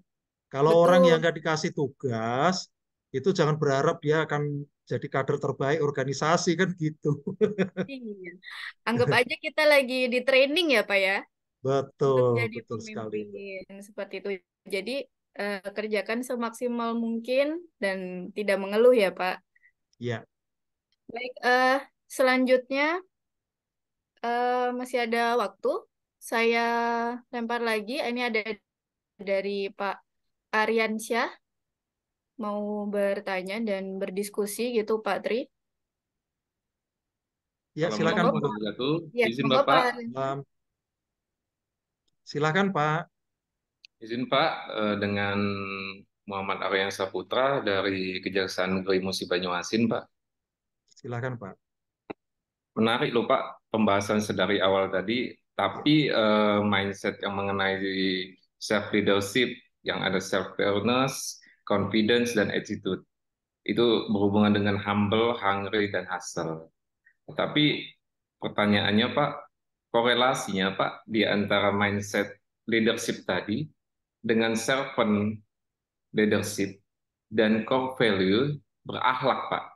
Kalau Betul. orang yang nggak dikasih tugas, itu jangan berharap dia akan jadi kader terbaik organisasi kan gitu. Iya. Anggap aja kita lagi di training ya, Pak ya. Betul. Untuk jadi betul pemimpin sekali. seperti itu. Jadi uh, kerjakan semaksimal mungkin dan tidak mengeluh ya, Pak. Iya. Baik, uh, selanjutnya uh, masih ada waktu. Saya lempar lagi. Ini ada dari Pak Aryansyah mau bertanya dan berdiskusi gitu Pak Tri. Ya, silakan ya, Pak. Izin Bapak. Silakan Pak. Izin Pak, eh, dengan Muhammad Aryansyah Putra dari Kejaksaan Negeri Musi Banyuasin, Pak. Silakan Pak. Menarik loh Pak pembahasan sedari awal tadi, tapi uh, mindset yang mengenai self leadership yang ada self awareness, confidence dan attitude itu berhubungan dengan humble, hungry dan hustle. Tapi pertanyaannya Pak, korelasinya Pak di antara mindset leadership tadi dengan servant leadership dan core value berakhlak Pak.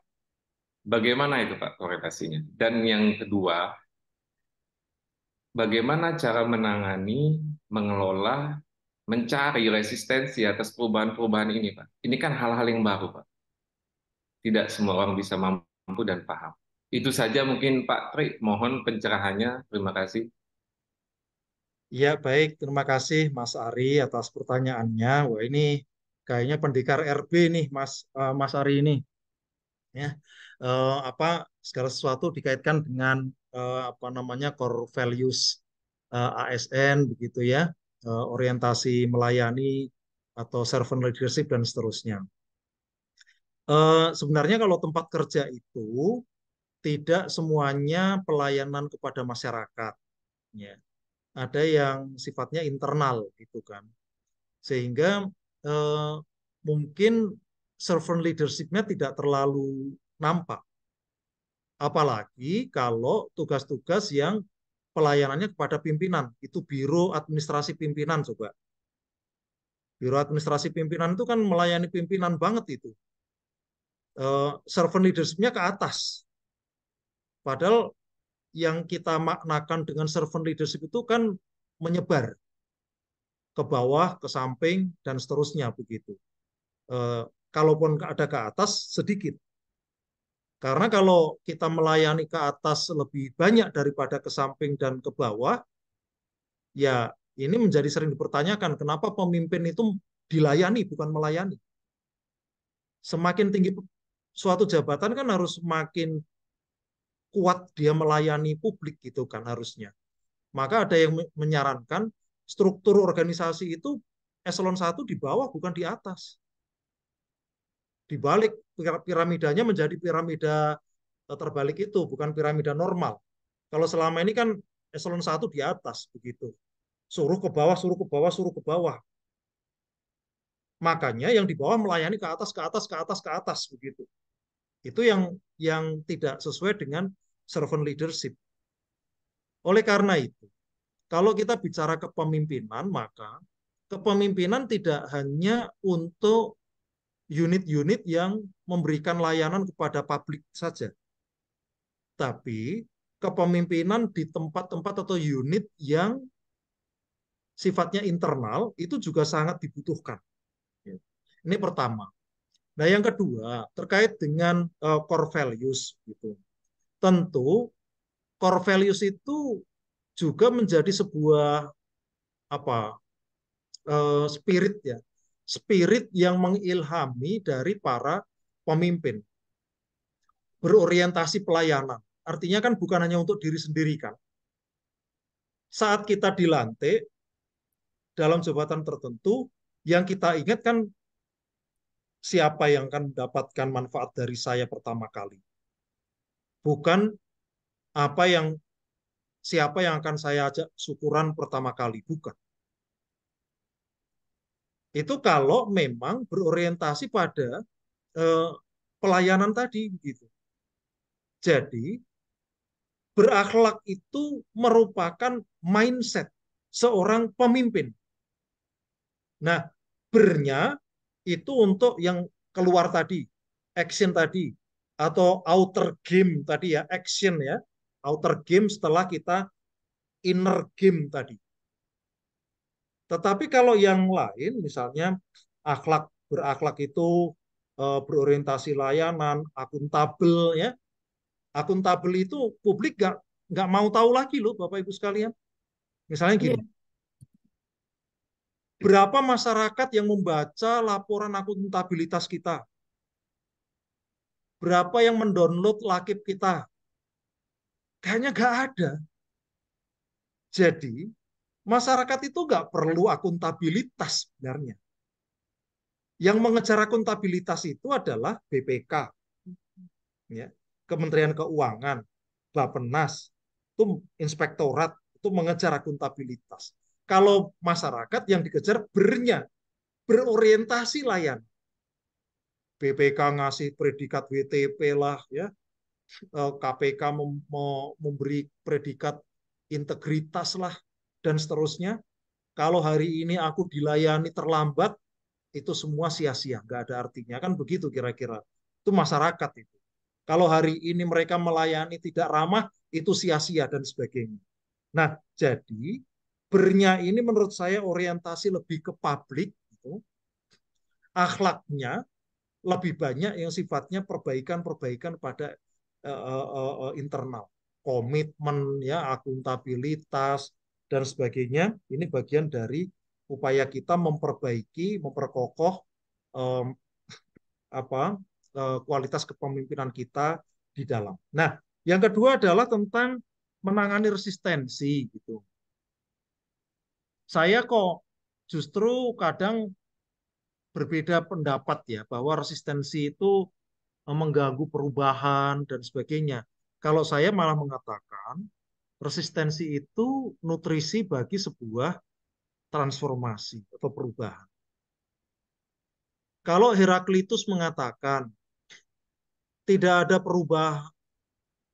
Bagaimana itu Pak korelasinya? Dan yang kedua, bagaimana cara menangani, mengelola, mencari resistensi atas perubahan-perubahan ini Pak? Ini kan hal-hal yang baru Pak. Tidak semua orang bisa mampu dan paham. Itu saja mungkin Pak Tri, mohon pencerahannya. Terima kasih. Ya baik, terima kasih Mas Ari atas pertanyaannya. Wah ini kayaknya pendekar RB nih Mas uh, Mas Ari ini. Ya uh, apa segala sesuatu dikaitkan dengan uh, apa namanya core values uh, eh, ASN begitu ya, uh, orientasi melayani atau servant leadership dan seterusnya. uh, sebenarnya kalau tempat kerja itu tidak semuanya pelayanan kepada masyarakat, ya. Ada yang sifatnya internal gitu kan, sehingga uh, mungkin servant leadershipnya tidak terlalu nampak. Apalagi kalau tugas-tugas yang pelayanannya kepada pimpinan, itu biro administrasi pimpinan coba. Biro administrasi pimpinan itu kan melayani pimpinan banget itu. Uh, servant leadership-nya ke atas. Padahal yang kita maknakan dengan servant leadership itu kan menyebar ke bawah, ke samping, dan seterusnya begitu. Uh, kalaupun ada ke atas, sedikit. Karena kalau kita melayani ke atas lebih banyak daripada ke samping dan ke bawah, ya ini menjadi sering dipertanyakan kenapa pemimpin itu dilayani bukan melayani. Semakin tinggi suatu jabatan kan harus semakin kuat dia melayani publik gitu kan harusnya. Maka ada yang menyarankan struktur organisasi itu eselon 1 di bawah bukan di atas. Dibalik piramidanya menjadi piramida eh, terbalik itu, bukan piramida normal. Kalau selama ini kan eselon satu di atas begitu. Suruh ke bawah, suruh ke bawah, suruh ke bawah. Makanya yang di bawah melayani ke atas, ke atas, ke atas, ke atas begitu. Itu yang yang tidak sesuai dengan servant leadership. Oleh karena itu, kalau kita bicara kepemimpinan, maka kepemimpinan tidak hanya untuk unit-unit yang memberikan layanan kepada publik saja. Tapi kepemimpinan di tempat-tempat atau unit yang sifatnya internal itu juga sangat dibutuhkan. Ini pertama. Nah, yang kedua terkait dengan uh, core values gitu. Tentu core values itu juga menjadi sebuah apa uh, spirit ya spirit yang mengilhami dari para pemimpin. Berorientasi pelayanan. Artinya kan bukan hanya untuk diri sendiri kan. Saat kita dilantik dalam jabatan tertentu, yang kita ingat kan siapa yang akan mendapatkan manfaat dari saya pertama kali. Bukan apa yang siapa yang akan saya ajak syukuran pertama kali, bukan itu kalau memang berorientasi pada eh, pelayanan tadi gitu. Jadi berakhlak itu merupakan mindset seorang pemimpin. Nah, bernya itu untuk yang keluar tadi, action tadi atau outer game tadi ya, action ya. Outer game setelah kita inner game tadi. Tetapi kalau yang lain, misalnya akhlak berakhlak itu eh, berorientasi layanan, akuntabel ya. Akuntabel itu publik nggak nggak mau tahu lagi loh Bapak Ibu sekalian. Misalnya gini. Yeah. Berapa masyarakat yang membaca laporan akuntabilitas kita? Berapa yang mendownload lakip kita? Kayaknya nggak ada. Jadi Masyarakat itu nggak perlu akuntabilitas sebenarnya. Yang mengejar akuntabilitas itu adalah BPK, ya, Kementerian Keuangan, Bapenas, itu inspektorat, itu mengejar akuntabilitas. Kalau masyarakat yang dikejar bernya, berorientasi layan. BPK ngasih predikat WTP lah, ya, KPK eh, mem memberi predikat integritas lah, dan seterusnya. Kalau hari ini aku dilayani terlambat, itu semua sia-sia, nggak ada artinya. Kan begitu kira-kira. Itu masyarakat itu. Kalau hari ini mereka melayani tidak ramah, itu sia-sia dan sebagainya. Nah, jadi bernya ini menurut saya orientasi lebih ke publik. Gitu. Akhlaknya lebih banyak yang sifatnya perbaikan-perbaikan pada uh, uh, uh, internal. Komitmen, ya akuntabilitas, dan sebagainya. Ini bagian dari upaya kita memperbaiki, memperkokoh um, apa uh, kualitas kepemimpinan kita di dalam. Nah, yang kedua adalah tentang menangani resistensi gitu. Saya kok justru kadang berbeda pendapat ya bahwa resistensi itu eh, mengganggu perubahan dan sebagainya. Kalau saya malah mengatakan Resistensi itu nutrisi bagi sebuah transformasi atau perubahan. Kalau Heraklitus mengatakan tidak ada perubahan,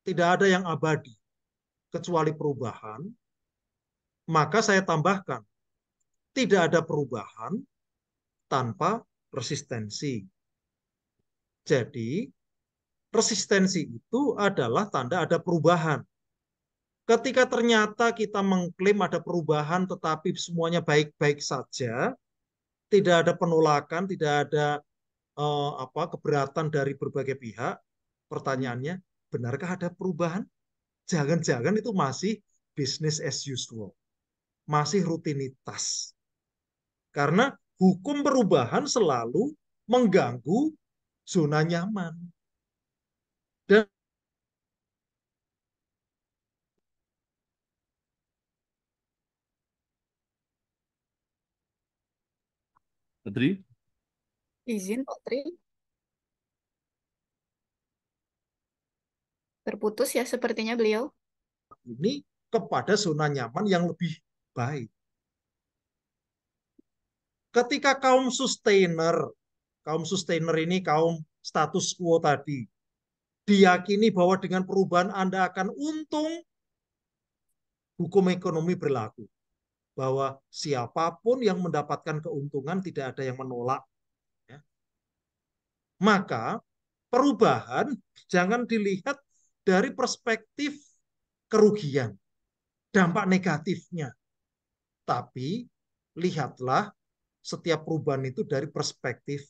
tidak ada yang abadi kecuali perubahan, maka saya tambahkan tidak ada perubahan tanpa resistensi. Jadi, resistensi itu adalah tanda ada perubahan Ketika ternyata kita mengklaim ada perubahan tetapi semuanya baik-baik saja, tidak ada penolakan, tidak ada eh, apa keberatan dari berbagai pihak, pertanyaannya, benarkah ada perubahan? Jangan-jangan itu masih bisnis as usual. Masih rutinitas. Karena hukum perubahan selalu mengganggu zona nyaman. Putri? Izin, Putri. Terputus ya sepertinya beliau. Ini kepada zona nyaman yang lebih baik. Ketika kaum sustainer, kaum sustainer ini kaum status quo tadi, diyakini bahwa dengan perubahan Anda akan untung, hukum ekonomi berlaku bahwa siapapun yang mendapatkan keuntungan tidak ada yang menolak. Ya. Maka perubahan jangan dilihat dari perspektif kerugian, dampak negatifnya. Tapi lihatlah setiap perubahan itu dari perspektif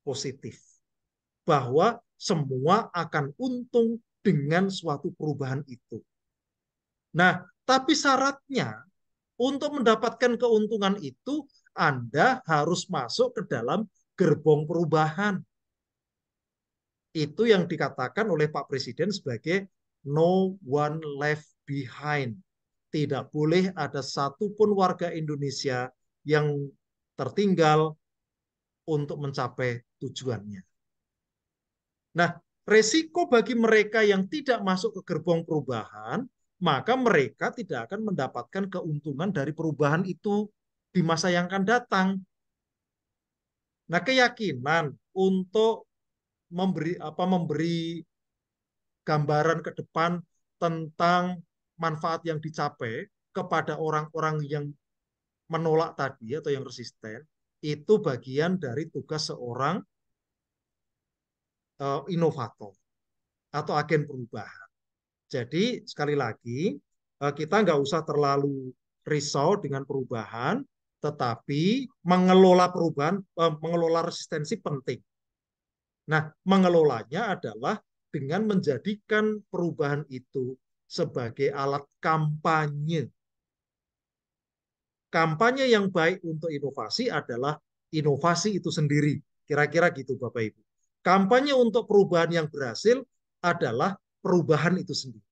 positif. Bahwa semua akan untung dengan suatu perubahan itu. Nah, tapi syaratnya untuk mendapatkan keuntungan itu, Anda harus masuk ke dalam gerbong perubahan. Itu yang dikatakan oleh Pak Presiden sebagai no one left behind. Tidak boleh ada satupun warga Indonesia yang tertinggal untuk mencapai tujuannya. Nah, resiko bagi mereka yang tidak masuk ke gerbong perubahan maka mereka tidak akan mendapatkan keuntungan dari perubahan itu di masa yang akan datang. Nah, keyakinan untuk memberi apa memberi gambaran ke depan tentang manfaat yang dicapai kepada orang-orang yang menolak tadi atau yang resisten itu bagian dari tugas seorang uh, inovator atau agen perubahan. Jadi sekali lagi eh, kita nggak usah terlalu risau dengan perubahan, tetapi mengelola perubahan, eh, mengelola resistensi penting. Nah, mengelolanya adalah dengan menjadikan perubahan itu sebagai alat kampanye. Kampanye yang baik untuk inovasi adalah inovasi itu sendiri. Kira-kira gitu Bapak Ibu. Kampanye untuk perubahan yang berhasil adalah perubahan itu sendiri.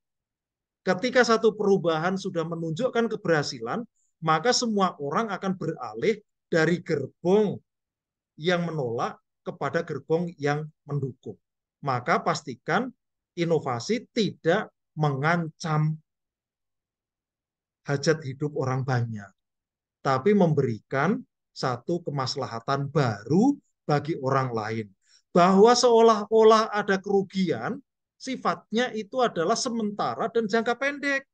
Ketika satu perubahan sudah menunjukkan keberhasilan, maka semua orang akan beralih dari gerbong yang menolak kepada gerbong yang mendukung. Maka pastikan inovasi tidak mengancam hajat hidup orang banyak, tapi memberikan satu kemaslahatan baru bagi orang lain. Bahwa seolah-olah ada kerugian sifatnya itu adalah sementara dan jangka pendek.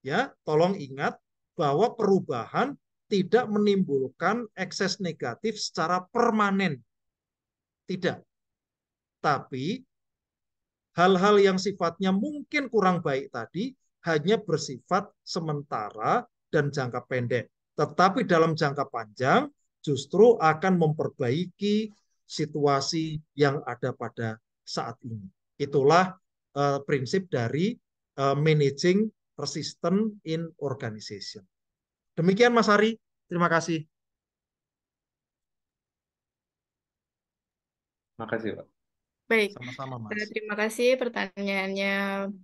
Ya, tolong ingat bahwa perubahan tidak menimbulkan ekses negatif secara permanen. Tidak. Tapi hal-hal yang sifatnya mungkin kurang baik tadi hanya bersifat sementara dan jangka pendek. Tetapi dalam jangka panjang justru akan memperbaiki situasi yang ada pada saat ini. Itulah uh, prinsip dari uh, managing resistant in organization. Demikian Mas Ari, terima kasih. Makasih Pak. Baik, sama-sama Mas. Eh, terima kasih pertanyaannya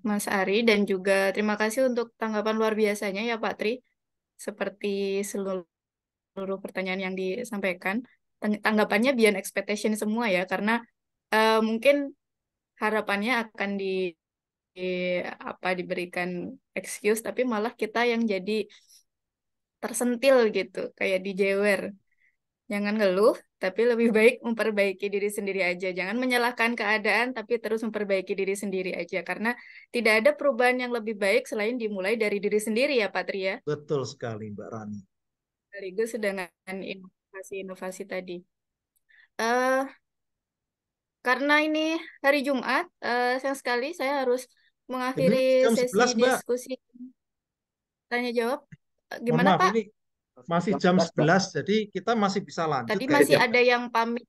Mas Ari dan juga terima kasih untuk tanggapan luar biasanya ya Pak Tri. Seperti seluruh pertanyaan yang disampaikan, tanggapannya beyond expectation semua ya karena uh, mungkin harapannya akan di, di apa diberikan excuse tapi malah kita yang jadi tersentil gitu kayak dijewer jangan ngeluh tapi lebih baik memperbaiki diri sendiri aja jangan menyalahkan keadaan tapi terus memperbaiki diri sendiri aja karena tidak ada perubahan yang lebih baik selain dimulai dari diri sendiri ya Patria betul sekali Mbak Rani sekaligus dengan inovasi-inovasi tadi uh, karena ini hari Jumat, uh, sayang sekali saya harus mengakhiri sesi 11, diskusi tanya jawab. Eh, gimana Mama, Pak? masih jam 11, jadi kita masih bisa lanjut. Tadi masih ya. ada yang pamit.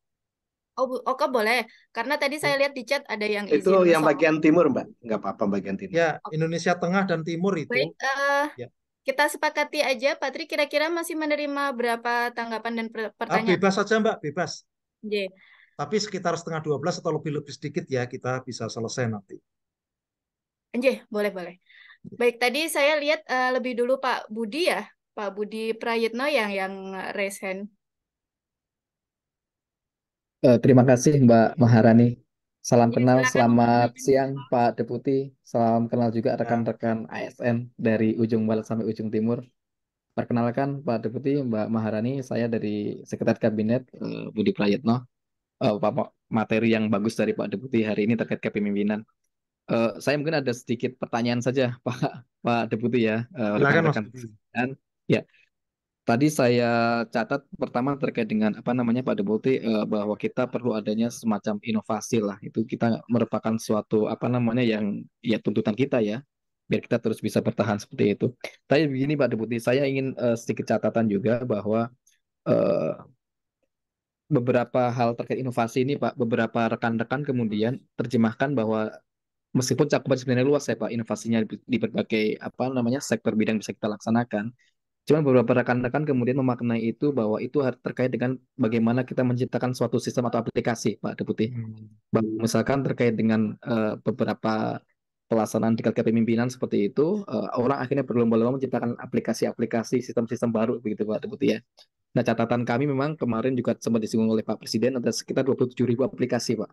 Oh, oh oke boleh. Karena tadi saya lihat di chat ada yang izin. Itu yang bagian timur, Mbak. Enggak apa-apa bagian timur. Ya, Indonesia Tengah dan Timur itu. Baik, uh, ya. kita sepakati aja, Patri kira-kira masih menerima berapa tanggapan dan ah, pertanyaan? Ah, bebas saja, Mbak, bebas. Yeah. Tapi sekitar setengah 12 atau lebih-lebih sedikit ya kita bisa selesai nanti. Anjir, boleh-boleh. Baik, tadi saya lihat uh, lebih dulu Pak Budi ya. Pak Budi Prayitno yang yang raise hand. Uh, terima kasih Mbak iya. Maharani. Salam iya, kenal, selamat siang Pak Deputi. Salam kenal juga iya. rekan-rekan ASN dari ujung barat sampai ujung timur. Perkenalkan Pak Deputi, Mbak Maharani, saya dari Sekretariat Kabinet eh, Budi Prayitno uh, materi yang bagus dari Pak Deputi hari ini terkait kepemimpinan. Uh, saya mungkin ada sedikit pertanyaan saja Pak Pak Deputi ya. Uh, Silakan Mas. Dan, ya. Tadi saya catat pertama terkait dengan apa namanya Pak Deputi uh, bahwa kita perlu adanya semacam inovasi lah itu kita merupakan suatu apa namanya yang ya tuntutan kita ya biar kita terus bisa bertahan seperti itu. Tapi begini Pak Deputi, saya ingin uh, sedikit catatan juga bahwa uh, beberapa hal terkait inovasi ini Pak, beberapa rekan-rekan kemudian terjemahkan bahwa meskipun cakupan sebenarnya luas ya Pak, inovasinya di berbagai apa namanya sektor bidang bisa kita laksanakan. Cuman beberapa rekan-rekan kemudian memaknai itu bahwa itu terkait dengan bagaimana kita menciptakan suatu sistem atau aplikasi Pak Deputi. Hmm. Misalkan terkait dengan uh, beberapa pelaksanaan tingkat kepemimpinan seperti itu, uh, orang akhirnya berlomba-lomba menciptakan aplikasi-aplikasi sistem-sistem baru begitu Pak Deputi ya. Nah, catatan kami memang kemarin juga sempat disinggung oleh Pak Presiden ada sekitar 27 ribu aplikasi, Pak.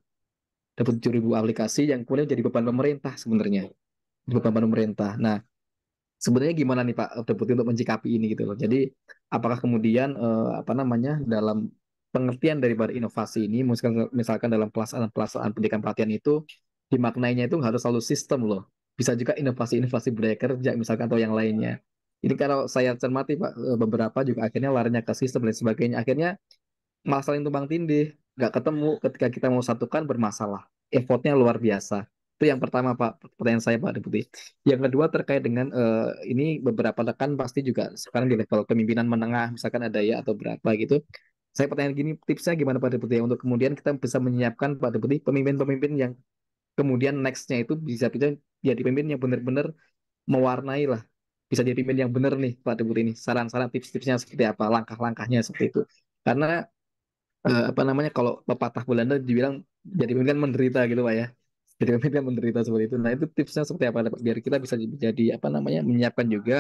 27 ribu aplikasi yang kemudian jadi beban pemerintah sebenarnya. Beban pemerintah. Nah, sebenarnya gimana nih Pak Deputi untuk mencikapi ini gitu loh. Jadi, apakah kemudian eh, apa namanya dalam pengertian daripada inovasi ini misalkan, misalkan dalam pelaksanaan-pelaksanaan pendidikan pelatihan itu dimaknainya itu harus selalu sistem loh. Bisa juga inovasi-inovasi budaya kerja misalkan atau yang lainnya. Jadi kalau saya cermati Pak, e, beberapa juga akhirnya larinya ke sistem dan sebagainya. Akhirnya malah saling tumpang tindih, nggak ketemu ketika kita mau satukan bermasalah. Effortnya luar biasa. Itu yang pertama Pak, pertanyaan saya Pak Deputi. Yang kedua terkait dengan uh, ini beberapa rekan pasti juga sekarang di level pemimpinan menengah misalkan ada ya atau berapa gitu. Saya pertanyaan gini, tipsnya gimana Pak Deputi untuk kemudian kita bisa menyiapkan Pak Deputi pemimpin-pemimpin yang kemudian nextnya itu bisa bisa jadi pemimpin yang benar-benar mewarnai lah bisa jadi pemimpin yang benar nih Pak Deputi ini saran-saran tips-tipsnya seperti apa langkah-langkahnya seperti itu karena eh, apa namanya kalau pepatah Belanda dibilang jadi pemimpin kan menderita gitu Pak ya jadi pemimpin kan menderita seperti itu nah itu tipsnya seperti apa biar kita bisa jadi apa namanya menyiapkan juga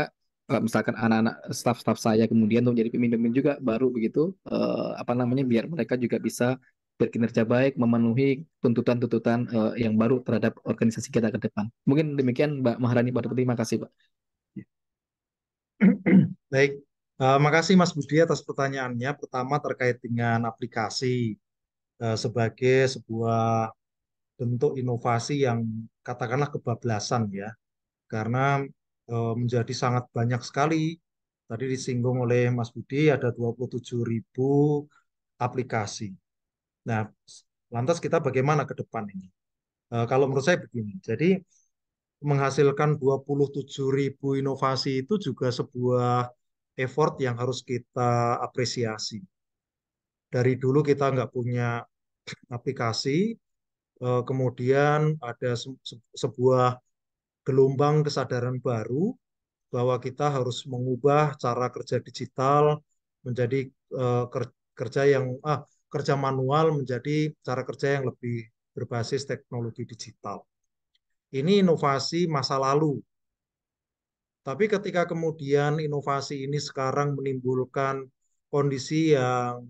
eh, misalkan anak-anak staff-staff saya kemudian untuk jadi pemimpin juga baru begitu eh, apa namanya biar mereka juga bisa berkinerja baik memenuhi tuntutan-tuntutan eh, yang baru terhadap organisasi kita ke depan mungkin demikian Mbak Maharani pak deputi terima kasih Pak Baik, uh, makasih Mas Budi atas pertanyaannya. Pertama terkait dengan aplikasi uh, sebagai sebuah bentuk inovasi yang katakanlah kebablasan ya, karena uh, menjadi sangat banyak sekali. Tadi disinggung oleh Mas Budi ada 27.000 aplikasi. Nah, lantas kita bagaimana ke depan ini? Uh, kalau menurut saya begini, jadi menghasilkan 27.000 inovasi itu juga sebuah effort yang harus kita apresiasi. Dari dulu kita nggak punya aplikasi, eh, kemudian ada sebuah gelombang kesadaran baru bahwa kita harus mengubah cara kerja digital menjadi eh, kerja yang ah, kerja manual menjadi cara kerja yang lebih berbasis teknologi digital. Ini inovasi masa lalu. Tapi ketika kemudian inovasi ini sekarang menimbulkan kondisi yang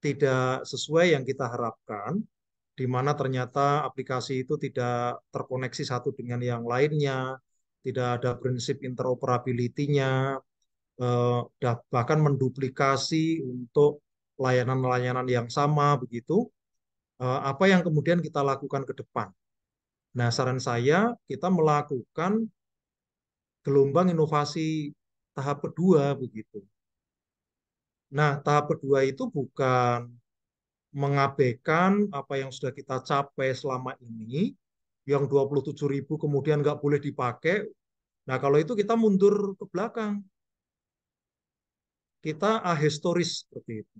tidak sesuai yang kita harapkan, di mana ternyata aplikasi itu tidak terkoneksi satu dengan yang lainnya, tidak ada prinsip interoperability-nya, eh, bahkan menduplikasi untuk layanan-layanan yang sama begitu. Eh, apa yang kemudian kita lakukan ke depan? Nah, saran saya kita melakukan gelombang inovasi tahap kedua begitu. Nah, tahap kedua itu bukan mengabaikan apa yang sudah kita capai selama ini, yang 27 ribu kemudian nggak boleh dipakai. Nah, kalau itu kita mundur ke belakang. Kita ahistoris seperti itu.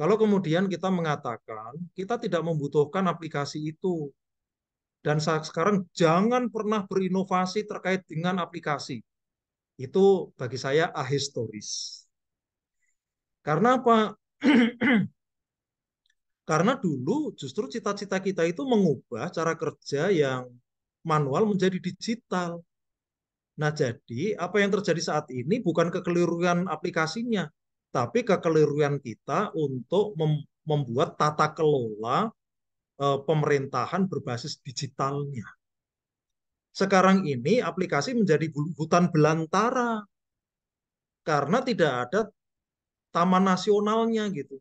Kalau kemudian kita mengatakan, kita tidak membutuhkan aplikasi itu, dan saat sekarang jangan pernah berinovasi terkait dengan aplikasi. Itu bagi saya ahistoris. Karena apa? Karena dulu justru cita-cita kita itu mengubah cara kerja yang manual menjadi digital. Nah, jadi apa yang terjadi saat ini bukan kekeliruan aplikasinya, tapi kekeliruan kita untuk mem membuat tata kelola Eh, pemerintahan berbasis digitalnya. Sekarang ini aplikasi menjadi hutan belantara karena tidak ada taman nasionalnya gitu.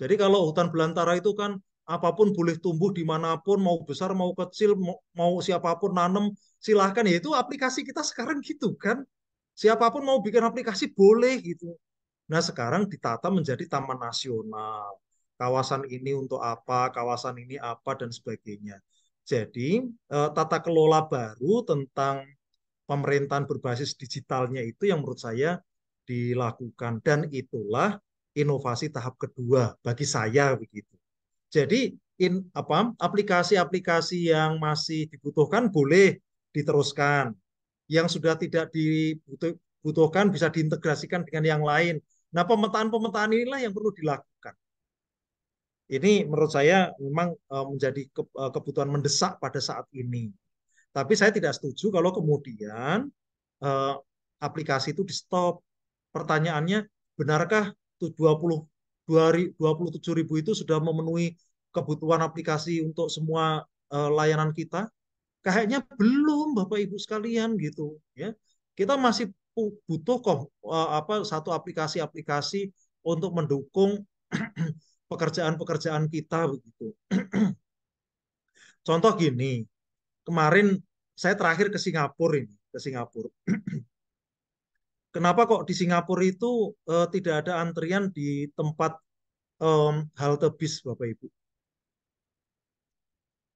Jadi kalau hutan belantara itu kan apapun boleh tumbuh dimanapun, mau besar mau kecil, mau, siapapun nanam silahkan. Ya itu aplikasi kita sekarang gitu kan. Siapapun mau bikin aplikasi boleh gitu. Nah sekarang ditata menjadi taman nasional kawasan ini untuk apa, kawasan ini apa, dan sebagainya. Jadi, eh, tata kelola baru tentang pemerintahan berbasis digitalnya itu yang menurut saya dilakukan. Dan itulah inovasi tahap kedua bagi saya begitu. Jadi apa aplikasi-aplikasi yang masih dibutuhkan boleh diteruskan. Yang sudah tidak dibutuhkan bisa diintegrasikan dengan yang lain. Nah, pemetaan-pemetaan inilah yang perlu dilakukan ini menurut saya memang eh, menjadi eh, kebutuhan mendesak pada saat ini. Tapi saya tidak setuju kalau kemudian eh, aplikasi itu di stop. Pertanyaannya, benarkah puluh 27 ribu itu sudah memenuhi kebutuhan aplikasi untuk semua layanan kita? Kayaknya belum, Bapak Ibu sekalian gitu. Ya, kita masih butuh kok apa satu aplikasi-aplikasi untuk mendukung pekerjaan-pekerjaan kita begitu. Contoh gini, kemarin saya terakhir ke Singapura ini, ke Singapura. Kenapa kok di Singapura itu eh, tidak ada antrian di tempat eh, halte bis Bapak Ibu?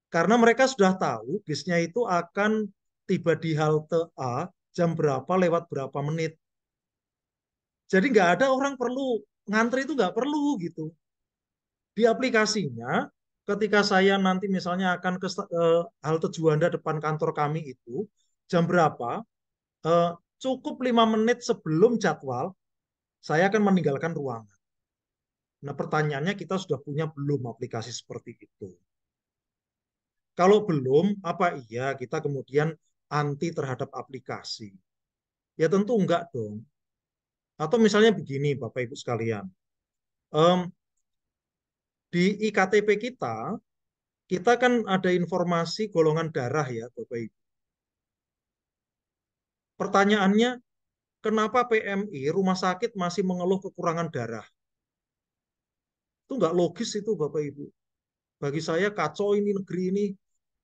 Karena mereka sudah tahu bisnya itu akan tiba di halte A jam berapa lewat berapa menit. Jadi nggak ada orang perlu ngantri itu nggak perlu gitu. Di aplikasinya, ketika saya nanti misalnya akan ke uh, halte Juanda depan kantor kami itu, jam berapa, uh, cukup lima menit sebelum jadwal, saya akan meninggalkan ruangan. Nah pertanyaannya kita sudah punya belum aplikasi seperti itu? Kalau belum, apa iya kita kemudian anti terhadap aplikasi? Ya tentu enggak dong. Atau misalnya begini Bapak Ibu sekalian. Um, di IKTP kita, kita kan ada informasi golongan darah ya Bapak Ibu. Pertanyaannya, kenapa PMI rumah sakit masih mengeluh kekurangan darah? Itu nggak logis itu Bapak Ibu. Bagi saya kacau ini negeri ini.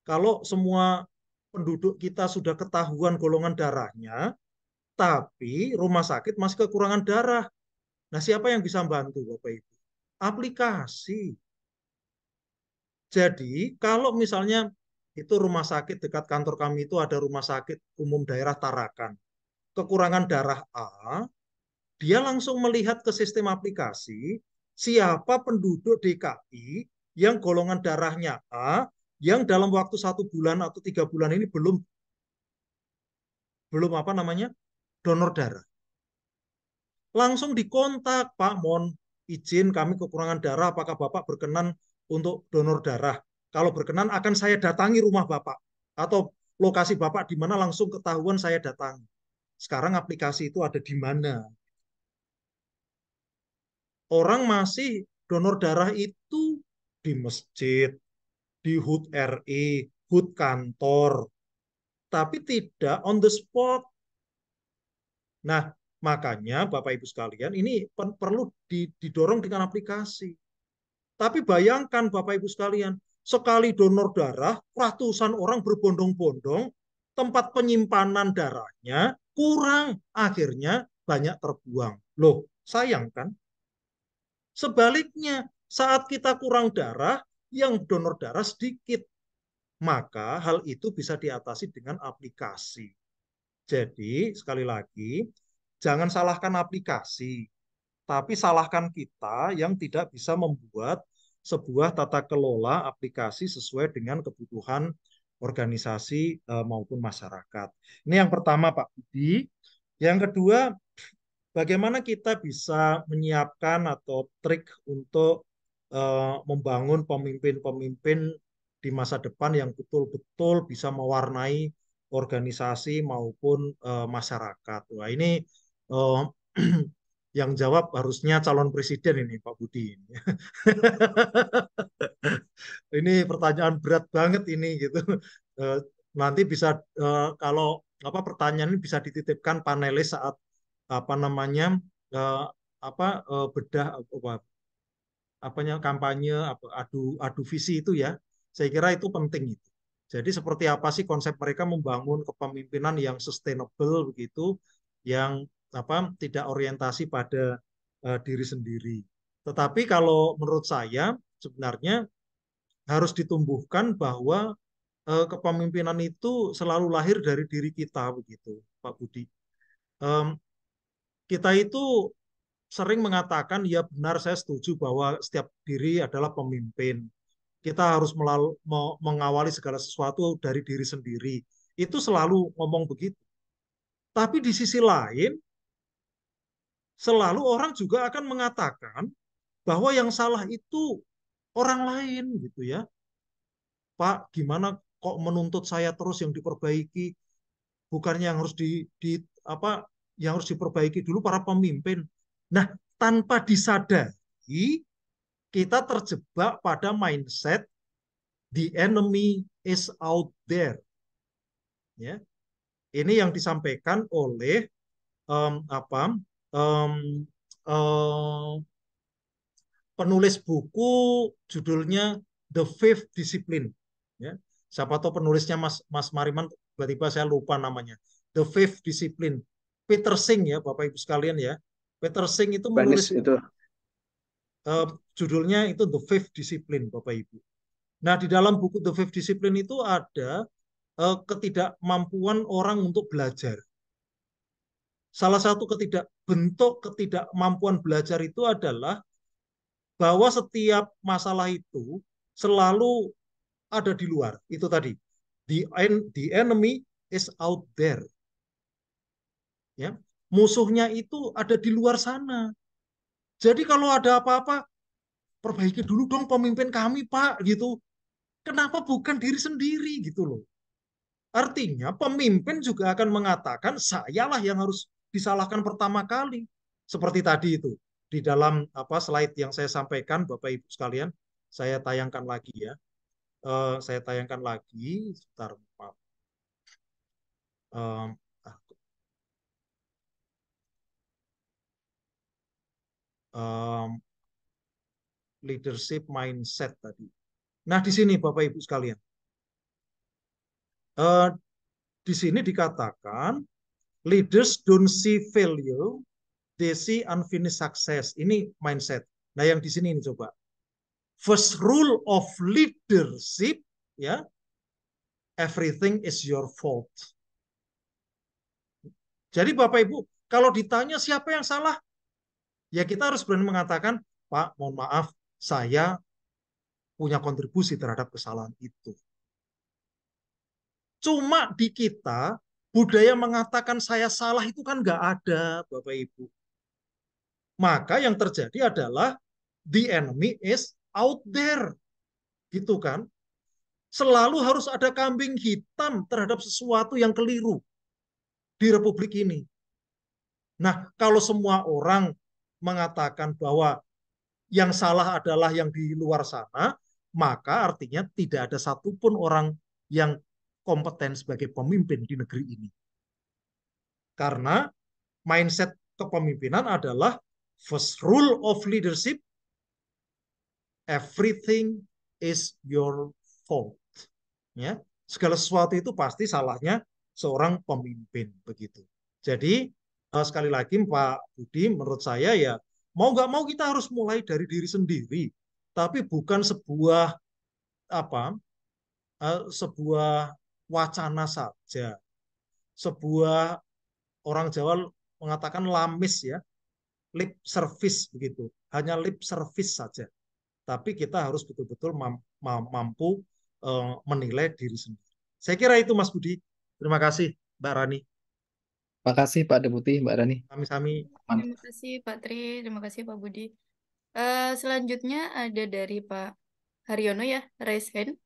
Kalau semua penduduk kita sudah ketahuan golongan darahnya, tapi rumah sakit masih kekurangan darah. Nah siapa yang bisa bantu Bapak Ibu? aplikasi. Jadi kalau misalnya itu rumah sakit dekat kantor kami itu ada rumah sakit umum daerah Tarakan. Kekurangan darah A, dia langsung melihat ke sistem aplikasi siapa penduduk DKI yang golongan darahnya A, yang dalam waktu satu bulan atau tiga bulan ini belum belum apa namanya donor darah. Langsung dikontak, Pak Mon, izin kami kekurangan darah, apakah Bapak berkenan untuk donor darah? Kalau berkenan akan saya datangi rumah Bapak atau lokasi Bapak di mana langsung ketahuan saya datang. Sekarang aplikasi itu ada di mana? Orang masih donor darah itu di masjid, di HUT RI, HUT kantor, tapi tidak on the spot. Nah, Makanya Bapak Ibu sekalian ini perlu didorong dengan aplikasi. Tapi bayangkan Bapak Ibu sekalian, sekali donor darah ratusan orang berbondong-bondong, tempat penyimpanan darahnya kurang, akhirnya banyak terbuang. Loh, sayang kan? Sebaliknya, saat kita kurang darah, yang donor darah sedikit. Maka hal itu bisa diatasi dengan aplikasi. Jadi, sekali lagi, jangan salahkan aplikasi, tapi salahkan kita yang tidak bisa membuat sebuah tata kelola aplikasi sesuai dengan kebutuhan organisasi e, maupun masyarakat. Ini yang pertama Pak Budi. Yang kedua, bagaimana kita bisa menyiapkan atau trik untuk e, membangun pemimpin-pemimpin di masa depan yang betul-betul bisa mewarnai organisasi maupun e, masyarakat. Wah, ini eh, yang jawab harusnya calon presiden ini Pak Budi. ini pertanyaan berat banget ini gitu. Eh, nanti bisa eh, kalau apa pertanyaan ini bisa dititipkan panelis saat apa namanya eh, apa bedah apa apanya kampanye apa, adu adu visi itu ya saya kira itu penting itu jadi seperti apa sih konsep mereka membangun kepemimpinan yang sustainable begitu yang apa tidak orientasi pada uh, diri sendiri. Tetapi kalau menurut saya sebenarnya harus ditumbuhkan bahwa uh, kepemimpinan itu selalu lahir dari diri kita begitu, Pak Budi. Um, kita itu sering mengatakan ya benar saya setuju bahwa setiap diri adalah pemimpin. Kita harus melalu, mengawali segala sesuatu dari diri sendiri. Itu selalu ngomong begitu. Tapi di sisi lain selalu orang juga akan mengatakan bahwa yang salah itu orang lain gitu ya. Pak, gimana kok menuntut saya terus yang diperbaiki bukannya yang harus di, di apa yang harus diperbaiki dulu para pemimpin. Nah, tanpa disadari kita terjebak pada mindset the enemy is out there. Ya. Ini yang disampaikan oleh um, apa um, uh, penulis buku judulnya The Fifth Discipline. Ya. Siapa tahu penulisnya Mas Mas Mariman tiba-tiba saya lupa namanya. The Fifth Discipline. Peter Singh ya Bapak Ibu sekalian ya. Peter Singh itu menulis itu. Uh, judulnya itu The Fifth Discipline Bapak Ibu. Nah di dalam buku The Fifth Discipline itu ada uh, ketidakmampuan orang untuk belajar salah satu ketidak bentuk ketidakmampuan belajar itu adalah bahwa setiap masalah itu selalu ada di luar. Itu tadi. The, en the enemy is out there. Ya, musuhnya itu ada di luar sana. Jadi kalau ada apa-apa, perbaiki dulu dong pemimpin kami, Pak, gitu. Kenapa bukan diri sendiri gitu loh. Artinya pemimpin juga akan mengatakan sayalah yang harus disalahkan pertama kali seperti tadi itu di dalam apa slide yang saya sampaikan Bapak Ibu sekalian saya tayangkan lagi ya uh, saya tayangkan lagi sebentar maaf um, ah, leadership mindset tadi nah di sini Bapak Ibu sekalian uh, di sini dikatakan Leaders don't see failure, they see unfinished success. Ini mindset. Nah, yang di sini ini coba. First rule of leadership, ya, everything is your fault. Jadi Bapak Ibu, kalau ditanya siapa yang salah, ya kita harus berani mengatakan, Pak, mohon maaf, saya punya kontribusi terhadap kesalahan itu. Cuma di kita budaya mengatakan saya salah itu kan nggak ada, Bapak Ibu. Maka yang terjadi adalah the enemy is out there. Gitu kan? Selalu harus ada kambing hitam terhadap sesuatu yang keliru di republik ini. Nah, kalau semua orang mengatakan bahwa yang salah adalah yang di luar sana, maka artinya tidak ada satupun orang yang kompeten sebagai pemimpin di negeri ini. Karena mindset kepemimpinan adalah first rule of leadership, everything is your fault. Ya, segala sesuatu itu pasti salahnya seorang pemimpin begitu. Jadi eh, sekali lagi Pak Budi, menurut saya ya mau nggak mau kita harus mulai dari diri sendiri, tapi bukan sebuah apa eh, sebuah wacana saja. Sebuah orang Jawa mengatakan lamis ya, lip service begitu. Hanya lip service saja. Tapi kita harus betul-betul mampu eh, menilai diri sendiri. Saya kira itu Mas Budi. Terima kasih Mbak Rani. Terima kasih Pak Deputi, Mbak Rani. Kami-kami. Terima kasih Pak Tri, terima kasih Pak Budi. Uh, selanjutnya ada dari Pak Haryono ya, raise hand.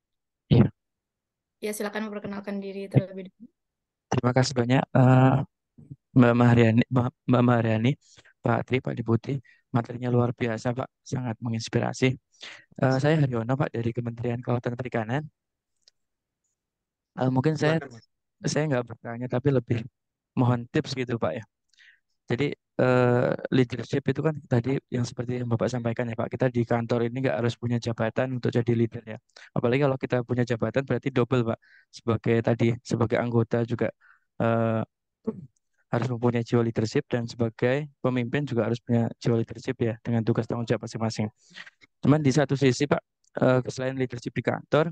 Ya, silakan memperkenalkan diri ya. terlebih dahulu. Terima kasih banyak eh, Mbak Mahariani, Mbak Mahariani, Pak Tri, Pak Diputi. Materinya luar biasa, Pak. Sangat menginspirasi. Eh, saya Haryono, Pak, dari Kementerian Kelautan Perikanan. Eh, mungkin saya saya nggak bertanya, tapi lebih mohon tips gitu, Pak ya. Jadi Eh, leadership itu kan tadi yang seperti yang Bapak sampaikan ya Pak, kita di kantor ini nggak harus punya jabatan untuk jadi leader ya. Apalagi kalau kita punya jabatan berarti double Pak, sebagai tadi sebagai anggota juga eh, harus mempunyai jiwa leadership dan sebagai pemimpin juga harus punya jiwa leadership ya dengan tugas tanggung jawab masing-masing. Cuman di satu sisi Pak, eh, selain leadership di kantor,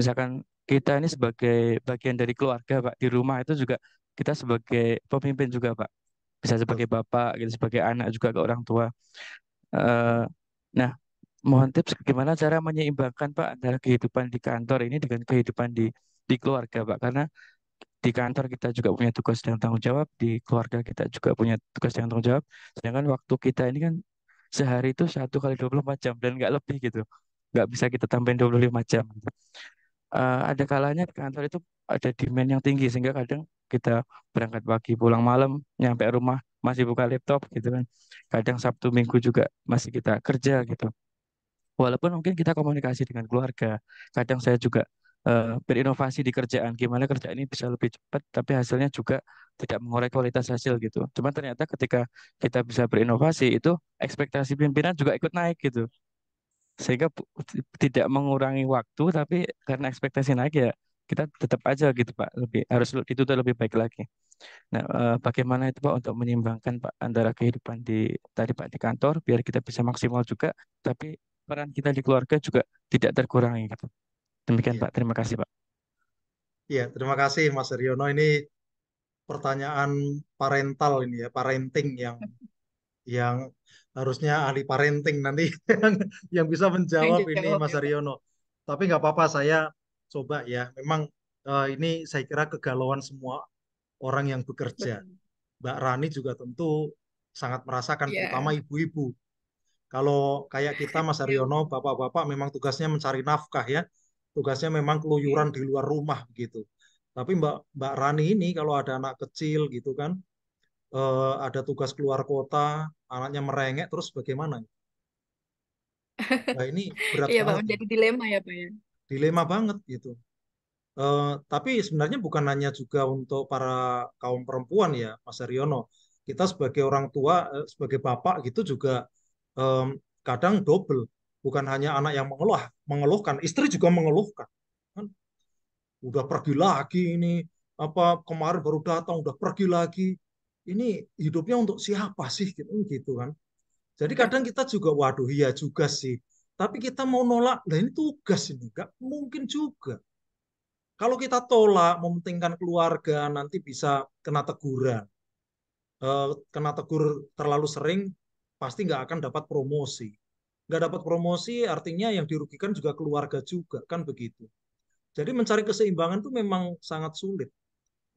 misalkan kita ini sebagai bagian dari keluarga Pak, di rumah itu juga kita sebagai pemimpin juga Pak bisa sebagai bapak gitu sebagai anak juga ke orang tua uh, nah mohon tips gimana cara menyeimbangkan pak antara kehidupan di kantor ini dengan kehidupan di di keluarga pak karena di kantor kita juga punya tugas dan tanggung jawab di keluarga kita juga punya tugas dan tanggung jawab sedangkan waktu kita ini kan sehari itu satu kali 24 jam dan nggak lebih gitu nggak bisa kita tambahin 25 jam uh, ada kalanya di kantor itu ada demand yang tinggi sehingga kadang kita berangkat pagi pulang malam nyampe rumah masih buka laptop gitu kan kadang Sabtu Minggu juga masih kita kerja gitu walaupun mungkin kita komunikasi dengan keluarga kadang saya juga uh, berinovasi di kerjaan gimana kerja ini bisa lebih cepat tapi hasilnya juga tidak mengurai kualitas hasil gitu cuman ternyata ketika kita bisa berinovasi itu ekspektasi pimpinan juga ikut naik gitu sehingga tidak mengurangi waktu tapi karena ekspektasi naik ya kita tetap aja gitu Pak lebih harus tuh lebih baik lagi. Nah, eh, bagaimana itu Pak untuk menyeimbangkan Pak antara kehidupan di tadi Pak di kantor biar kita bisa maksimal juga tapi peran kita di keluarga juga tidak terkurangi gitu. Demikian ya. Pak, terima kasih Pak. Iya, terima kasih Mas Riono ini pertanyaan parental ini ya, parenting yang yang harusnya ahli parenting nanti yang, yang bisa menjawab ini Mas ya, Riono. Tapi nggak apa-apa saya coba ya. Memang uh, ini saya kira kegalauan semua orang yang bekerja. Mbak Rani juga tentu sangat merasakan, yeah. terutama ibu-ibu. Kalau kayak kita Mas Aryono, bapak-bapak memang tugasnya mencari nafkah ya. Tugasnya memang keluyuran yeah. di luar rumah gitu. Tapi Mbak Mbak Rani ini kalau ada anak kecil gitu kan, uh, ada tugas keluar kota, anaknya merengek terus bagaimana? Nah ini berat Iya Pak, menjadi dilema ya Pak ya dilema banget gitu. Uh, tapi sebenarnya bukan hanya juga untuk para kaum perempuan ya, Mas Haryono. Kita sebagai orang tua, eh, sebagai bapak gitu juga um, kadang double. Bukan hanya anak yang mengeluh, mengeluhkan, istri juga mengeluhkan. Kan? Udah pergi lagi ini, apa kemarin baru datang udah pergi lagi. Ini hidupnya untuk siapa sih gitu, gitu kan? Jadi kadang kita juga waduh iya juga sih tapi kita mau nolak, nah ini tugas ini, nggak mungkin juga. Kalau kita tolak, mementingkan keluarga, nanti bisa kena teguran. Eh, kena tegur terlalu sering, pasti nggak akan dapat promosi. Nggak dapat promosi, artinya yang dirugikan juga keluarga juga, kan begitu. Jadi mencari keseimbangan itu memang sangat sulit.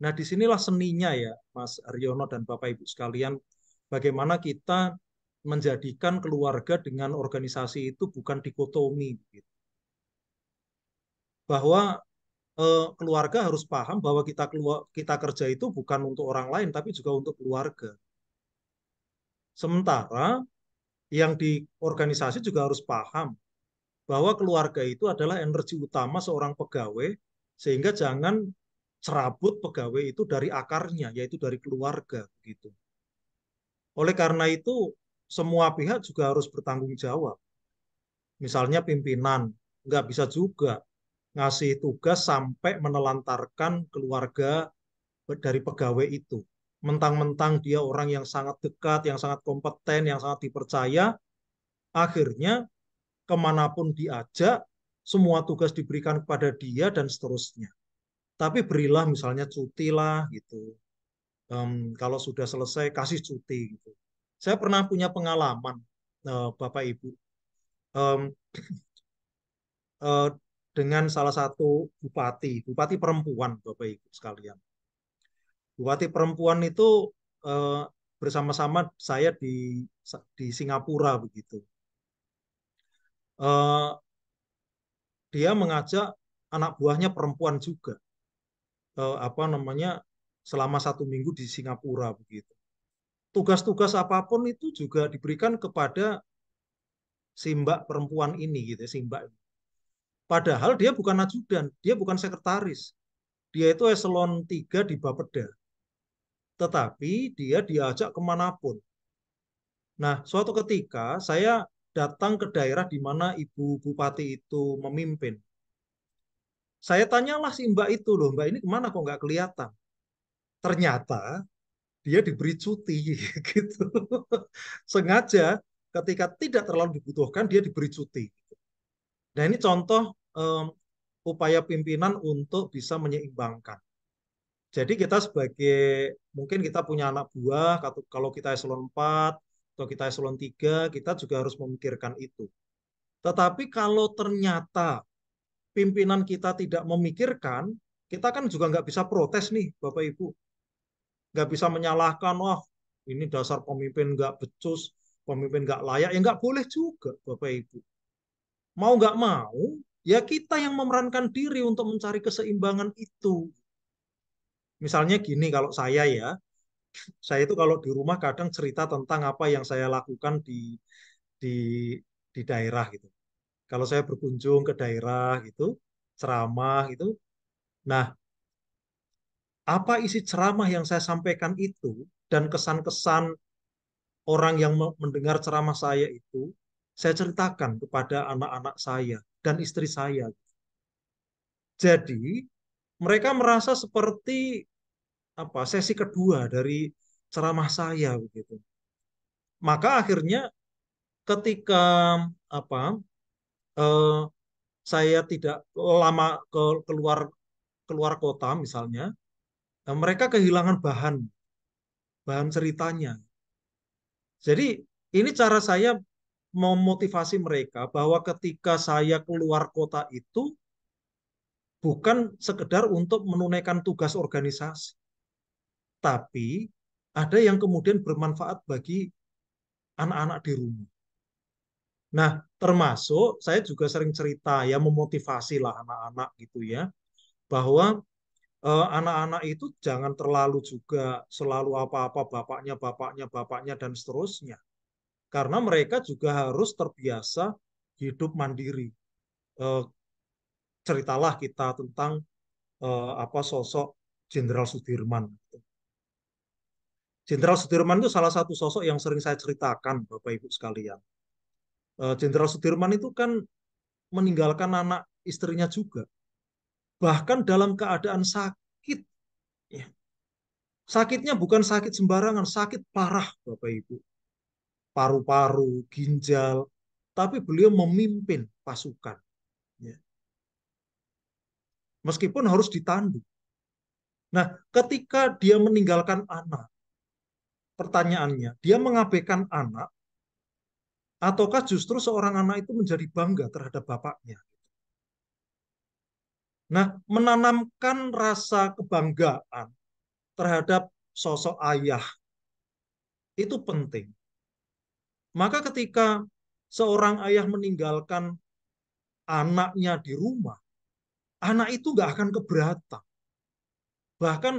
Nah, disinilah seninya ya, Mas Aryono dan Bapak-Ibu sekalian, bagaimana kita menjadikan keluarga dengan organisasi itu bukan dikotomi. Gitu. Bahwa eh, keluarga harus paham bahwa kita keluar, kita kerja itu bukan untuk orang lain tapi juga untuk keluarga. Sementara yang di organisasi juga harus paham bahwa keluarga itu adalah energi utama seorang pegawai sehingga jangan cerabut pegawai itu dari akarnya yaitu dari keluarga gitu. Oleh karena itu semua pihak juga harus bertanggung jawab. Misalnya pimpinan, nggak bisa juga ngasih tugas sampai menelantarkan keluarga dari pegawai itu. Mentang-mentang dia orang yang sangat dekat, yang sangat kompeten, yang sangat dipercaya, akhirnya kemanapun diajak, semua tugas diberikan kepada dia dan seterusnya. Tapi berilah misalnya cuti lah gitu. Um, kalau sudah selesai kasih cuti gitu. Saya pernah punya pengalaman, eh, Bapak Ibu, eh, dengan salah satu bupati, bupati perempuan, Bapak Ibu sekalian. Bupati perempuan itu eh, bersama-sama saya di di Singapura begitu. dia mengajak anak buahnya perempuan juga, apa namanya, selama satu minggu di Singapura begitu tugas-tugas apapun itu juga diberikan kepada si mbak perempuan ini gitu, si mbak. Padahal dia bukan ajudan, dia bukan sekretaris. Dia itu eselon 3 di Bapeda. Tetapi dia diajak kemanapun. Nah, suatu ketika saya datang ke daerah di mana ibu bupati itu memimpin. Saya tanyalah si mbak itu loh, mbak ini kemana kok nggak kelihatan? Ternyata dia diberi cuti gitu. Sengaja ketika tidak terlalu dibutuhkan dia diberi cuti. Nah ini contoh um, upaya pimpinan untuk bisa menyeimbangkan. Jadi kita sebagai mungkin kita punya anak buah kalau kita eselon 4 atau kita eselon 3 kita juga harus memikirkan itu. Tetapi kalau ternyata pimpinan kita tidak memikirkan, kita kan juga nggak bisa protes nih Bapak Ibu nggak bisa menyalahkan wah ini dasar pemimpin nggak becus pemimpin nggak layak ya nggak boleh juga bapak ibu mau nggak mau ya kita yang memerankan diri untuk mencari keseimbangan itu misalnya gini kalau saya ya saya itu kalau di rumah kadang cerita tentang apa yang saya lakukan di di di daerah gitu kalau saya berkunjung ke daerah gitu ceramah gitu nah apa isi ceramah yang saya sampaikan itu dan kesan-kesan orang yang mendengar ceramah saya itu saya ceritakan kepada anak-anak saya dan istri saya. Jadi mereka merasa seperti apa sesi kedua dari ceramah saya begitu. Maka akhirnya ketika apa eh, saya tidak lama ke, keluar keluar kota misalnya Nah, mereka kehilangan bahan, bahan ceritanya. Jadi ini cara saya memotivasi mereka bahwa ketika saya keluar kota itu bukan sekedar untuk menunaikan tugas organisasi, tapi ada yang kemudian bermanfaat bagi anak-anak di rumah. Nah, termasuk saya juga sering cerita ya memotivasi lah anak-anak gitu ya bahwa Eh, anak-anak uh, itu jangan terlalu juga selalu apa-apa bapaknya, bapaknya, bapaknya, dan seterusnya. Karena mereka juga harus terbiasa hidup mandiri. Uh, ceritalah kita tentang uh, apa sosok Jenderal Sudirman. Jenderal Sudirman itu salah satu sosok yang sering saya ceritakan, Bapak Ibu sekalian. Jenderal Sudirman itu kan meninggalkan anak istrinya juga bahkan dalam keadaan sakit. Ya. Sakitnya bukan sakit sembarangan, sakit parah Bapak Ibu. Paru-paru, ginjal, tapi beliau memimpin pasukan. Ya. Meskipun harus ditandu. Nah, ketika dia meninggalkan anak, pertanyaannya, dia mengabaikan anak, ataukah justru seorang anak itu menjadi bangga terhadap bapaknya? Nah, menanamkan rasa kebanggaan terhadap sosok ayah itu penting. Maka ketika seorang ayah meninggalkan anaknya di rumah, anak itu nggak akan keberatan. Bahkan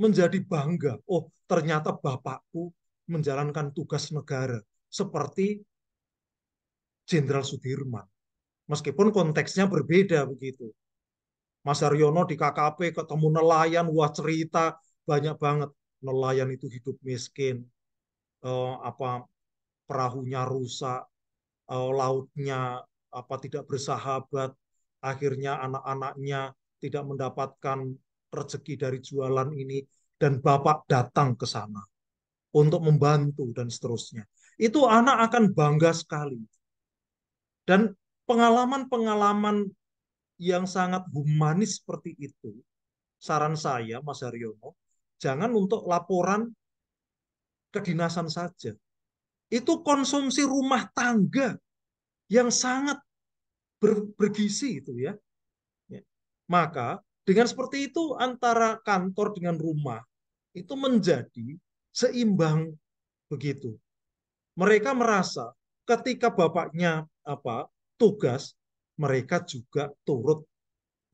menjadi bangga. Oh, ternyata bapakku menjalankan tugas negara seperti Jenderal Sudirman. Meskipun konteksnya berbeda begitu. Mas Haryono di KKP ketemu nelayan, wah cerita banyak banget. Nelayan itu hidup miskin, eh, apa perahunya rusak, eh, lautnya apa tidak bersahabat, akhirnya anak-anaknya tidak mendapatkan rezeki dari jualan ini dan bapak datang ke sana untuk membantu dan seterusnya. Itu anak akan bangga sekali. Dan pengalaman-pengalaman yang sangat humanis seperti itu, saran saya, Mas Haryono, jangan untuk laporan kedinasan saja. Itu konsumsi rumah tangga yang sangat ber, bergisi itu ya. ya. Maka dengan seperti itu antara kantor dengan rumah itu menjadi seimbang begitu. Mereka merasa ketika bapaknya apa tugas mereka juga turut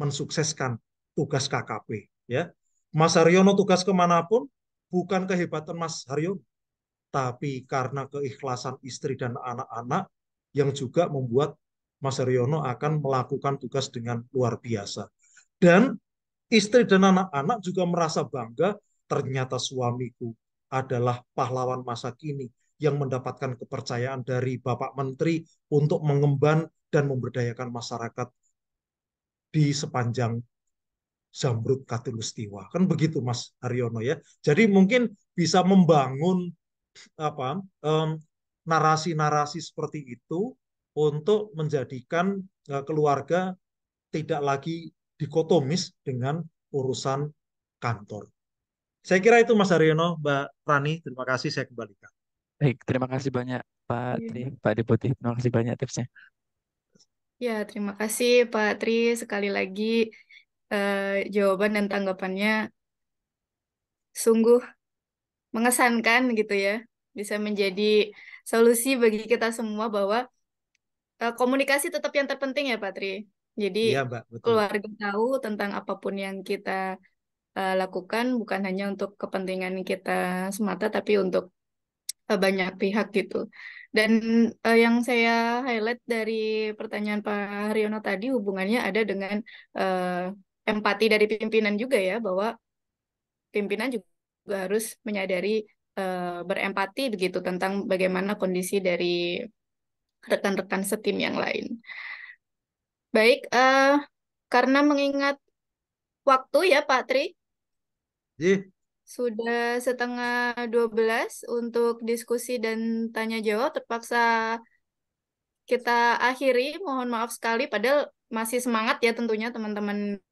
mensukseskan tugas KKP. Ya, Mas Haryono tugas kemanapun bukan kehebatan Mas Haryono, tapi karena keikhlasan istri dan anak-anak yang juga membuat Mas Haryono akan melakukan tugas dengan luar biasa. Dan istri dan anak-anak juga merasa bangga ternyata suamiku adalah pahlawan masa kini yang mendapatkan kepercayaan dari Bapak Menteri untuk mengemban dan memberdayakan masyarakat di sepanjang Zamrud Katulistiwa. Kan begitu Mas Haryono ya. Jadi mungkin bisa membangun apa narasi-narasi um, seperti itu untuk menjadikan uh, keluarga tidak lagi dikotomis dengan urusan kantor. Saya kira itu Mas Haryono, Mbak Rani. Terima kasih saya kembalikan. Baik, terima kasih banyak Pak iya. Tri, Pak Deputi. Terima kasih banyak tipsnya. Ya, terima kasih Pak Tri sekali lagi eh, jawaban dan tanggapannya sungguh mengesankan gitu ya. Bisa menjadi solusi bagi kita semua bahwa eh, komunikasi tetap yang terpenting ya Pak Tri. Jadi ya, Mbak, betul. keluarga tahu tentang apapun yang kita uh, lakukan bukan hanya untuk kepentingan kita semata tapi untuk uh, banyak pihak gitu. Dan uh, yang saya highlight dari pertanyaan Pak Haryono tadi hubungannya ada dengan uh, empati dari pimpinan juga ya bahwa pimpinan juga harus menyadari uh, berempati begitu tentang bagaimana kondisi dari rekan-rekan setim yang lain. Baik, uh, karena mengingat waktu ya Pak Tri. Yeah. Sudah setengah 12 untuk diskusi dan tanya jawab. Terpaksa kita akhiri. Mohon maaf sekali, padahal masih semangat ya tentunya teman-teman.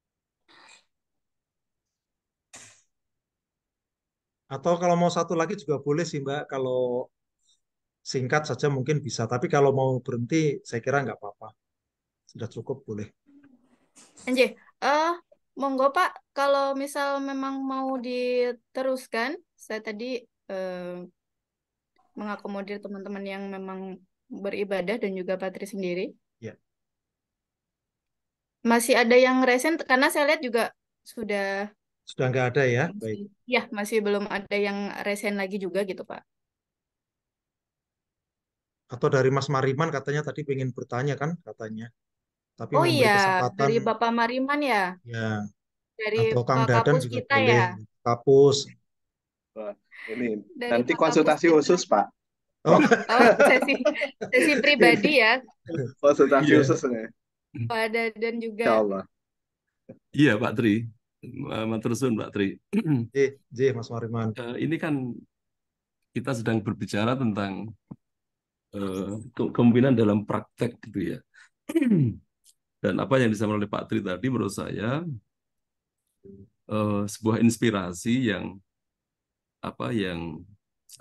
Atau kalau mau satu lagi juga boleh sih Mbak, kalau singkat saja mungkin bisa. Tapi kalau mau berhenti, saya kira nggak apa-apa. Sudah cukup, boleh. Anjir, uh, eh, Monggo Pak, kalau misal memang mau diteruskan, saya tadi eh, mengakomodir teman-teman yang memang beribadah dan juga Patri sendiri. Ya. Masih ada yang resen karena saya lihat juga sudah sudah nggak ada ya. Baik. Ya, masih belum ada yang resen lagi juga gitu, Pak. Atau dari Mas Mariman katanya tadi ingin bertanya kan katanya tapi oh memberi iya, kesempatan dari Bapak Mariman ya? Ya. Dari atau Kang Pak Dadan Kapus kita ya. Kapus. ini dari nanti Pak konsultasi Kapus khusus, kita. Pak. Oh. oh, sesi sesi pribadi ya. Konsultasi yeah. khusus nih. Ya. Pak Dadan juga. ya Allah. Iya, Pak Tri. Matursun, Pak Tri. J, J, Mas Mariman. Eh, ini kan kita sedang berbicara tentang uh, eh, kemungkinan dalam praktek gitu ya Dan apa yang disampaikan oleh Pak Tri tadi menurut saya uh, sebuah inspirasi yang apa yang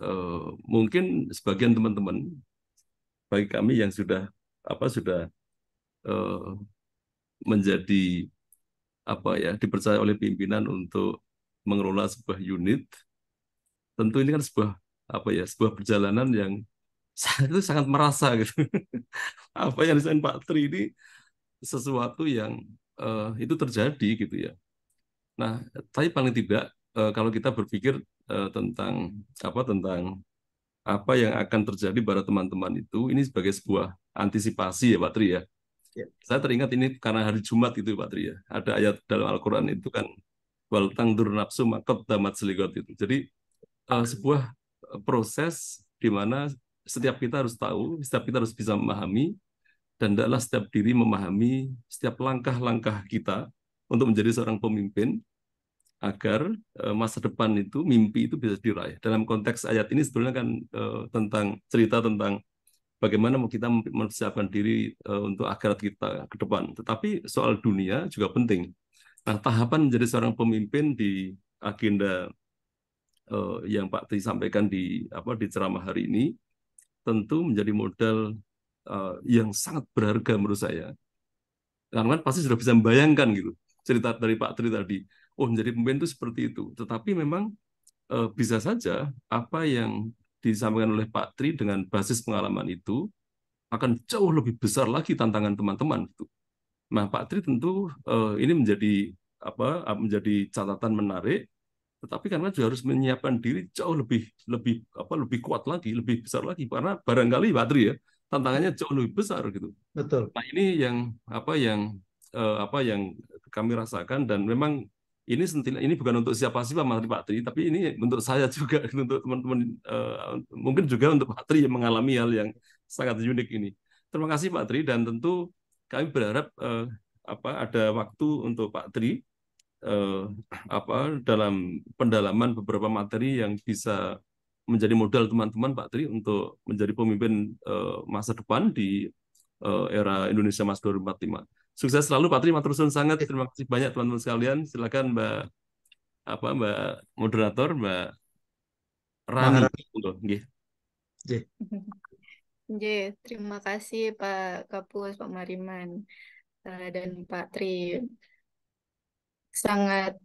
uh, mungkin sebagian teman-teman bagi kami yang sudah apa sudah uh, menjadi apa ya dipercaya oleh pimpinan untuk mengelola sebuah unit tentu ini kan sebuah apa ya sebuah perjalanan yang itu sangat merasa gitu apa yang disampaikan Pak Tri ini sesuatu yang uh, itu terjadi gitu ya. Nah, tapi paling tidak uh, kalau kita berpikir uh, tentang apa tentang apa yang akan terjadi pada teman-teman itu ini sebagai sebuah antisipasi ya Pak Tri ya. ya. Saya teringat ini karena hari Jumat itu Pak Tri ya. Ada ayat dalam Al-Qur'an itu kan wal tangdur nafsu makot damat seligot itu. Jadi uh, sebuah proses di mana setiap kita harus tahu, setiap kita harus bisa memahami dan tidaklah setiap diri memahami setiap langkah-langkah kita untuk menjadi seorang pemimpin agar eh, masa depan itu mimpi itu bisa diraih. Dalam konteks ayat ini sebetulnya kan eh, tentang cerita tentang bagaimana kita mempersiapkan diri eh, untuk akhirat kita ke depan. Tetapi soal dunia juga penting. Nah, tahapan menjadi seorang pemimpin di agenda yang Pak Tri sampaikan di apa di ceramah hari ini tentu menjadi modal Eh, yang sangat berharga menurut saya. Karena kan pasti sudah bisa membayangkan gitu cerita dari Pak Tri tadi. Oh menjadi pemimpin itu seperti itu. Tetapi memang uh, bisa saja apa yang disampaikan oleh Pak Tri dengan basis pengalaman itu akan jauh lebih besar lagi tantangan teman-teman itu. Nah Pak Tri tentu uh, ini menjadi apa menjadi catatan menarik tetapi karena juga harus menyiapkan diri jauh lebih lebih apa lebih kuat lagi lebih besar lagi karena barangkali Pak Tri ya tantangannya jauh lebih besar gitu. Betul. Nah ini yang apa yang uh, apa yang kami rasakan dan memang ini sentilan ini bukan untuk siapa siapa Mas Pak Tri, tapi ini untuk saya juga untuk teman-teman uh, mungkin juga untuk Pak Tri yang mengalami hal yang sangat unik ini. Terima kasih Pak Tri dan tentu kami berharap uh, apa ada waktu untuk Pak Tri uh, apa dalam pendalaman beberapa materi yang bisa menjadi modal teman-teman Pak Tri untuk menjadi pemimpin eh, masa depan di eh, era Indonesia Mas 2045. Sukses selalu Pak Tri, matur sangat. Terima kasih banyak teman-teman sekalian. Silakan Mbak apa Mbak moderator Mbak Rani. untuk Nggih. terima kasih Pak Kapus, Pak Mariman eh, dan Pak Tri. Sangat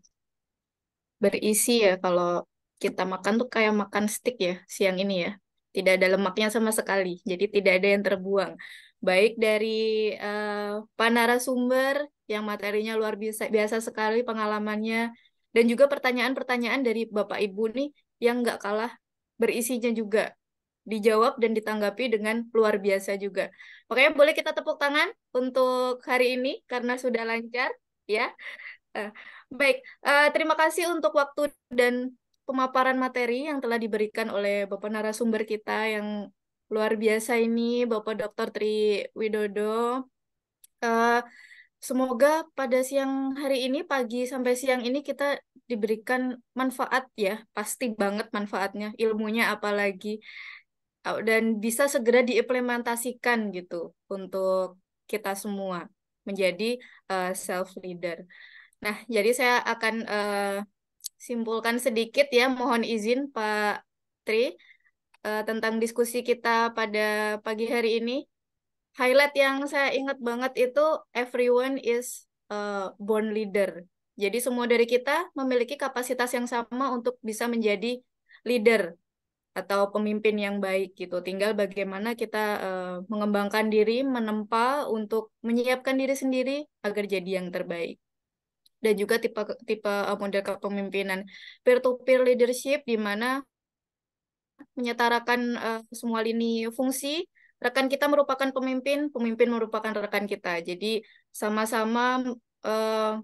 berisi ya kalau kita makan tuh kayak makan stick ya siang ini ya. Tidak ada lemaknya sama sekali. Jadi tidak ada yang terbuang. Baik dari uh, eh, sumber sumber yang materinya luar biasa biasa sekali pengalamannya dan juga pertanyaan-pertanyaan dari Bapak Ibu nih yang nggak kalah berisinya juga dijawab dan ditanggapi dengan luar biasa juga. Makanya boleh kita tepuk tangan untuk hari ini karena sudah lancar ya. Uh, baik, uh, terima kasih untuk waktu dan pemaparan materi yang telah diberikan oleh Bapak narasumber kita yang luar biasa ini, Bapak Dr. Tri Widodo. Uh, semoga pada siang hari ini, pagi sampai siang ini kita diberikan manfaat ya, pasti banget manfaatnya, ilmunya apalagi. Dan bisa segera diimplementasikan gitu untuk kita semua menjadi uh, eh, self leader. Nah, jadi saya akan uh, simpulkan sedikit ya, mohon izin Pak Tri uh, tentang diskusi kita pada pagi hari ini. Highlight yang saya ingat banget itu everyone is uh, born leader. Jadi semua dari kita memiliki kapasitas yang sama untuk bisa menjadi leader atau pemimpin yang baik gitu. Tinggal bagaimana kita uh, mengembangkan diri, menempa untuk menyiapkan diri sendiri agar jadi yang terbaik dan juga tipe tipe eh, model kepemimpinan peer to peer leadership di mana menyetarakan uh, semua lini fungsi rekan kita merupakan pemimpin pemimpin merupakan rekan kita jadi sama-sama uh,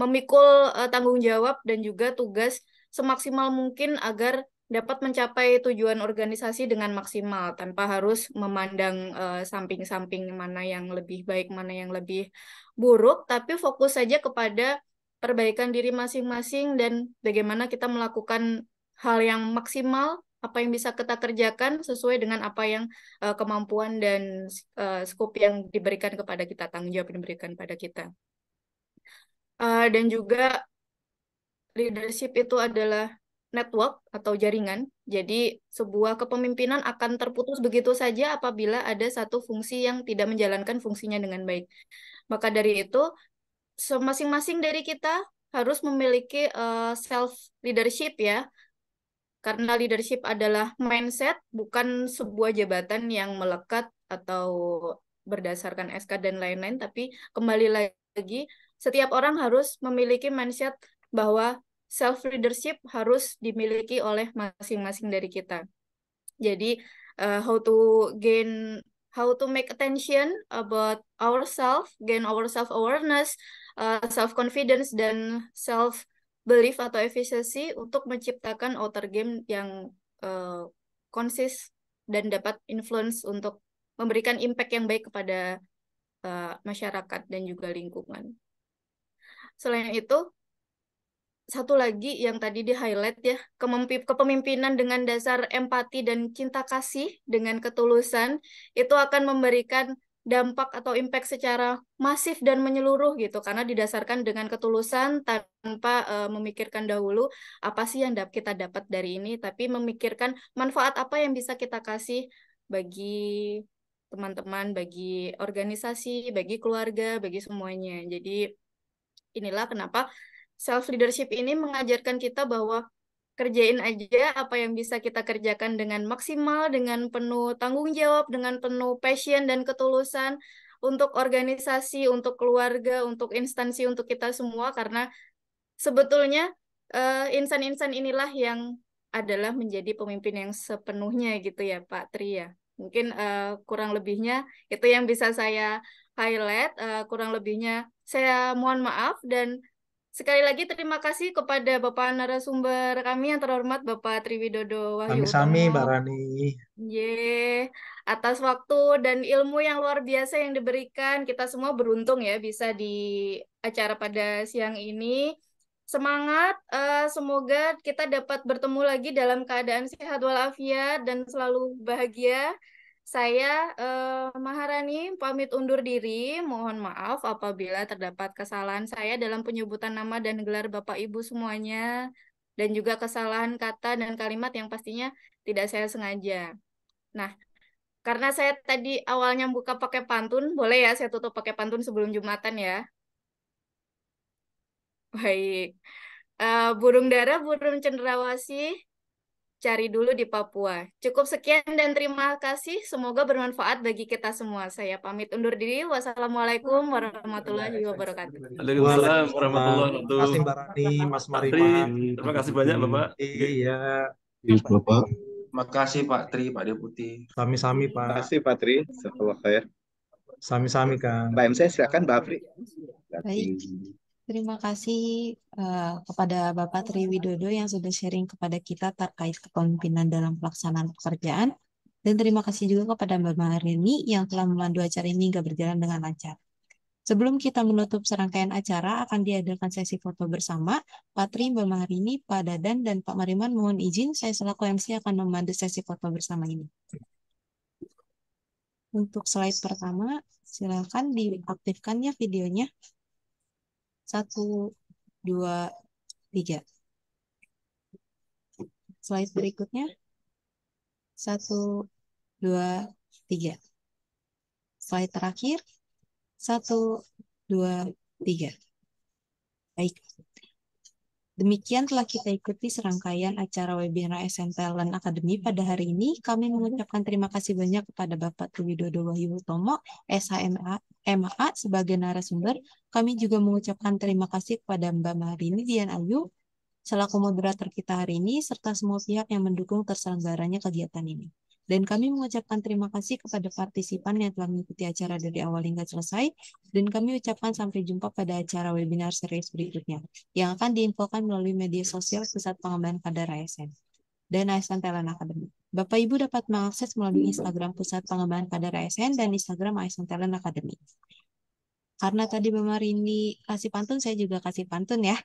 memikul uh, tanggung jawab dan juga tugas semaksimal mungkin agar dapat mencapai tujuan organisasi dengan maksimal tanpa harus memandang samping-samping uh, mana yang lebih baik, mana yang lebih buruk, tapi fokus saja kepada perbaikan diri masing-masing dan bagaimana kita melakukan hal yang maksimal apa yang bisa kita kerjakan sesuai dengan apa yang uh, kemampuan dan uh, eh, skop yang diberikan kepada kita tanggung jawab yang diberikan pada kita uh, dan juga leadership itu adalah network atau jaringan. Jadi sebuah kepemimpinan akan terputus begitu saja apabila ada satu fungsi yang tidak menjalankan fungsinya dengan baik. Maka dari itu so, masing-masing dari kita harus memiliki uh, eh, self leadership ya. Karena leadership adalah mindset, bukan sebuah jabatan yang melekat atau berdasarkan SK dan lain-lain, tapi kembali lagi setiap orang harus memiliki mindset bahwa self leadership harus dimiliki oleh masing-masing dari kita. Jadi uh, how to gain how to make attention about ourselves, gain our self awareness, uh, self confidence dan self belief atau efisiensi untuk menciptakan outer game yang uh, konsis dan dapat influence untuk memberikan impact yang baik kepada uh, masyarakat dan juga lingkungan. Selain itu, satu lagi yang tadi di highlight ya kepemimpinan dengan dasar empati dan cinta kasih dengan ketulusan itu akan memberikan dampak atau impact secara masif dan menyeluruh gitu karena didasarkan dengan ketulusan tanpa uh, memikirkan dahulu apa sih yang kita dapat dari ini tapi memikirkan manfaat apa yang bisa kita kasih bagi teman-teman bagi organisasi bagi keluarga bagi semuanya jadi inilah kenapa self leadership ini mengajarkan kita bahwa kerjain aja apa yang bisa kita kerjakan dengan maksimal, dengan penuh tanggung jawab, dengan penuh passion dan ketulusan untuk organisasi, untuk keluarga, untuk instansi, untuk kita semua karena sebetulnya eh, insan-insan uh, inilah yang adalah menjadi pemimpin yang sepenuhnya gitu ya Pak Tri ya. Mungkin uh, kurang lebihnya itu yang bisa saya highlight, uh, kurang lebihnya saya mohon maaf dan Sekali lagi terima kasih kepada Bapak narasumber kami yang terhormat Bapak Triwidodo Wahyu. Kami sami Mbak Rani. Yeah. Atas waktu dan ilmu yang luar biasa yang diberikan, kita semua beruntung ya bisa di acara pada siang ini. Semangat, uh, semoga kita dapat bertemu lagi dalam keadaan sehat walafiat dan selalu bahagia. Saya eh, Maharani pamit undur diri. Mohon maaf apabila terdapat kesalahan saya dalam penyebutan nama dan gelar Bapak Ibu semuanya dan juga kesalahan kata dan kalimat yang pastinya tidak saya sengaja. Nah, karena saya tadi awalnya buka pakai pantun, boleh ya saya tutup pakai pantun sebelum Jumatan ya? Baik. Uh, burung dara, burung cenderawasih, cari dulu di Papua. Cukup sekian dan terima kasih. Semoga bermanfaat bagi kita semua. Saya pamit undur diri. Wassalamualaikum warahmatullahi wabarakatuh. Waalaikumsalam warahmatullahi wabarakatuh. Terima kasih Mbak Rani, Mas Mariman. Terima kasih banyak Bapak. Iya. Bapak. Terima kasih Pak Tri, Pak Deputi. Sami-sami Pak. Terima kasih Pak Tri. Sekolah saya. Sami-sami Kang. Mbak MC silakan Mbak Afri. Baik. Terima kasih uh, kepada Bapak Tri Widodo yang sudah sharing kepada kita terkait kepemimpinan dalam pelaksanaan pekerjaan. Dan terima kasih juga kepada Mbak Marini yang telah memandu acara ini hingga berjalan dengan lancar. Sebelum kita menutup serangkaian acara, akan diadakan sesi foto bersama. Pak Tri, Mbak Marini, Pak Dadan, dan Pak Mariman mohon izin, saya selaku MC akan memandu sesi foto bersama ini. Untuk slide pertama, silakan diaktifkannya videonya. Satu, dua, tiga. Slide berikutnya. Satu, dua, tiga. Slide terakhir. Satu, dua, tiga. Baik. Demikian telah kita ikuti serangkaian acara webinar SN Talent Academy pada hari ini. Kami mengucapkan terima kasih banyak kepada Bapak Widodo Wahyu Utomo, SHMA, MA sebagai narasumber. Kami juga mengucapkan terima kasih kepada Mbak Marini Dian Ayu selaku moderator kita hari ini, serta semua pihak yang mendukung terselenggaranya kegiatan ini. Dan kami mengucapkan terima kasih kepada partisipan yang telah mengikuti acara dari awal hingga selesai. Dan kami ucapkan sampai jumpa pada acara webinar series berikutnya yang akan diinfokan melalui media sosial Pusat Pengembangan Kadar ASN dan ASN Talent Academy. Bapak Ibu dapat mengakses melalui Instagram Pusat Pengembangan Kadar ASN dan Instagram ASN Talent Academy. Karena tadi Bapak Rini kasih pantun, saya juga kasih pantun ya.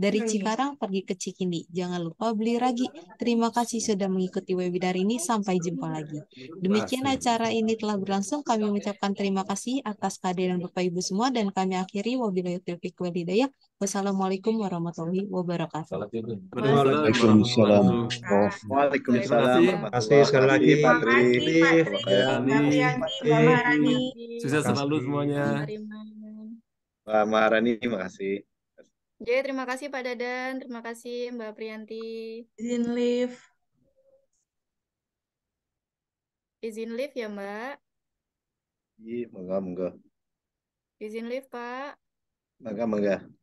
Dari hmm. Cikarang pergi ke Cikini. Jangan lupa beli ragi. Terima kasih sudah mengikuti webinar ini. Sampai jumpa lagi. Demikian acara ini telah berlangsung. Kami mengucapkan terima kasih atas kehadiran Bapak Ibu semua dan kami akhiri wabillahi wal hidayah. Wassalamualaikum warahmatullahi wabarakatuh. Waalaikumsalam. Waalaikumsalam. Terima kasih sekali lagi Pak Tri. Sukses selalu semuanya. Pak Marani, terima kasih. Jadi ya, terima kasih Pak Dadan, terima kasih Mbak Priyanti. Izin lift. Izin lift ya Mbak? Iya, moga moga. Izin lift Pak. Moga moga.